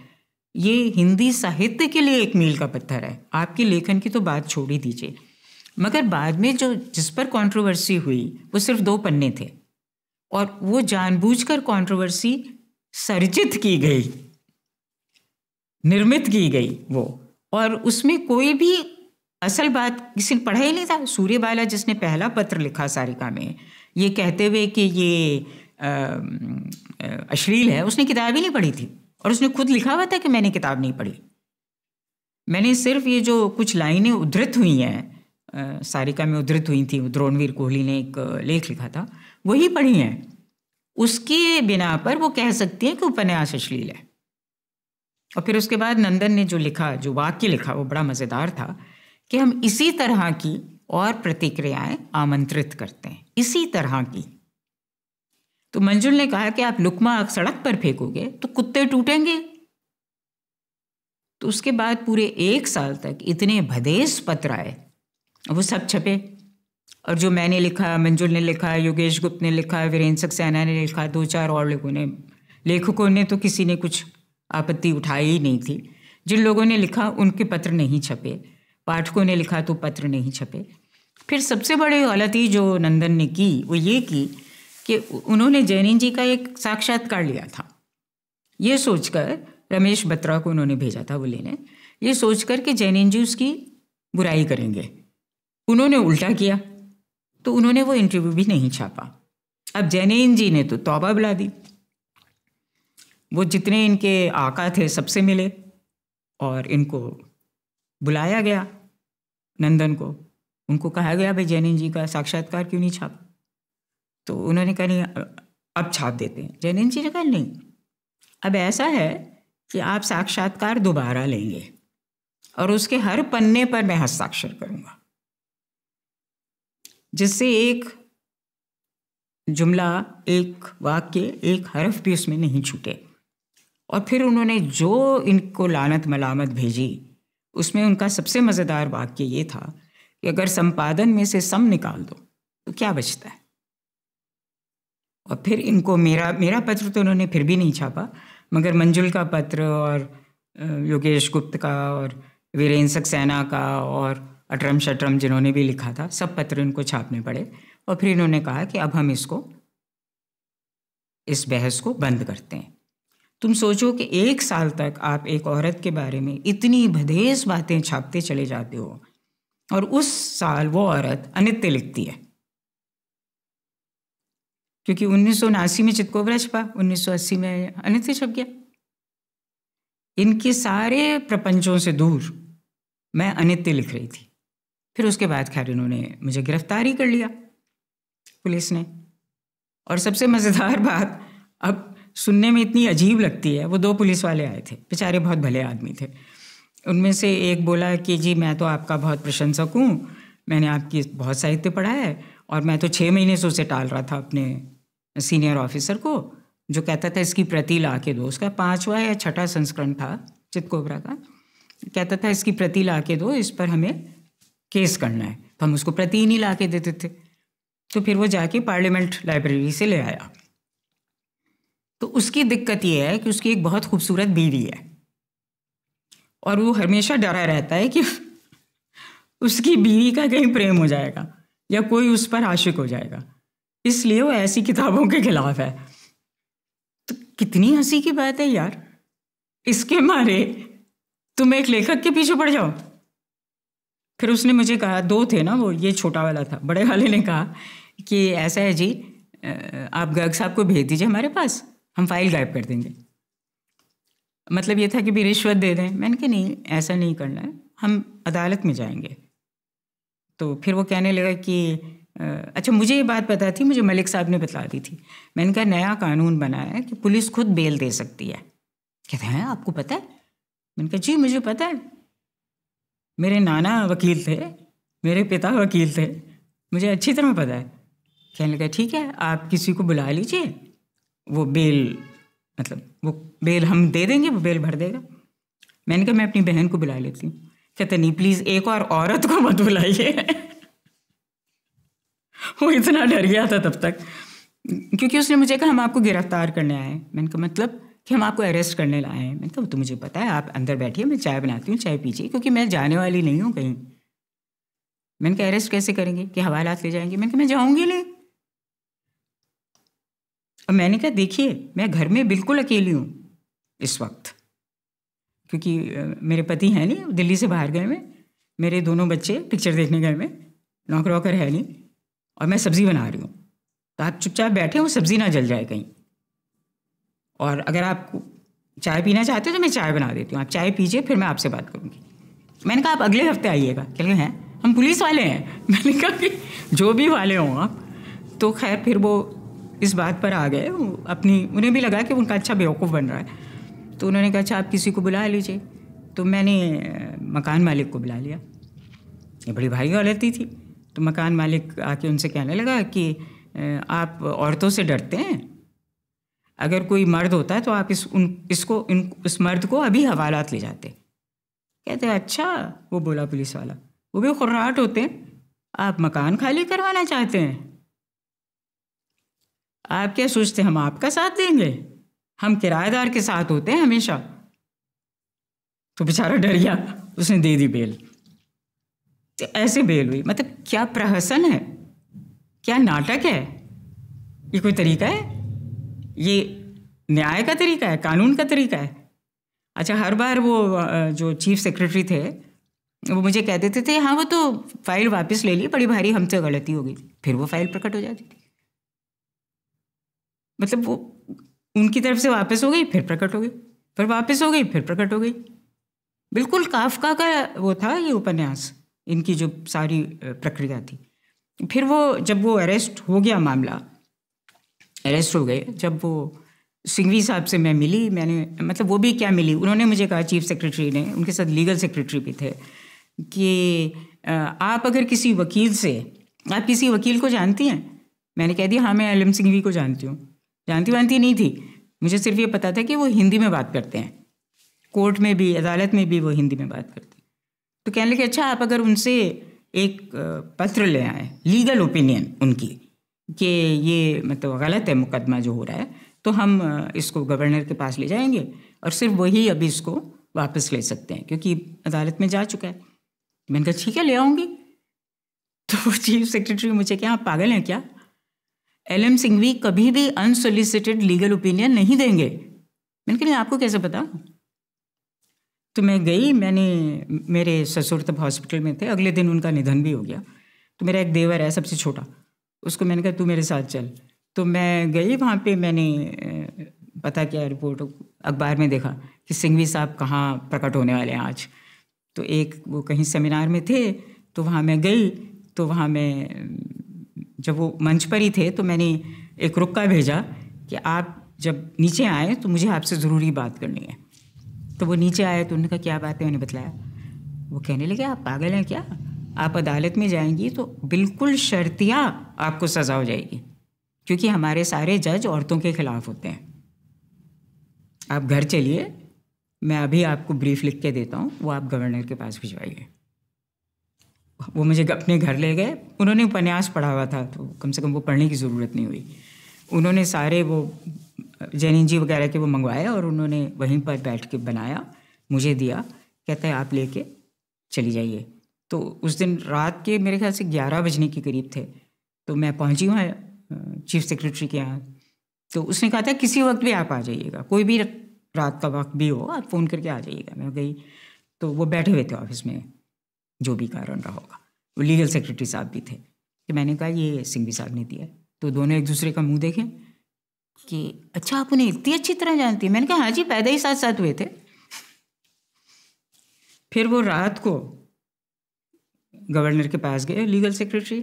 ये हिंदी साहित्य के लिए एक मील का पत्थर है आपके लेखन की तो बात छोड़ ही दीजिए मगर बाद में जो जिस पर कंट्रोवर्सी हुई वो सिर्फ दो पन्ने थे और वो जानबूझकर कंट्रोवर्सी सर्जित की गई निर्मित की गई वो और उसमें कोई भी असल बात किसी ने पढ़ा ही नहीं था सूर्य बाला जिसने पहला पत्र लिखा सारिका में ये कहते हुए कि ये अश्लील है उसने किताब ही नहीं पढ़ी थी और उसने खुद लिखा हुआ था कि मैंने किताब नहीं पढ़ी मैंने सिर्फ ये जो कुछ लाइनें उद्धृत हुई हैं सारिका में उद्धृत हुई थी द्रोणवीर कोहली ने एक लेख लिखा था वही पढ़ी हैं उसके बिना पर वो कह सकती हैं कि उपन्यास अश्लील है और फिर उसके बाद नंदन ने जो लिखा जो वाक्य लिखा वो बड़ा मज़ेदार था कि हम इसी तरह की और प्रतिक्रियाएं आमंत्रित करते हैं इसी तरह की तो मंजुल ने कहा कि आप लुकमा सड़क पर फेंकोगे तो कुत्ते टूटेंगे तो उसके बाद पूरे एक साल तक इतने भदेस पत्र आए वो सब छपे और जो मैंने लिखा मंजुल ने लिखा योगेश गुप्त ने लिखा वीरेंद्र सक्सेना ने लिखा दो चार और लोगों ने लेखकों ने तो किसी ने कुछ आपत्ति उठाई ही नहीं थी जिन लोगों ने लिखा उनके पत्र नहीं छपे पाठकों ने लिखा तो पत्र नहीं छपे फिर सबसे बड़ी गलती जो नंदन ने की वो ये की कि उन्होंने जैनिन जी का एक साक्षात्कार लिया था ये सोचकर रमेश बत्रा को उन्होंने भेजा था वो लेने ये सोचकर कि जैनिन जी उसकी बुराई करेंगे उन्होंने उल्टा किया तो उन्होंने वो इंटरव्यू भी नहीं छापा अब जैनिन जी ने तो तौबा बुला दी वो जितने इनके आका थे सबसे मिले और इनको बुलाया गया नंदन को उनको कहा गया भाई जैनिन जी का साक्षात्कार क्यों नहीं छापा तो उन्होंने कहा नहीं अब छाप देते हैं जैनिन जी ने कहा नहीं अब ऐसा है कि आप साक्षात्कार दोबारा लेंगे और उसके हर पन्ने पर मैं हस्ताक्षर करूंगा जिससे एक जुमला एक वाक्य एक हरफ भी उसमें नहीं छूटे और फिर उन्होंने जो इनको लानत मलामत भेजी उसमें उनका सबसे मज़ेदार वाक्य ये था कि अगर संपादन में से सम निकाल दो तो क्या बचता है और फिर इनको मेरा मेरा पत्र तो उन्होंने फिर भी नहीं छापा मगर मंजुल का पत्र और योगेश गुप्त का और वीरेंद्र सक्सेना का और अटरम शटरम जिन्होंने भी लिखा था सब पत्र इनको छापने पड़े और फिर इन्होंने कहा कि अब हम इसको इस बहस को बंद करते हैं तुम सोचो कि एक साल तक आप एक औरत के बारे में इतनी भदेस बातें छापते चले जाते हो और उस साल वो औरत अनित्य लिखती है क्योंकि उन्नीस में चितकोबरा छपा 1980 में अनित्य छप गया इनके सारे प्रपंचों से दूर मैं अनित्य लिख रही थी फिर उसके बाद खैर इन्होंने मुझे गिरफ्तारी कर लिया पुलिस ने और सबसे मज़ेदार बात अब सुनने में इतनी अजीब लगती है वो दो पुलिस वाले आए थे बेचारे बहुत भले आदमी थे उनमें से एक बोला कि जी मैं तो आपका बहुत प्रशंसक हूँ मैंने आपकी बहुत साहित्य पढ़ा है और मैं तो छः महीने से उसे टाल रहा था अपने सीनियर ऑफिसर को जो कहता था इसकी प्रति ला के दो उसका पाँचवा या छठा संस्करण था चितकोबरा का कहता था इसकी प्रति ला के दो इस पर हमें केस करना है तो हम उसको प्रति नहीं ला के देते थे तो फिर वो जाके पार्लियामेंट लाइब्रेरी से ले आया तो उसकी दिक्कत ये है कि उसकी एक बहुत खूबसूरत बीवी है और वो हमेशा डरा रहता है कि उसकी बीवी का कहीं प्रेम हो जाएगा या कोई उस पर आशिक हो जाएगा इसलिए वो ऐसी किताबों के खिलाफ है तो कितनी हंसी की बात है यार इसके मारे तुम एक लेखक के पीछे पड़ जाओ फिर उसने मुझे कहा दो थे ना वो ये छोटा वाला था बड़े वाले ने कहा कि ऐसा है जी आप गर्ग साहब को भेज दीजिए हमारे पास हम फाइल गायब कर देंगे मतलब ये था कि भी रिश्वत दे दें मैंने कहा नहीं ऐसा नहीं करना है हम अदालत में जाएंगे तो फिर वो कहने लगा कि अच्छा मुझे ये बात पता थी मुझे मलिक साहब ने बता दी थी मैंने कहा नया कानून बनाया है कि पुलिस खुद बेल दे सकती है कहते हैं आपको पता है मैंने कहा जी मुझे पता है मेरे नाना वकील थे मेरे पिता वकील थे मुझे अच्छी तरह पता है कहने लगा ठीक है आप किसी को बुला लीजिए वो बेल मतलब वो बेल हम दे देंगे वो बेल भर देगा मैंने कहा मैं अपनी बहन को बुला लेती हूँ कहते नहीं प्लीज़ एक और औरत को मत बुलाइए वो इतना डर गया था तब तक क्योंकि उसने मुझे कहा हम आपको गिरफ्तार करने आए मैंने कहा मतलब कि हम आपको अरेस्ट करने लाए हैं मैंने कहा तो मुझे पता है आप अंदर बैठिए मैं चाय बनाती हूँ चाय पीजिए क्योंकि मैं जाने वाली नहीं हूँ कहीं मैंने कहा अरेस्ट कैसे करेंगे कि हवालात ले जाएंगे मैंने कहा मैं जाऊँगी नहीं और मैंने कहा देखिए मैं घर में बिल्कुल अकेली हूँ इस वक्त क्योंकि मेरे पति हैं नहीं दिल्ली से बाहर गए हुए मेरे दोनों बच्चे पिक्चर देखने गए हुए नौकर वॉकर है नहीं और मैं सब्ज़ी बना रही हूँ तो आप चुपचाप बैठे हो सब्ज़ी ना जल जाए कहीं और अगर आप चाय पीना चाहते हो तो मैं चाय बना देती हूँ आप चाय पीजिए फिर मैं आपसे बात करूँगी मैंने कहा आप अगले हफ्ते आइएगा कह रहे हैं हम पुलिस वाले हैं मैंने कहा कि जो भी वाले हों आप तो खैर फिर वो इस बात पर आ गए अपनी उन्हें भी लगा कि उनका अच्छा बेवकूफ़ बन रहा है तो उन्होंने कहा अच्छा आप किसी को बुला लीजिए तो मैंने मकान मालिक को बुला लिया ये बड़ी भारी गलती थी तो मकान मालिक आके उनसे कहने लगा कि आप औरतों से डरते हैं अगर कोई मर्द होता है तो आप इस उन इसको इन इस मर्द को अभी हवालात ले जाते कहते अच्छा वो बोला पुलिस वाला वो भी खुर्राहट होते हैं आप मकान खाली करवाना चाहते हैं आप क्या सोचते हम आपका साथ देंगे हम किराएदार के साथ होते हैं हमेशा तो बेचारा डर गया उसने दे दी बेल तो ऐसे बेल हुई मतलब क्या प्रहसन है क्या नाटक है ये कोई तरीका है ये न्याय का तरीका है कानून का तरीका है अच्छा हर बार वो जो चीफ सेक्रेटरी थे वो मुझे कह देते थे हाँ वो तो फाइल वापस ले ली बड़ी भारी हमसे गलती हो गई फिर वो फाइल प्रकट हो जाती थी मतलब वो उनकी तरफ से वापस हो गई फिर प्रकट हो गई फिर वापस हो गई फिर प्रकट हो गई बिल्कुल काफका का वो था ये उपन्यास इनकी जो सारी प्रक्रिया थी फिर वो जब वो अरेस्ट हो गया मामला अरेस्ट हो गए जब वो सिंघवी साहब से मैं मिली मैंने मतलब वो भी क्या मिली उन्होंने मुझे कहा चीफ सेक्रेटरी ने उनके साथ लीगल सेक्रेटरी भी थे कि आप अगर किसी वकील से आप किसी वकील को जानती हैं मैंने कह दिया हाँ मैं एल एम सिंघवी को जानती हूँ जानती वानती नहीं थी मुझे सिर्फ ये पता था कि वो हिंदी में बात करते हैं कोर्ट में भी अदालत में भी वो हिंदी में बात करते हैं तो कहने लगे अच्छा आप अगर उनसे एक पत्र ले आए लीगल ओपिनियन उनकी कि ये मतलब गलत है मुकदमा जो हो रहा है तो हम इसको गवर्नर के पास ले जाएंगे और सिर्फ वही अभी इसको वापस ले सकते हैं क्योंकि अदालत में जा चुका है मैंने कहा ठीक है ले आऊँगी तो चीफ सेक्रेटरी मुझे क्या आप पागल हैं क्या एल एम सिंघवी कभी भी अनसोलिसिटेड लीगल ओपिनियन नहीं देंगे मैंने कहा आपको कैसे पता तो मैं गई मैंने मेरे ससुर तब हॉस्पिटल में थे अगले दिन उनका निधन भी हो गया तो मेरा एक देवर है सबसे छोटा उसको मैंने कहा तू मेरे साथ चल तो मैं गई वहाँ पे मैंने पता किया रिपोर्ट अखबार में देखा कि सिंघवी साहब कहाँ प्रकट होने वाले हैं आज तो एक वो कहीं सेमिनार में थे तो वहाँ मैं गई तो वहाँ मैं जब वो मंच पर ही थे तो मैंने एक रुक्का भेजा कि आप जब नीचे आए तो मुझे आपसे ज़रूरी बात करनी है तो वो नीचे आए तो उन्होंने कहा क्या बात है मैंने बताया वो कहने लगे आप पागल हैं क्या आप अदालत में जाएंगी तो बिल्कुल शर्तियाँ आपको सज़ा हो जाएगी क्योंकि हमारे सारे जज औरतों के खिलाफ होते हैं आप घर चलिए मैं अभी आपको ब्रीफ लिख के देता हूँ वो आप गवर्नर के पास भिजवाइए वो मुझे अपने घर ले गए उन्होंने उपन्यास पढ़ा हुआ था तो कम से कम वो पढ़ने की ज़रूरत नहीं हुई उन्होंने सारे वो जैनिन जी वगैरह के वो मंगवाए और उन्होंने वहीं पर बैठ के बनाया मुझे दिया कहता है आप लेके चली जाइए तो उस दिन रात के मेरे ख्याल से ग्यारह बजने के करीब थे तो मैं पहुंची वहाँ चीफ सेक्रेटरी के यहाँ तो उसने कहा था किसी वक्त भी आप आ जाइएगा कोई भी रात का वक्त भी हो आप फ़ोन करके आ जाइएगा मैं गई तो वो बैठे हुए थे ऑफिस में जो भी कारण रहा होगा वो लीगल सेक्रेटरी साहब भी थे कि मैंने कहा ये सिंघवी साहब ने दिया तो दोनों एक दूसरे का मुंह देखें कि अच्छा आप उन्हें इतनी अच्छी तरह जानती मैंने कहा हाँ जी पैदा ही साथ साथ हुए थे फिर वो रात को गवर्नर के पास गए लीगल सेक्रेटरी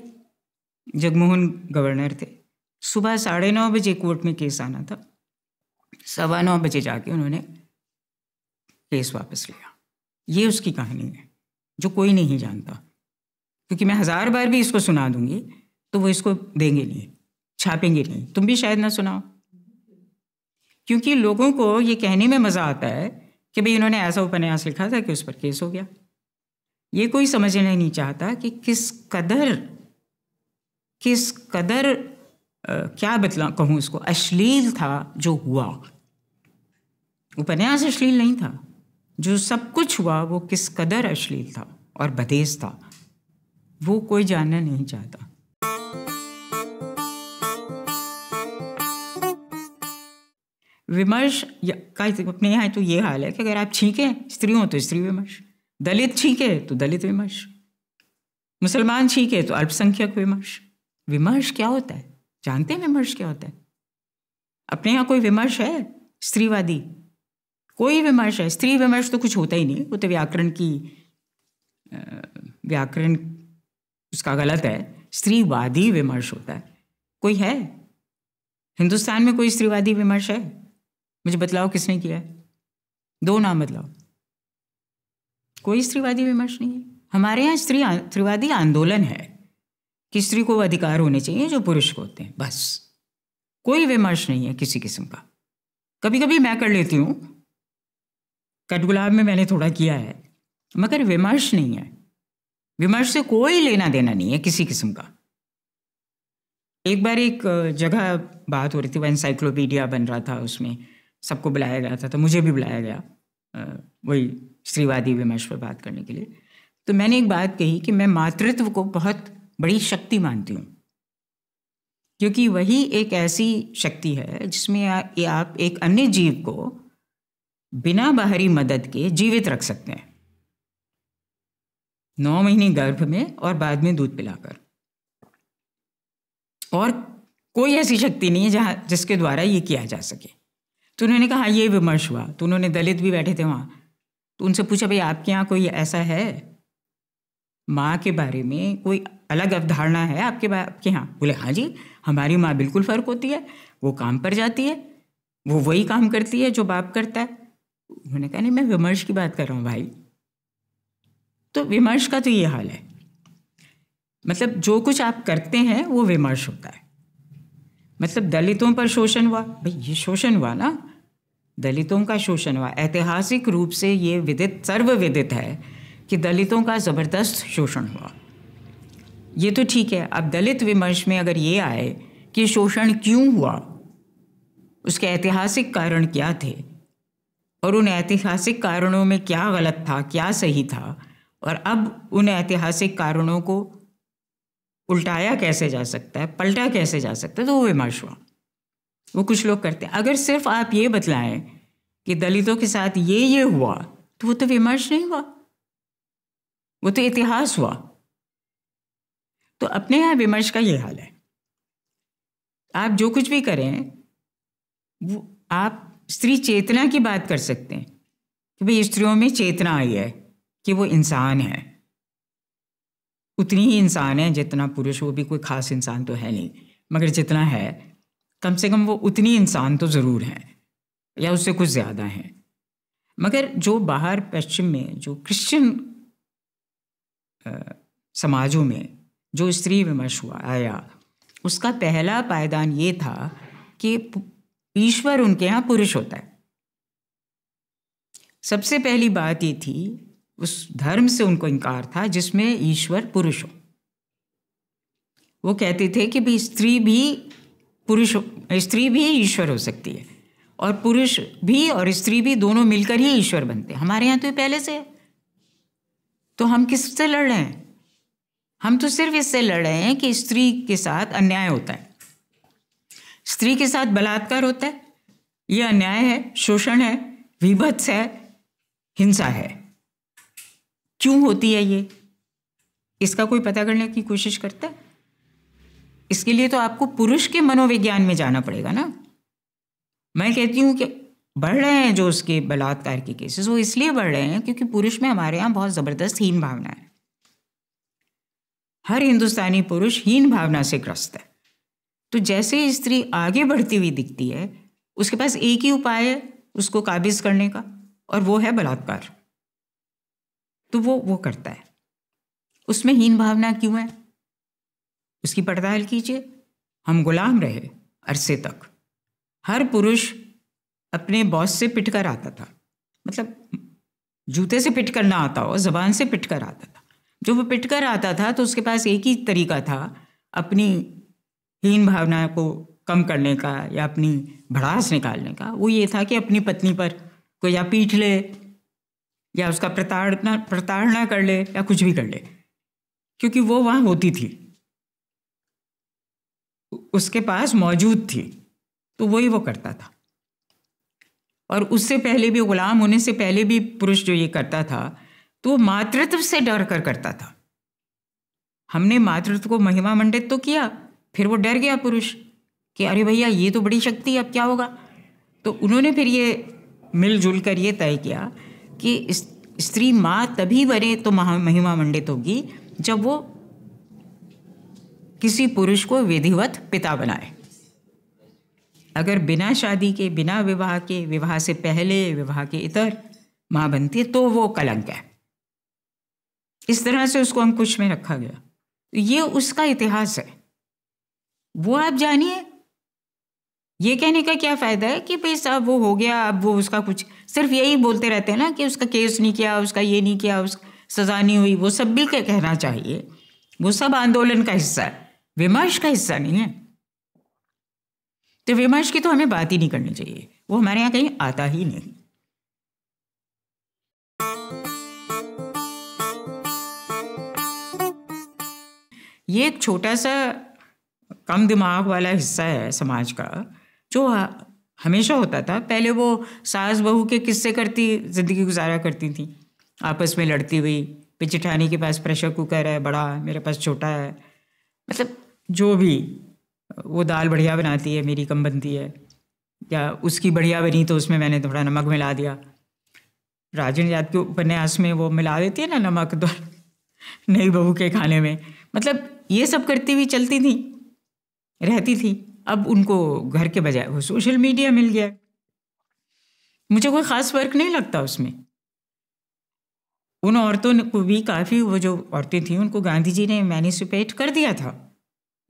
जगमोहन गवर्नर थे सुबह साढ़े नौ बजे कोर्ट में केस आना था सवा नौ बजे जाके उन्होंने केस वापस लिया ये उसकी कहानी है जो कोई नहीं जानता क्योंकि मैं हज़ार बार भी इसको सुना दूंगी तो वो इसको देंगे नहीं छापेंगे नहीं तुम भी शायद ना सुनाओ क्योंकि लोगों को ये कहने में मज़ा आता है कि भाई उन्होंने ऐसा उपन्यास लिखा था कि उस पर केस हो गया ये कोई समझना नहीं चाहता कि किस कदर किस कदर आ, क्या बतला कहूँ उसको अश्लील था जो हुआ उपन्यास अश्लील नहीं था जो सब कुछ हुआ वो किस कदर अश्लील था और बदेस था वो कोई जानना नहीं चाहता विमर्श का अपने यहाँ तो ये हाल है कि अगर आप छींके स्त्री हो तो स्त्री विमर्श दलित छींके तो दलित विमर्श मुसलमान छींके तो अल्पसंख्यक विमर्श विमर्श क्या होता है जानते हैं विमर्श क्या होता है अपने यहाँ कोई विमर्श है स्त्रीवादी कोई विमर्श है स्त्री विमर्श तो कुछ होता ही नहीं वो तो व्याकरण की व्याकरण उसका गलत है स्त्रीवादी विमर्श होता है कोई है हिंदुस्तान में कोई स्त्रीवादी विमर्श है मुझे बतलाओ किसने किया है दो नाम बतलाओ कोई स्त्रीवादी विमर्श नहीं है हमारे यहाँ स्त्री स्त्रीवादी आंदोलन है कि स्त्री को अधिकार होने चाहिए जो पुरुष को होते हैं बस कोई विमर्श नहीं है किसी किस्म का कभी कभी मैं कर लेती हूँ कटगुलाब में मैंने थोड़ा किया है मगर विमर्श नहीं है विमर्श से कोई लेना देना नहीं है किसी किस्म का एक बार एक जगह बात हो रही थी वह एनसाइक्लोपीडिया बन रहा था उसमें सबको बुलाया गया था तो मुझे भी बुलाया गया वही स्त्रीवादी विमर्श पर बात करने के लिए तो मैंने एक बात कही कि मैं मातृत्व को बहुत बड़ी शक्ति मानती हूँ क्योंकि वही एक ऐसी शक्ति है जिसमें आप एक अन्य जीव को बिना बाहरी मदद के जीवित रख सकते हैं नौ महीने गर्भ में और बाद में दूध पिलाकर और कोई ऐसी शक्ति नहीं है जहाँ जिसके द्वारा ये किया जा सके तो उन्होंने कहा हाँ, ये विमर्श हुआ तो उन्होंने दलित भी बैठे थे वहाँ तो उनसे पूछा भाई आपके यहाँ कोई ऐसा है माँ के बारे में कोई अलग अवधारणा है आपके आपके यहाँ बोले हाँ जी हमारी माँ बिल्कुल फ़र्क होती है वो काम पर जाती है वो वही काम करती है जो बाप करता है उन्होंने कहा नहीं मैं विमर्श की बात कर रहा हूँ भाई तो विमर्श का तो ये हाल है मतलब जो कुछ आप करते हैं वो विमर्श होता है मतलब दलितों पर शोषण हुआ भाई ये शोषण हुआ ना दलितों का शोषण हुआ ऐतिहासिक रूप से ये विदित सर्वविदित है कि दलितों का ज़बरदस्त शोषण हुआ ये तो ठीक है अब दलित विमर्श में अगर ये आए कि शोषण क्यों हुआ उसके ऐतिहासिक कारण क्या थे और उन ऐतिहासिक कारणों में क्या गलत था क्या सही था और अब उन ऐतिहासिक कारणों को उल्टाया कैसे जा सकता है पलटा कैसे जा सकता है तो वो विमर्श हुआ वो कुछ लोग करते हैं अगर सिर्फ आप ये बतलाएं कि दलितों के साथ ये ये हुआ तो वो तो विमर्श नहीं हुआ वो तो इतिहास हुआ तो अपने यहाँ विमर्श का ये हाल है आप जो कुछ भी करें वो आप स्त्री चेतना की बात कर सकते हैं कि भाई स्त्रियों में चेतना आई है कि वो इंसान है उतनी ही इंसान है जितना पुरुष वो भी कोई खास इंसान तो है नहीं मगर जितना है कम से कम वो उतनी इंसान तो ज़रूर हैं या उससे कुछ ज़्यादा हैं मगर जो बाहर पश्चिम में जो क्रिश्चियन समाजों में जो स्त्री विमर्श हुआ आया उसका पहला पायदान ये था कि ईश्वर उनके यहाँ पुरुष होता है सबसे पहली बात ये थी उस धर्म से उनको इनकार था जिसमें ईश्वर पुरुष हो वो कहते थे कि भाई स्त्री भी पुरुष स्त्री भी ईश्वर हो सकती है और पुरुष भी और स्त्री भी दोनों मिलकर ही ईश्वर बनते हैं हमारे यहाँ तो पहले से तो हम किससे लड़ रहे हैं हम तो सिर्फ इससे लड़ रहे हैं कि स्त्री के साथ अन्याय होता है स्त्री के साथ बलात्कार होता है ये अन्याय है शोषण है विभत्स है हिंसा है क्यों होती है ये इसका कोई पता करने की कोशिश करता है इसके लिए तो आपको पुरुष के मनोविज्ञान में जाना पड़ेगा ना मैं कहती हूँ कि बढ़ रहे हैं जो उसके बलात्कार के केसेस वो इसलिए बढ़ रहे हैं क्योंकि पुरुष में हमारे यहाँ बहुत ज़बरदस्त हीन भावना है हर हिंदुस्तानी पुरुष हीन भावना से ग्रस्त है तो जैसे स्त्री आगे बढ़ती हुई दिखती है उसके पास एक ही उपाय है उसको काबिज करने का और वो है बलात्कार तो वो वो करता है उसमें हीन भावना क्यों है उसकी पड़ताल कीजिए हम गुलाम रहे अरसे तक हर पुरुष अपने बॉस से पिटकर आता था मतलब जूते से पिटकर ना आता हो जबान से पिटकर आता था जो वो पिटकर आता था तो उसके पास एक ही तरीका था अपनी हीन भावना को कम करने का या अपनी भड़ास निकालने का वो ये था कि अपनी पत्नी पर कोई या पीट ले या उसका प्रताड़ना प्रताड़ना कर ले या कुछ भी कर ले क्योंकि वो वहाँ होती थी उसके पास मौजूद थी तो वही वो करता था और उससे पहले भी गुलाम होने से पहले भी पुरुष जो ये करता था तो वो मातृत्व से डर कर करता था हमने मातृत्व को महिमा मंडित तो किया फिर वो डर गया पुरुष कि अरे भैया ये तो बड़ी शक्ति है अब क्या होगा तो उन्होंने फिर ये मिलजुल कर ये तय किया कि स्त्री माँ तभी बने तो महा महिमा मंडित होगी जब वो किसी पुरुष को विधिवत पिता बनाए अगर बिना शादी के बिना विवाह के विवाह से पहले विवाह के इतर माँ बनती तो वो कलंक है इस तरह से उसको अंकुश में रखा गया तो ये उसका इतिहास है वो आप जानिए ये कहने का क्या फ़ायदा है कि भाई साहब वो हो गया अब वो उसका कुछ सिर्फ यही बोलते रहते हैं ना कि उसका केस नहीं किया उसका ये नहीं किया उस सज़ा नहीं हुई वो सब भी कहना चाहिए वो सब आंदोलन का हिस्सा है विमर्श का हिस्सा नहीं है तो विमर्श की तो हमें बात ही नहीं करनी चाहिए वो हमारे यहाँ कहीं आता ही नहीं ये एक छोटा सा कम दिमाग वाला हिस्सा है समाज का जो हमेशा होता था पहले वो सास बहू के किस्से करती ज़िंदगी गुजारा करती थी आपस में लड़ती हुई पिचिठानी के पास प्रेशर कुकर है बड़ा मेरे पास छोटा है मतलब जो भी वो दाल बढ़िया बनाती है मेरी कम बनती है या उसकी बढ़िया बनी तो उसमें मैंने थोड़ा नमक मिला दिया राजन याद के उपन्यास में वो मिला देती है ना नमक तो नई बहू के खाने में मतलब ये सब करती हुई चलती थी रहती थी अब उनको घर के बजाय वो सोशल मीडिया मिल गया मुझे कोई ख़ास फर्क नहीं लगता उसमें उन औरतों को भी काफ़ी वो जो औरतें थीं उनको गांधी जी ने मैनिसिपेट कर दिया था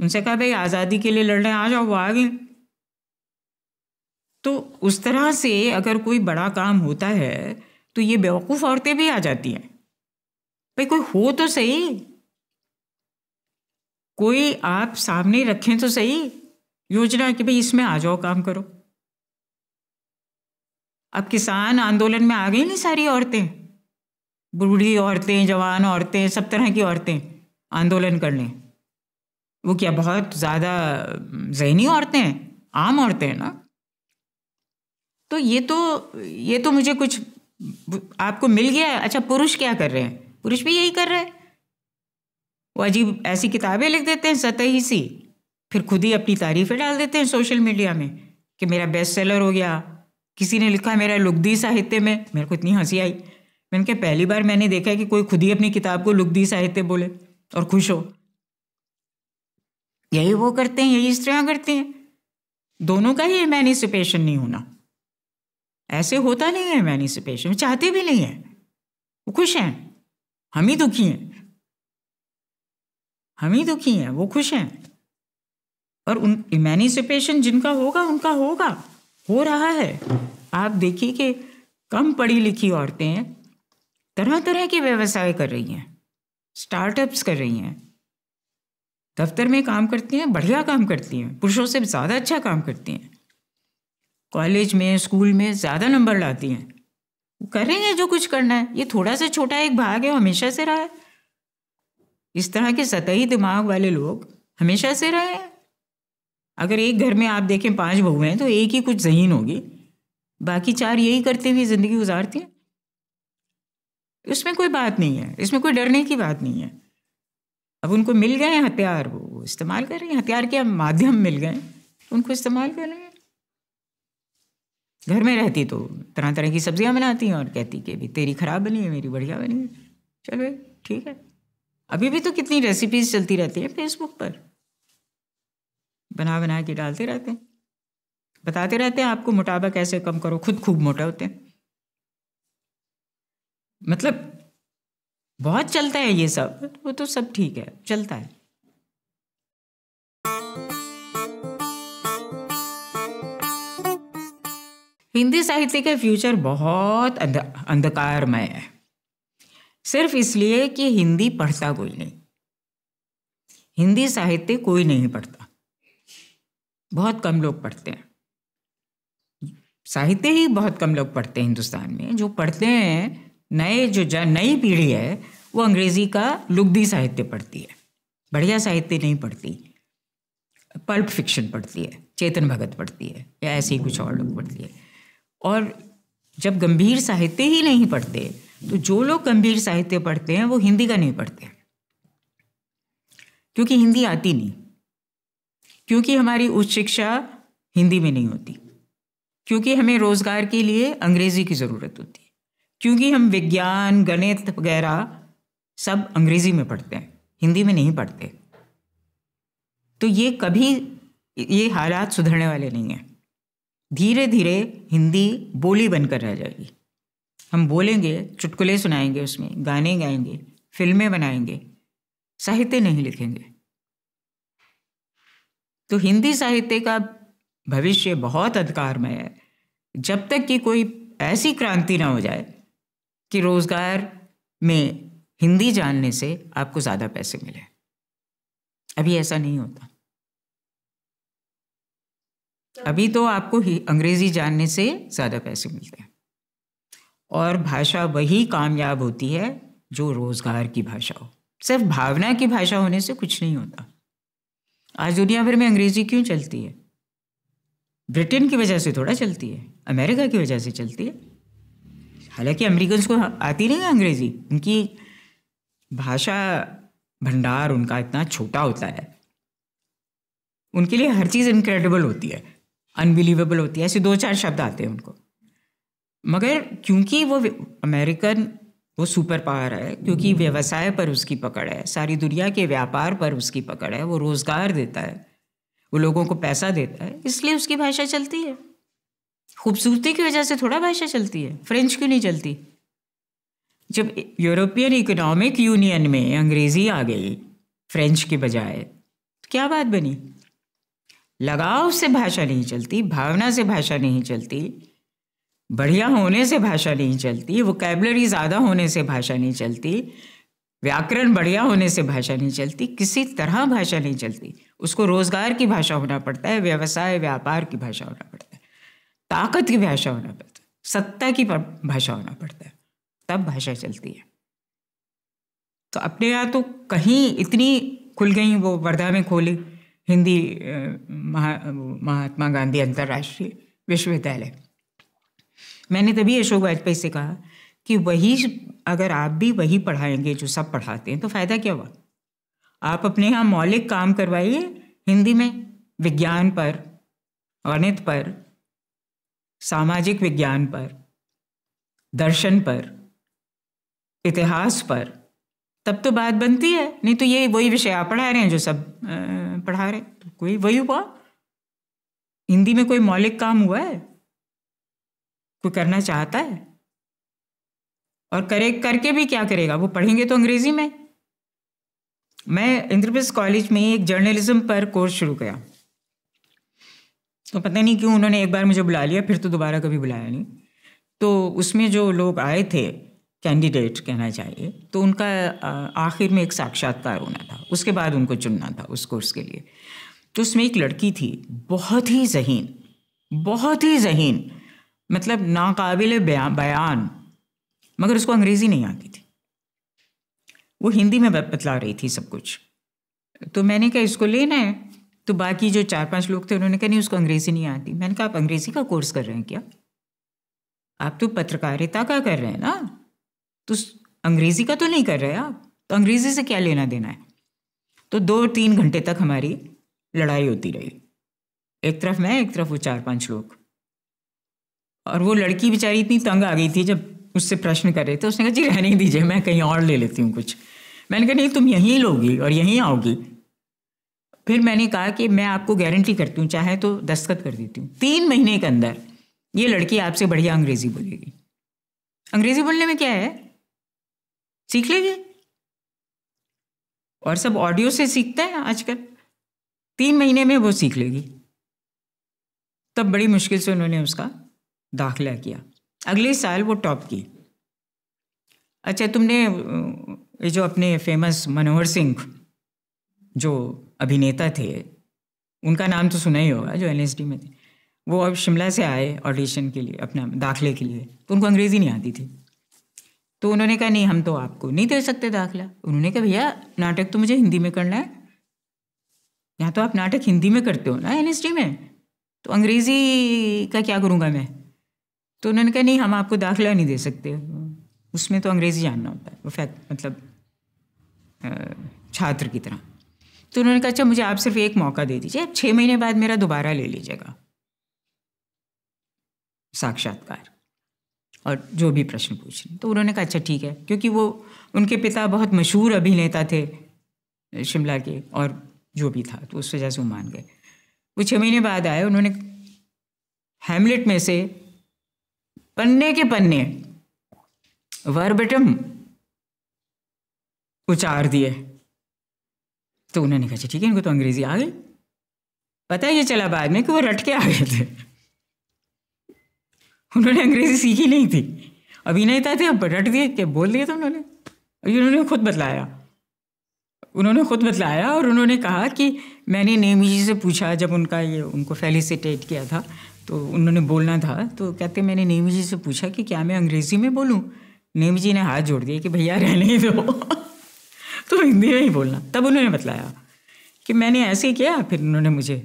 उनसे कहा भाई आज़ादी के लिए लड़ रहे हैं आ जाओ वो आ गए तो उस तरह से अगर कोई बड़ा काम होता है तो ये बेवकूफ़ औरतें भी आ जाती हैं भाई कोई हो तो सही कोई आप सामने रखें तो सही योजना कि भाई इसमें आ जाओ काम करो अब किसान आंदोलन में आ गई नहीं सारी औरतें बूढ़ी औरतें जवान औरतें सब तरह की औरतें आंदोलन कर लें वो क्या बहुत ज़्यादा जहनी औरतें हैं आम औरतें हैं ना तो ये तो ये तो मुझे कुछ आपको मिल गया अच्छा पुरुष क्या कर रहे हैं पुरुष भी यही कर रहे हैं वो अजीब ऐसी किताबें लिख देते हैं सतही सी फिर खुद ही अपनी तारीफें डाल देते हैं सोशल मीडिया में कि मेरा बेस्ट सेलर हो गया किसी ने लिखा मेरा लुगदी साहित्य में मेरे को इतनी हंसी आई मैंने कहा पहली बार मैंने देखा कि कोई खुद ही अपनी किताब को लुगदी साहित्य बोले और खुश हो यही वो करते हैं यही स्त्रियां करते हैं दोनों का ही इमेनिसिपेशन नहीं होना ऐसे होता नहीं है इमेनिसिपेशन चाहते भी नहीं है वो खुश हैं हम ही दुखी हैं हम ही दुखी हैं वो खुश हैं और उन इमेनिसिपेशन जिनका होगा उनका होगा हो रहा है आप देखिए कि कम पढ़ी लिखी औरतें तरह तरह के व्यवसाय कर रही हैं स्टार्टअप्स कर रही हैं दफ्तर में काम करती हैं बढ़िया काम करती हैं पुरुषों से ज़्यादा अच्छा काम करती हैं कॉलेज में स्कूल में ज़्यादा नंबर लाती हैं करेंगे जो कुछ करना है ये थोड़ा सा छोटा एक भाग है हमेशा से रहा है इस तरह के सतही दिमाग वाले लोग हमेशा से रहे हैं अगर एक घर में आप देखें पांच बहू हैं तो एक ही कुछ जहीन होगी बाकी चार यही करते हुए ज़िंदगी गुजारती हैं इसमें कोई बात नहीं है इसमें कोई डरने की बात नहीं है अब उनको मिल गए हथियार वो इस्तेमाल कर रहे हैं हथियार के माध्यम मिल गए उनको इस्तेमाल कर रहे हैं घर में रहती तो तरह तरह की सब्जियां बनाती हैं और कहती कि भी तेरी खराब बनी है मेरी बढ़िया बनी है चलो ठीक है अभी भी तो कितनी रेसिपीज चलती रहती है फेसबुक पर बना बना के डालते रहते हैं बताते रहते हैं आपको मोटापा कैसे कम करो खुद खूब मोटे होते हैं मतलब बहुत चलता है ये सब वो तो सब ठीक है चलता है हिंदी साहित्य का फ्यूचर बहुत अंधकारमय है सिर्फ इसलिए कि हिंदी पढ़ता कोई नहीं हिंदी साहित्य कोई नहीं पढ़ता बहुत कम लोग पढ़ते हैं साहित्य ही बहुत कम लोग पढ़ते हैं हिंदुस्तान में जो पढ़ते हैं नए जो नई पीढ़ी है वो अंग्रेज़ी का लुगदी साहित्य पढ़ती है बढ़िया साहित्य नहीं पढ़ती पल्प फिक्शन पढ़ती है चेतन भगत पढ़ती है या ऐसे ही कुछ और लोग पढ़ती है और जब गंभीर साहित्य ही नहीं पढ़ते तो जो लोग गंभीर साहित्य पढ़ते हैं वो हिंदी का नहीं पढ़ते क्योंकि हिंदी आती नहीं क्योंकि हमारी उच्च शिक्षा हिंदी में नहीं होती क्योंकि हमें रोज़गार के लिए अंग्रेज़ी की ज़रूरत होती है क्योंकि हम विज्ञान गणित वगैरह सब अंग्रेजी में पढ़ते हैं हिंदी में नहीं पढ़ते तो ये कभी ये हालात सुधरने वाले नहीं हैं धीरे धीरे हिंदी बोली बनकर रह जाएगी हम बोलेंगे चुटकुले सुनाएंगे उसमें गाने गाएंगे फिल्में बनाएंगे साहित्य नहीं लिखेंगे तो हिंदी साहित्य का भविष्य बहुत अधिकारमय है जब तक कि कोई ऐसी क्रांति ना हो जाए कि रोज़गार में हिंदी जानने से आपको ज़्यादा पैसे मिले अभी ऐसा नहीं होता अभी तो आपको ही अंग्रेज़ी जानने से ज़्यादा पैसे मिलते हैं और भाषा वही कामयाब होती है जो रोज़गार की भाषा हो सिर्फ भावना की भाषा होने से कुछ नहीं होता आज दुनिया भर में अंग्रेज़ी क्यों चलती है ब्रिटेन की वजह से थोड़ा चलती है अमेरिका की वजह से चलती है हालांकि अमेरिकन को आती नहीं है अंग्रेज़ी उनकी भाषा भंडार उनका इतना छोटा होता है उनके लिए हर चीज़ इनक्रेडिबल होती है अनबिलीवेबल होती है ऐसे दो चार शब्द आते हैं उनको मगर क्योंकि वो अमेरिकन वो सुपर पावर है क्योंकि व्यवसाय पर उसकी पकड़ है सारी दुनिया के व्यापार पर उसकी पकड़ है वो रोज़गार देता है वो लोगों को पैसा देता है इसलिए उसकी भाषा चलती है खूबसूरती की वजह से थोड़ा भाषा चलती है फ्रेंच क्यों नहीं चलती जब यूरोपियन इकोनॉमिक यूनियन में अंग्रेज़ी आ गई फ्रेंच के बजाय तो क्या बात बनी लगाव से भाषा नहीं चलती भावना से भाषा नहीं चलती बढ़िया होने से भाषा नहीं चलती वोकेबलरी ज़्यादा होने से भाषा नहीं चलती व्याकरण बढ़िया होने से भाषा नहीं चलती किसी तरह भाषा नहीं चलती उसको रोज़गार की भाषा होना पड़ता है व्यवसाय व्यापार की भाषा होना पड़ता है ताकत की भाषा होना पड़ता है सत्ता की भाषा होना पड़ता है तब भाषा चलती है तो अपने यहाँ तो कहीं इतनी खुल गई वो वर्धा में खोली हिंदी महा महात्मा गांधी अंतर्राष्ट्रीय विश्वविद्यालय मैंने तभी अशोक वाजपेयी से कहा कि वही अगर आप भी वही पढ़ाएंगे जो सब पढ़ाते हैं तो फ़ायदा क्या हुआ आप अपने यहाँ मौलिक काम करवाइए हिंदी में विज्ञान पर गणित पर सामाजिक विज्ञान पर दर्शन पर इतिहास पर तब तो बात बनती है नहीं तो ये वही विषय आप पढ़ा रहे हैं जो सब पढ़ा रहे तो कोई वही हुआ हिंदी में कोई मौलिक काम हुआ है कोई करना चाहता है और करे करके भी क्या करेगा वो पढ़ेंगे तो अंग्रेजी में मैं इंद्रप्रस्थ कॉलेज में एक जर्नलिज्म पर कोर्स शुरू किया तो पता नहीं क्यों उन्होंने एक बार मुझे बुला लिया फिर तो दोबारा कभी बुलाया नहीं तो उसमें जो लोग आए थे कैंडिडेट कहना चाहिए तो उनका आखिर में एक साक्षात्कार होना था उसके बाद उनको चुनना था उस कोर्स के लिए तो उसमें एक लड़की थी बहुत ही जहीन बहुत ही जहीन मतलब नाकाबिल बयान बयान मगर उसको अंग्रेज़ी नहीं आती थी वो हिंदी में बतला रही थी सब कुछ तो मैंने कहा इसको लेना है तो बाकी जो चार पांच लोग थे उन्होंने कहा नहीं उसको अंग्रेज़ी नहीं आती मैंने कहा आप अंग्रेज़ी का कोर्स कर रहे हैं क्या आप तो पत्रकारिता का कर रहे हैं ना तो अंग्रेज़ी का तो नहीं कर रहे आप तो अंग्रेज़ी से क्या लेना देना है तो दो तीन घंटे तक हमारी लड़ाई होती रही एक तरफ मैं एक तरफ वो चार पांच लोग और वो लड़की बेचारी इतनी तंग आ गई थी जब उससे प्रश्न कर रहे थे उसने कहा जी रहने दीजिए मैं कहीं और ले लेती हूँ कुछ मैंने कहा नहीं तुम यहीं लोगी और यहीं आओगी फिर मैंने कहा कि मैं आपको गारंटी करती हूँ चाहे तो दस्तखत कर देती हूँ तीन महीने के अंदर ये लड़की आपसे बढ़िया अंग्रेज़ी बोलेगी अंग्रेज़ी बोलने में क्या है सीख लेगी और सब ऑडियो से सीखते हैं आजकल तीन महीने में वो सीख लेगी तब बड़ी मुश्किल से उन्होंने उसका दाखिला किया अगले साल वो टॉप की अच्छा तुमने ये जो अपने फेमस मनोहर सिंह जो अभिनेता थे उनका नाम तो सुना ही होगा जो एन में थे वो अब शिमला से आए ऑडिशन के लिए अपना दाखिले के लिए तो उनको अंग्रेज़ी नहीं आती थी तो उन्होंने कहा नहीं हम तो आपको नहीं दे सकते दाखिला उन्होंने कहा भैया नाटक तो मुझे हिंदी में करना है यहाँ तो आप नाटक हिंदी में करते हो ना एन में तो अंग्रेज़ी का क्या करूँगा मैं तो उन्होंने कहा नहीं हम आपको दाखिला नहीं दे सकते उसमें तो अंग्रेज़ी जानना होता है वो फैक्ट मतलब छात्र की तरह तो उन्होंने कहा अच्छा मुझे आप सिर्फ एक मौका दे दीजिए आप छः महीने बाद मेरा दोबारा ले लीजिएगा साक्षात्कार और जो भी प्रश्न पूछने तो उन्होंने कहा अच्छा ठीक है क्योंकि वो उनके पिता बहुत मशहूर अभिनेता थे शिमला के और जो भी था तो उस वजह से वो मान गए वो छः महीने बाद आए उन्होंने हैमलेट में से पन्ने के पन्ने वर्बटम उचार दिए तो उन्होंने कहा अच्छा, ठीक है इनको तो अंग्रेज़ी आ गई पता ये चला बाद में कि वो रट के आ गए थे उन्होंने अंग्रेज़ी सीखी नहीं थी अभी नहीं था थे अब रट दिए क्या बोल दिया था उन्होंने अभी उन्होंने खुद बतलाया उन्होंने खुद बतलाया और उन्होंने कहा कि मैंने नेमी जी से पूछा जब उनका ये उनको फेलिसिटेट किया था तो उन्होंने बोलना था तो कहते मैंने नेमी जी से पूछा कि क्या मैं अंग्रेज़ी में बोलूँ नेमी जी ने हाथ जोड़ दिया कि भैया रहने दो तुम तो हिंदी में ही बोलना तब उन्होंने बतलाया कि मैंने ऐसे किया फिर उन्होंने मुझे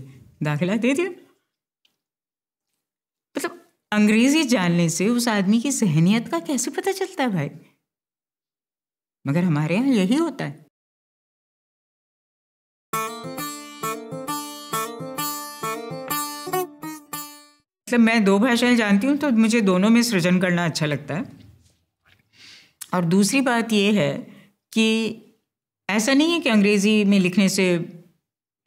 दाखिला दे दिया मतलब अंग्रेजी जानने से उस आदमी की सहनीत का कैसे पता चलता है भाई मगर हमारे यहाँ यही होता है मतलब मैं दो भाषाएं जानती हूँ तो मुझे दोनों में सृजन करना अच्छा लगता है और दूसरी बात यह है कि ऐसा नहीं है कि अंग्रेज़ी में लिखने से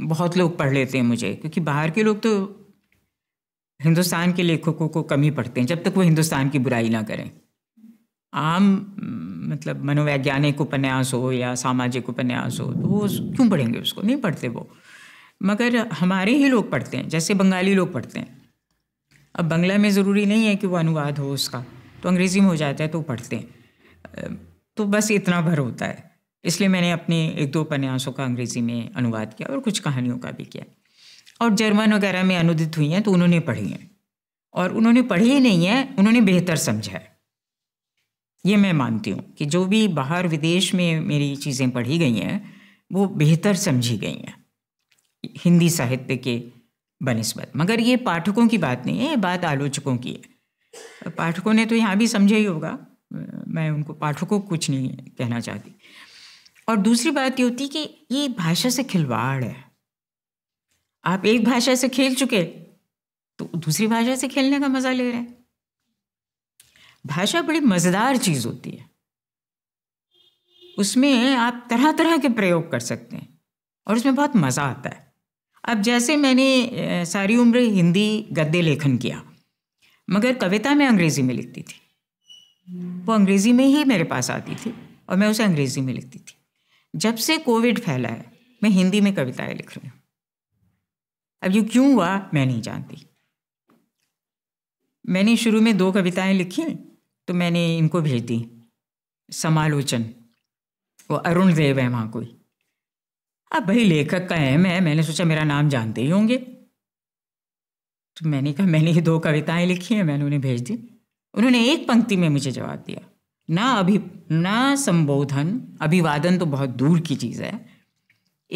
बहुत लोग पढ़ लेते हैं मुझे क्योंकि बाहर के लोग तो हिंदुस्तान के लेखकों को कम ही पढ़ते हैं जब तक वो हिंदुस्तान की बुराई ना करें आम मतलब मनोवैज्ञानिक उपन्यास हो या सामाजिक उपन्यास हो तो वो क्यों पढ़ेंगे उसको नहीं पढ़ते वो मगर हमारे ही लोग पढ़ते हैं जैसे बंगाली लोग पढ़ते हैं अब बंगला में ज़रूरी नहीं है कि वो अनुवाद हो उसका तो अंग्रेज़ी में हो जाता है तो पढ़ते हैं तो बस इतना भर होता है इसलिए मैंने अपने एक दो उपन्यासों का अंग्रेज़ी में अनुवाद किया और कुछ कहानियों का भी किया और जर्मन वगैरह में अनुदित हुई हैं तो उन्होंने पढ़ी हैं और उन्होंने पढ़ी ही नहीं है उन्होंने बेहतर समझा है ये मैं मानती हूँ कि जो भी बाहर विदेश में मेरी चीज़ें पढ़ी गई हैं वो बेहतर समझी गई हैं हिंदी साहित्य के बनस्बत मगर ये पाठकों की बात नहीं है ये बात आलोचकों की है पाठकों ने तो यहाँ भी समझा ही होगा मैं उनको पाठकों को कुछ नहीं कहना चाहती और दूसरी बात ये होती कि ये भाषा से खिलवाड़ है आप एक भाषा से खेल चुके तो दूसरी भाषा से खेलने का मज़ा ले रहे हैं भाषा बड़ी मज़ेदार चीज़ होती है उसमें आप तरह तरह के प्रयोग कर सकते हैं और उसमें बहुत मज़ा आता है अब जैसे मैंने सारी उम्र हिंदी गद्य लेखन किया मगर कविता मैं अंग्रेज़ी में लिखती थी वो अंग्रेज़ी में ही मेरे पास आती थी और मैं उसे अंग्रेज़ी में लिखती थी जब से कोविड फैला है मैं हिंदी में कविताएं लिख रही हूं अब ये क्यों हुआ मैं नहीं जानती मैंने शुरू में दो कविताएं लिखी तो मैंने इनको भेज दी समालोचन वो अरुण देव है वहां कोई अब भाई लेखक का एम है मैंने सोचा मेरा नाम जानते ही होंगे तो मैंने कहा मैंने ये दो कविताएं लिखी हैं मैंने उन्हें भेज दी उन्होंने एक पंक्ति में मुझे जवाब दिया ना अभि ना संबोधन अभिवादन तो बहुत दूर की चीज़ है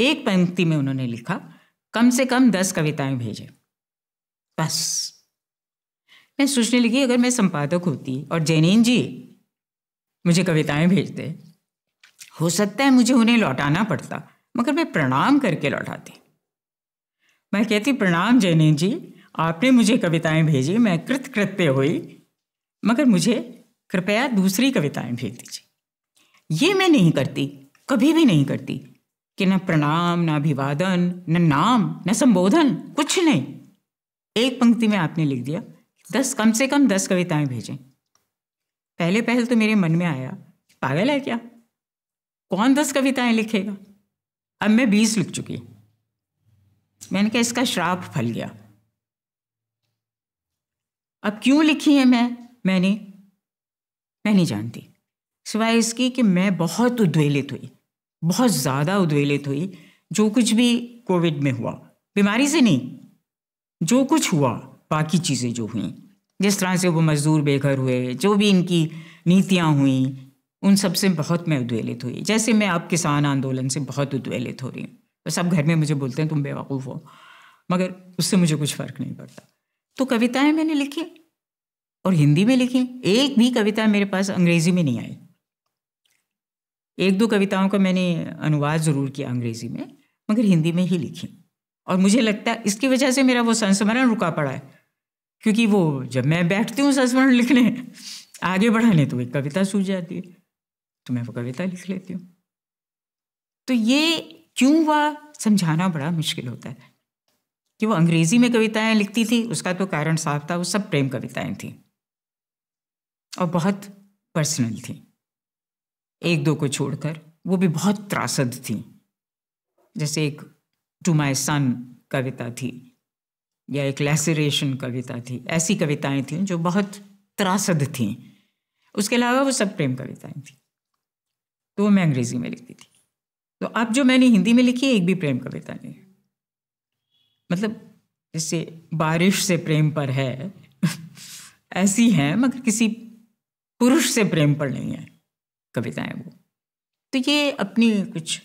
एक पंक्ति में उन्होंने लिखा कम से कम दस कविताएं भेजें बस मैं सोचने लगी अगर मैं संपादक होती और जैनीन जी मुझे कविताएं भेजते हो सकता है मुझे उन्हें लौटाना पड़ता मगर मैं प्रणाम करके लौटाती मैं कहती प्रणाम जैनीन जी आपने मुझे कविताएं भेजी मैं कृतकृत्य हुई मगर मुझे कृपया दूसरी कविताएं भेज दीजिए ये मैं नहीं करती कभी भी नहीं करती कि न प्रणाम न अभिवादन न नाम न संबोधन कुछ नहीं एक पंक्ति में आपने लिख दिया दस कम से कम दस कविताएं भेजें पहले पहल तो मेरे मन में आया पागल है क्या कौन दस कविताएं लिखेगा अब मैं बीस लिख चुकी मैंने कहा इसका श्राप फल गया अब क्यों लिखी है मैं मैंने मैं नहीं जानती सिवाय इसकी कि मैं बहुत उद्वेलित हुई बहुत ज़्यादा उद्वेलित हुई जो कुछ भी कोविड में हुआ बीमारी से नहीं जो कुछ हुआ बाकी चीज़ें जो हुई जिस तरह से वो मज़दूर बेघर हुए जो भी इनकी नीतियाँ हुई उन सब से बहुत मैं उद्वेलित हुई जैसे मैं अब किसान आंदोलन से बहुत उद्वेलित हो रही हूँ सब घर में मुझे बोलते हैं तुम बेवकूफ़ हो मगर उससे मुझे कुछ फ़र्क नहीं पड़ता तो कविताएं मैंने लिखी और हिंदी में लिखी एक भी कविता मेरे पास अंग्रेजी में नहीं आई एक दो कविताओं का मैंने अनुवाद ज़रूर किया अंग्रेजी में मगर हिंदी में ही लिखी और मुझे लगता है इसकी वजह से मेरा वो संस्मरण रुका पड़ा है क्योंकि वो जब मैं बैठती हूँ संस्मरण लिखने आगे बढ़ाने तो एक कविता सूझ जाती है तो मैं वो कविता लिख लेती हूँ तो ये क्यों हुआ समझाना बड़ा मुश्किल होता है कि वो अंग्रेजी में कविताएं लिखती थी उसका तो कारण साफ था वो सब प्रेम कविताएं थीं और बहुत पर्सनल थी एक दो को छोड़कर वो भी बहुत त्रासद थी जैसे एक टू माई सन कविता थी या एक लेसरेशन कविता थी ऐसी कविताएं थीं जो बहुत त्रासद थीं उसके अलावा वो सब प्रेम कविताएं थी तो वो मैं अंग्रेज़ी में लिखती थी तो अब जो मैंने हिंदी में लिखी एक भी प्रेम कविता नहीं मतलब जैसे बारिश से प्रेम पर है ऐसी हैं मगर किसी पुरुष से प्रेम पर नहीं है कविताएं वो तो ये अपनी कुछ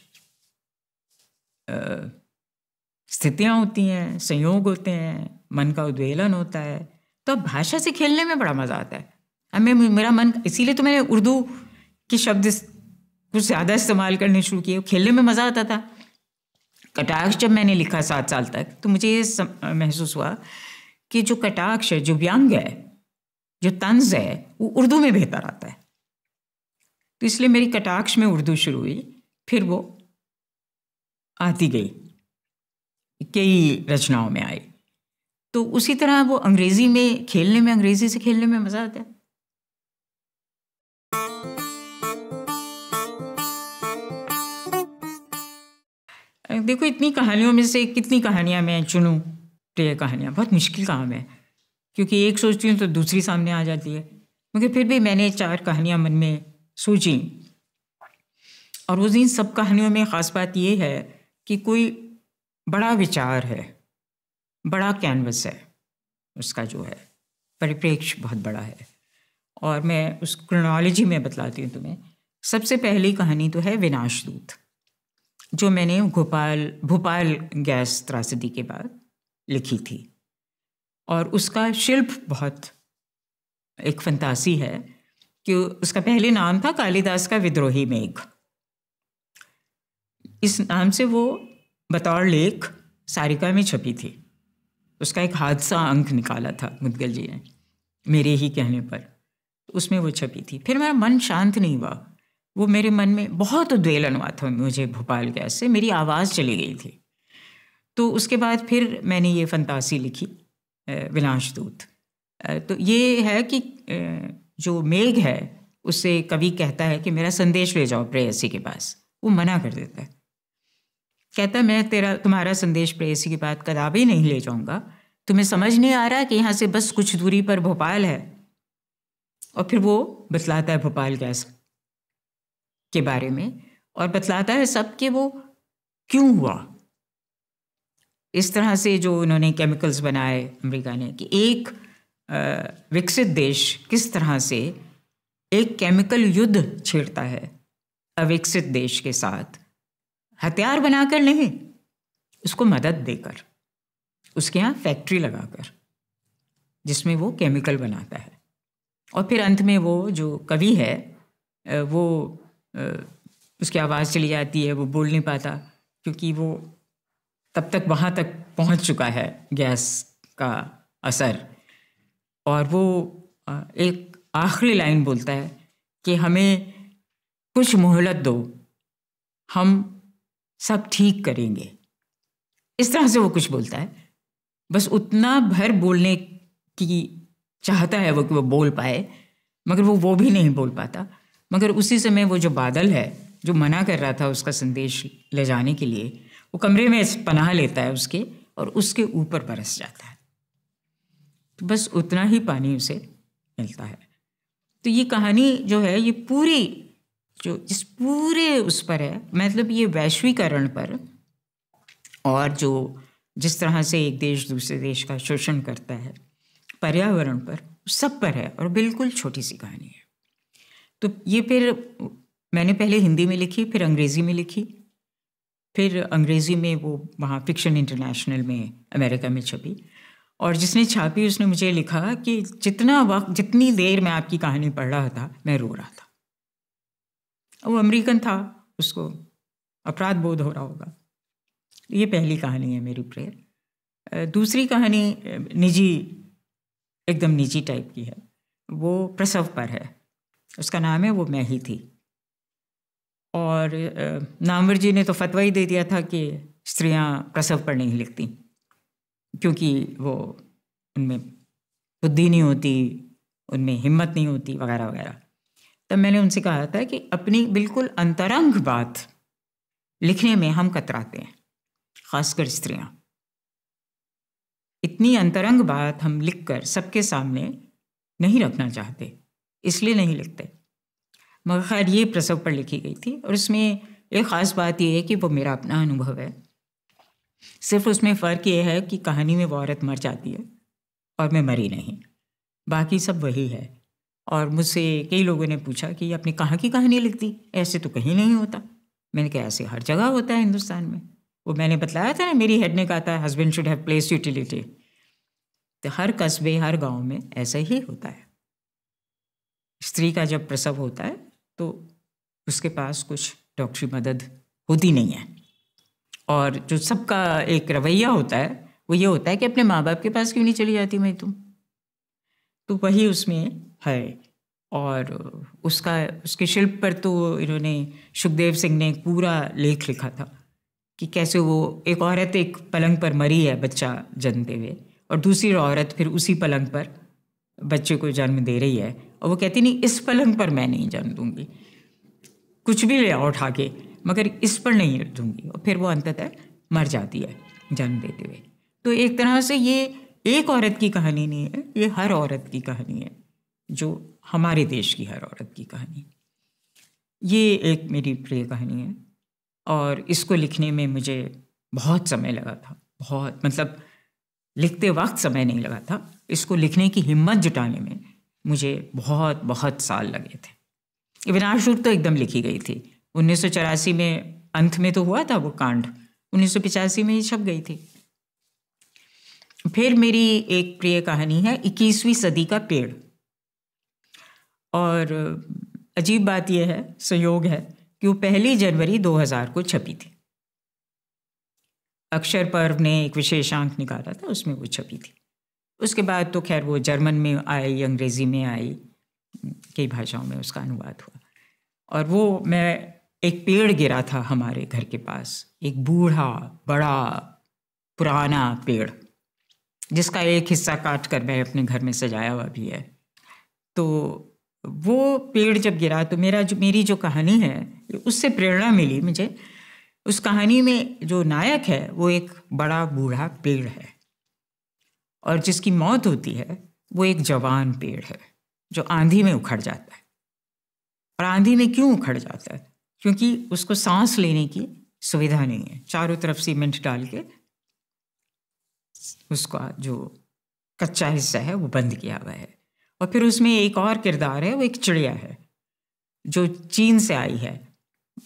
स्थितियाँ होती हैं संयोग होते हैं मन का उद्वेलन होता है तो अब भाषा से खेलने में बड़ा मज़ा आता है हमें मेरा मन इसीलिए तो मैंने उर्दू के शब्द कुछ ज़्यादा इस्तेमाल करने शुरू किए खेलने में मज़ा आता था कटाक्ष जब मैंने लिखा सात साल तक तो मुझे ये महसूस हुआ कि जो कटाक्ष है जो व्यंग है जो तंज है वो उर्दू में बेहतर आता है तो इसलिए मेरी कटाक्ष में उर्दू शुरू हुई फिर वो आती गई कई रचनाओं में आई तो उसी तरह वो अंग्रेजी में खेलने में अंग्रेजी से खेलने में मज़ा आता है देखो इतनी कहानियों में से कितनी कहानियां मैं चुनू प्रिय तो कहानियां बहुत मुश्किल काम है क्योंकि एक सोचती हूँ तो दूसरी सामने आ जाती है मगर फिर भी मैंने चार कहानियाँ मन में सोची और उस दिन सब कहानियों में ख़ास बात यह है कि कोई बड़ा विचार है बड़ा कैनवस है उसका जो है परिप्रेक्ष्य बहुत बड़ा है और मैं उस क्रोनोलॉजी में बतलाती हूँ तुम्हें सबसे पहली कहानी तो है विनाशदूत जो मैंने भोपाल भोपाल गैस त्रासदी के बाद लिखी थी और उसका शिल्प बहुत एक फंतासी है कि उसका पहले नाम था कालिदास का विद्रोही मेघ इस नाम से वो बतौर लेख सारिका में छपी थी उसका एक हादसा अंक निकाला था मुदगल जी ने मेरे ही कहने पर उसमें वो छपी थी फिर मेरा मन शांत नहीं हुआ वो मेरे मन में बहुत उद्वेलन हुआ था मुझे भोपाल गैस से मेरी आवाज़ चली गई थी तो उसके बाद फिर मैंने ये फंतासी लिखी दूत तो ये है कि जो मेघ है उससे कवि कहता है कि मेरा संदेश ले जाओ प्रेयसी के पास वो मना कर देता है कहता है मैं तेरा तुम्हारा संदेश प्रेयसी के पास कदापि नहीं ले जाऊंगा तुम्हें समझ नहीं आ रहा कि यहाँ से बस कुछ दूरी पर भोपाल है और फिर वो बतलाता है भोपाल गैस के बारे में और बतलाता है सब कि वो क्यों हुआ इस तरह से जो इन्होंने केमिकल्स बनाए अमेरिका ने कि एक विकसित देश किस तरह से एक केमिकल युद्ध छेड़ता है अविकसित देश के साथ हथियार बनाकर नहीं उसको मदद देकर उसके यहाँ फैक्ट्री लगाकर जिसमें वो केमिकल बनाता है और फिर अंत में वो जो कवि है वो उसकी आवाज़ चली जाती है वो बोल नहीं पाता क्योंकि वो तब तक वहाँ तक पहुँच चुका है गैस का असर और वो एक आखिरी लाइन बोलता है कि हमें कुछ मोहलत दो हम सब ठीक करेंगे इस तरह से वो कुछ बोलता है बस उतना भर बोलने की चाहता है वो कि वो बोल पाए मगर वो वो भी नहीं बोल पाता मगर उसी समय वो जो बादल है जो मना कर रहा था उसका संदेश ले जाने के लिए वो कमरे में पनाह लेता है उसके और उसके ऊपर बरस जाता है तो बस उतना ही पानी उसे मिलता है तो ये कहानी जो है ये पूरी जो जिस पूरे उस पर है मतलब ये वैश्वीकरण पर और जो जिस तरह से एक देश दूसरे देश का शोषण करता है पर्यावरण पर सब पर है और बिल्कुल छोटी सी कहानी है तो ये फिर मैंने पहले हिंदी में लिखी फिर अंग्रेज़ी में लिखी फिर अंग्रेज़ी में वो वहाँ फिक्शन इंटरनेशनल में अमेरिका में छपी और जिसने छापी उसने मुझे लिखा कि जितना वक्त जितनी देर मैं आपकी कहानी पढ़ रहा था मैं रो रहा था वो अमेरिकन था उसको अपराध बोध हो रहा होगा ये पहली कहानी है मेरी प्रेयर दूसरी कहानी निजी एकदम निजी टाइप की है वो प्रसव पर है उसका नाम है वो मैं ही थी और नामवर जी ने तो फतवा ही दे दिया था कि स्त्रियां प्रसव पर नहीं लिखती क्योंकि वो उनमें बुद्धि नहीं होती उनमें हिम्मत नहीं होती वगैरह वगैरह तब मैंने उनसे कहा था कि अपनी बिल्कुल अंतरंग बात लिखने में हम कतराते हैं खासकर स्त्रियां इतनी अंतरंग बात हम लिखकर सबके सामने नहीं रखना चाहते इसलिए नहीं लिखते मगर ये प्रसव पर लिखी गई थी और उसमें एक ख़ास बात यह है कि वो मेरा अपना अनुभव है सिर्फ उसमें फ़र्क ये है कि कहानी में वो औरत मर जाती है और मैं मरी नहीं बाकी सब वही है और मुझसे कई लोगों ने पूछा कि आपने कहाँ की कहानी लिखती ऐसे तो कहीं नहीं होता मैंने कहा ऐसे हर जगह होता है हिंदुस्तान में वो मैंने बताया था ना मेरी हेड ने कहा था husband should have place utility तो हर कस्बे हर गांव में ऐसा ही होता है स्त्री का जब प्रसव होता है तो उसके पास कुछ डॉक्टरी मदद होती नहीं है और जो सबका एक रवैया होता है वो ये होता है कि अपने माँ बाप के पास क्यों नहीं चली जाती मैं तुम तो वही उसमें है और उसका उसके शिल्प पर तो इन्होंने सुखदेव सिंह ने पूरा लेख लिखा था कि कैसे वो एक औरत एक पलंग पर मरी है बच्चा जन्मते हुए और दूसरी औरत फिर उसी पलंग पर बच्चे को जन्म दे रही है और वो कहती नहीं इस पलंग पर मैं नहीं जन्म दूंगी कुछ भी ले आओ उठा के मगर इस पर नहीं दूंगी और फिर वो अंततः मर जाती है जन्म देते हुए तो एक तरह से ये एक औरत की कहानी नहीं है ये हर औरत की कहानी है जो हमारे देश की हर औरत की कहानी ये एक मेरी प्रिय कहानी है और इसको लिखने में मुझे बहुत समय लगा था बहुत मतलब लिखते वक्त समय नहीं लगा था इसको लिखने की हिम्मत जुटाने में मुझे बहुत बहुत साल लगे थे विनाशूर तो एकदम लिखी गई थी उन्नीस में अंत में तो हुआ था वो कांड उन्नीस में ही छप गई थी फिर मेरी एक प्रिय कहानी है 21वीं सदी का पेड़ और अजीब बात यह है संयोग है कि वो पहली जनवरी 2000 को छपी थी अक्षर पर्व ने एक विशेषांक निकाला था उसमें वो छपी थी उसके बाद तो खैर वो जर्मन में आई अंग्रेज़ी में आई कई भाषाओं में उसका अनुवाद हुआ और वो मैं एक पेड़ गिरा था हमारे घर के पास एक बूढ़ा बड़ा पुराना पेड़ जिसका एक हिस्सा काट कर मैं अपने घर में सजाया हुआ भी है तो वो पेड़ जब गिरा तो मेरा जो मेरी जो कहानी है उससे प्रेरणा मिली मुझे उस कहानी में जो नायक है वो एक बड़ा बूढ़ा पेड़ है और जिसकी मौत होती है वो एक जवान पेड़ है जो आंधी में उखड़ जाता है और आंधी में क्यों उखड़ जाता है क्योंकि उसको सांस लेने की सुविधा नहीं है चारों तरफ सीमेंट डाल के उसका जो कच्चा हिस्सा है वो बंद किया हुआ है और फिर उसमें एक और किरदार है वो एक चिड़िया है जो चीन से आई है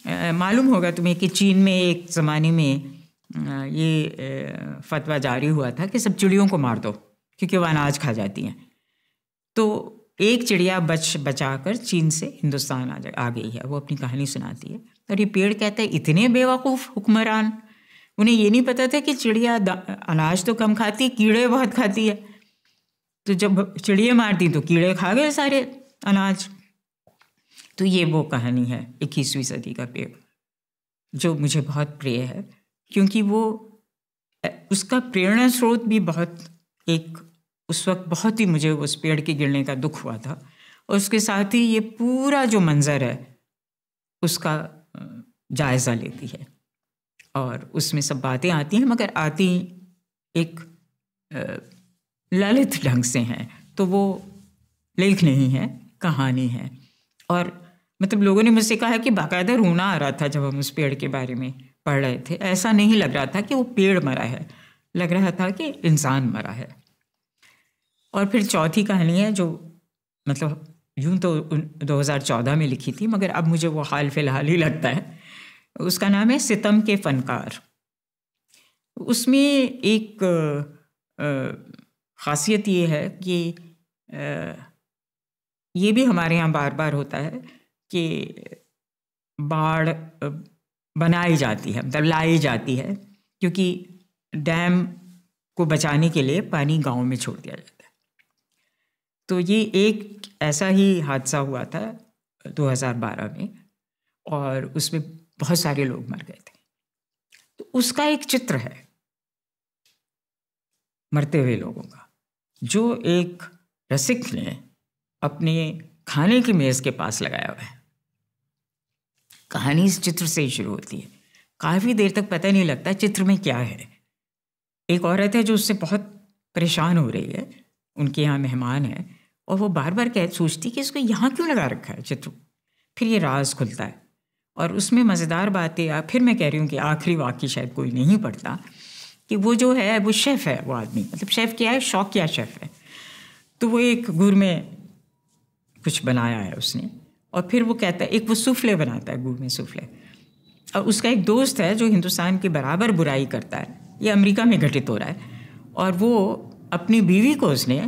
मालूम होगा तुम्हें कि चीन में एक ज़माने में ये फतवा जारी हुआ था कि सब चिड़ियों को मार दो क्योंकि वह अनाज खा जाती हैं तो एक चिड़िया बच बचा कर चीन से हिंदुस्तान आ जा आ गई है वो अपनी कहानी सुनाती है और ये पेड़ कहता है इतने बेवकूफ़ हुक्मरान उन्हें ये नहीं पता था कि चिड़िया अनाज तो कम खाती है कीड़े बहुत खाती है तो जब चिड़िया मारती तो कीड़े खा गए सारे अनाज तो ये वो कहानी है इक्कीसवीं सदी का पेड़ जो मुझे बहुत प्रिय है क्योंकि वो उसका प्रेरणा स्रोत भी बहुत एक उस वक्त बहुत ही मुझे उस पेड़ के गिरने का दुख हुआ था और उसके साथ ही ये पूरा जो मंज़र है उसका जायज़ा लेती है और उसमें सब बातें आती हैं मगर आती एक ललित ढंग से हैं तो वो लेख नहीं है कहानी है और मतलब लोगों ने मुझसे कहा कि बाकायदा रोना आ रहा था जब हम उस पेड़ के बारे में पढ़ रहे थे ऐसा नहीं लग रहा था कि वो पेड़ मरा है लग रहा था कि इंसान मरा है और फिर चौथी कहानी है जो मतलब यूं तो 2014 में लिखी थी मगर अब मुझे वो हाल फिलहाल ही लगता है उसका नाम है सितम के फनकार उसमें एक खासियत ये है कि ये भी हमारे यहाँ बार बार होता है कि बाढ़ बनाई जाती है मतलब लाई जाती है क्योंकि डैम को बचाने के लिए पानी गांव में छोड़ दिया जाता है तो ये एक ऐसा ही हादसा हुआ था 2012 में और उसमें बहुत सारे लोग मर गए थे तो उसका एक चित्र है मरते हुए लोगों का जो एक रसिक ने अपने खाने की मेज़ के पास लगाया हुआ है कहानी इस चित्र से ही शुरू होती है काफ़ी देर तक पता नहीं लगता चित्र में क्या है एक औरत है जो उससे बहुत परेशान हो रही है उनके यहाँ मेहमान है और वो बार बार कह सोचती कि इसको यहाँ क्यों लगा रखा है चित्र फिर ये राज खुलता है और उसमें मज़ेदार बातें फिर मैं कह रही हूँ कि आखिरी वाक्य शायद कोई नहीं पढ़ता कि वो जो है वो शेफ़ है वो आदमी मतलब शेफ़ क्या है शौक क्या शेफ़ है तो वो एक गुर में कुछ बनाया है उसने और फिर वो कहता है एक वो सूफले बनाता है गुड़ में सूफले और उसका एक दोस्त है जो हिंदुस्तान के बराबर बुराई करता है ये अमेरिका में घटित हो रहा है और वो अपनी बीवी को उसने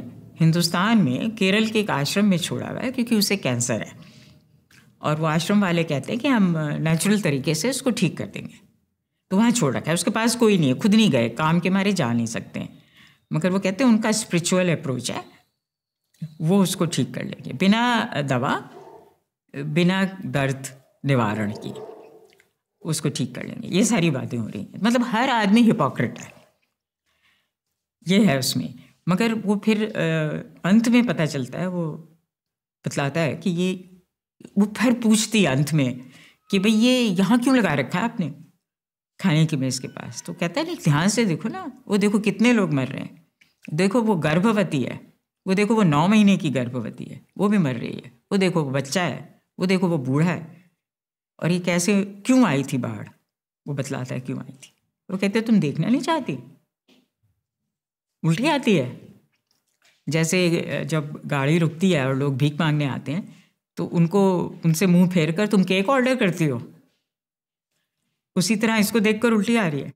हिंदुस्तान में केरल के एक आश्रम में छोड़ा हुआ है क्योंकि उसे कैंसर है और वो आश्रम वाले कहते हैं कि हम नेचुरल तरीके से उसको ठीक कर देंगे तो वहाँ छोड़ रखा है उसके पास कोई नहीं है खुद नहीं गए काम के मारे जा नहीं सकते मगर वो कहते हैं उनका स्पिरिचुअल अप्रोच है वो उसको ठीक कर लेंगे बिना दवा बिना दर्द निवारण की उसको ठीक कर लेंगे ये सारी बातें हो रही हैं मतलब हर आदमी हिपोक्रेट है ये है उसमें मगर वो फिर अंत में पता चलता है वो बतलाता है कि ये वो फिर पूछती अंत में कि भाई ये यहाँ क्यों लगा रखा है आपने खाने की मेज़ के पास तो कहता है नहीं ध्यान से देखो ना वो देखो कितने लोग मर रहे हैं देखो वो गर्भवती है वो देखो वो नौ महीने की गर्भवती है वो भी मर रही है वो देखो वो बच्चा है वो देखो वो बूढ़ा है और ये कैसे क्यों आई थी बाढ़ वो बतलाता है क्यों आई थी वो कहते तुम देखना नहीं चाहती उल्टी आती है जैसे जब गाड़ी रुकती है और लोग भीख मांगने आते हैं तो उनको उनसे मुंह फेर कर तुम केक ऑर्डर करती हो उसी तरह इसको देखकर उल्टी आ रही है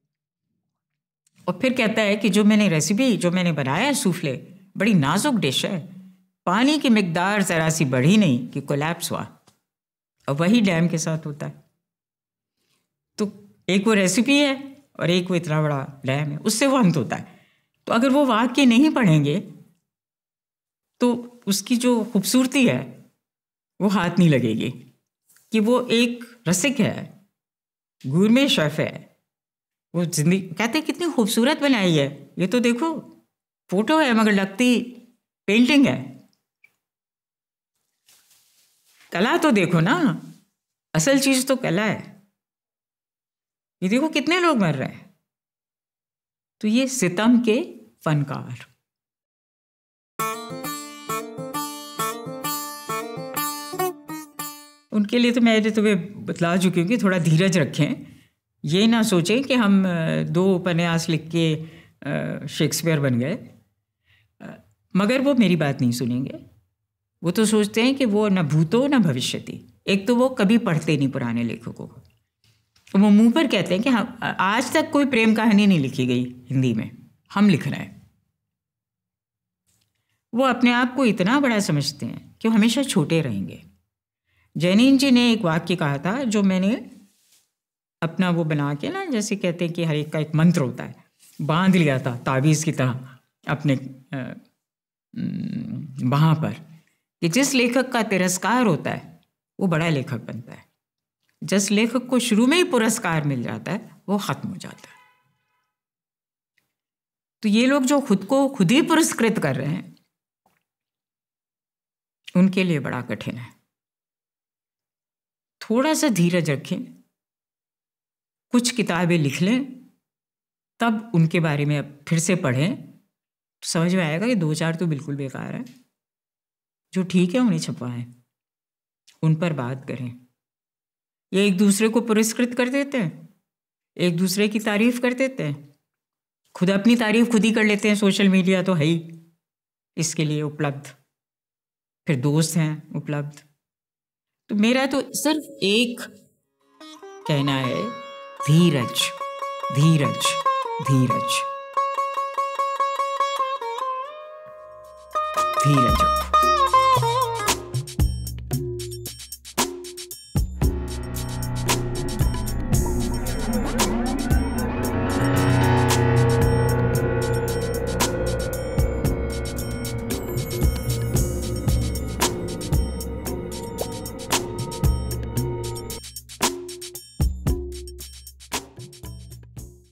और फिर कहता है कि जो मैंने रेसिपी जो मैंने बनाया है सूफले बड़ी नाजुक डिश है पानी की मकदार ज़रा सी बढ़ी नहीं कि कोलैप्स हुआ और वही डैम के साथ होता है तो एक वो रेसिपी है और एक वो इतना बड़ा डैम है उससे वो अंत होता है तो अगर वो वाक्य नहीं पढ़ेंगे तो उसकी जो खूबसूरती है वो हाथ नहीं लगेगी कि वो एक रसिक है गुरमे शेफ है वो जिंदगी कहते कितनी खूबसूरत बनाई है ये तो देखो फोटो है मगर लगती पेंटिंग है कला तो देखो ना असल चीज तो कला है ये देखो कितने लोग मर रहे हैं तो ये सितम के फनकार उनके लिए तो मैं तुम्हें बतला चुकी हूँ कि थोड़ा धीरज रखें ये ना सोचें कि हम दो उपन्यास लिख के शेक्सपियर बन गए मगर वो मेरी बात नहीं सुनेंगे वो तो सोचते हैं कि वो न भूतो न भविष्य एक तो वो कभी पढ़ते नहीं पुराने लेखकों को तो वो मुंह पर कहते हैं कि हम हाँ, आज तक कोई प्रेम कहानी नहीं लिखी गई हिंदी में हम लिख रहे हैं वो अपने आप को इतना बड़ा समझते हैं कि वो हमेशा छोटे रहेंगे जैनीन जी ने एक वाक्य कहा था जो मैंने अपना वो बना के ना जैसे कहते हैं कि हर एक का एक मंत्र होता है बांध लिया था ताबीज़ की तरह अपने वहाँ पर कि जिस लेखक का तिरस्कार होता है वो बड़ा लेखक बनता है जिस लेखक को शुरू में ही पुरस्कार मिल जाता है वो खत्म हो जाता है तो ये लोग जो खुद को खुद ही पुरस्कृत कर रहे हैं उनके लिए बड़ा कठिन है थोड़ा सा धीरज रखें कुछ किताबें लिख लें तब उनके बारे में फिर से पढ़ें तो समझ में आएगा कि दो चार तो बिल्कुल बेकार है जो ठीक है उन्हें छपवाएं उन पर बात करें ये एक दूसरे को पुरस्कृत कर देते हैं एक दूसरे की तारीफ कर देते हैं खुद अपनी तारीफ खुद ही कर लेते हैं सोशल मीडिया तो है ही इसके लिए उपलब्ध फिर दोस्त हैं उपलब्ध तो मेरा तो सिर्फ एक कहना है धीरज धीरज धीरज धीरज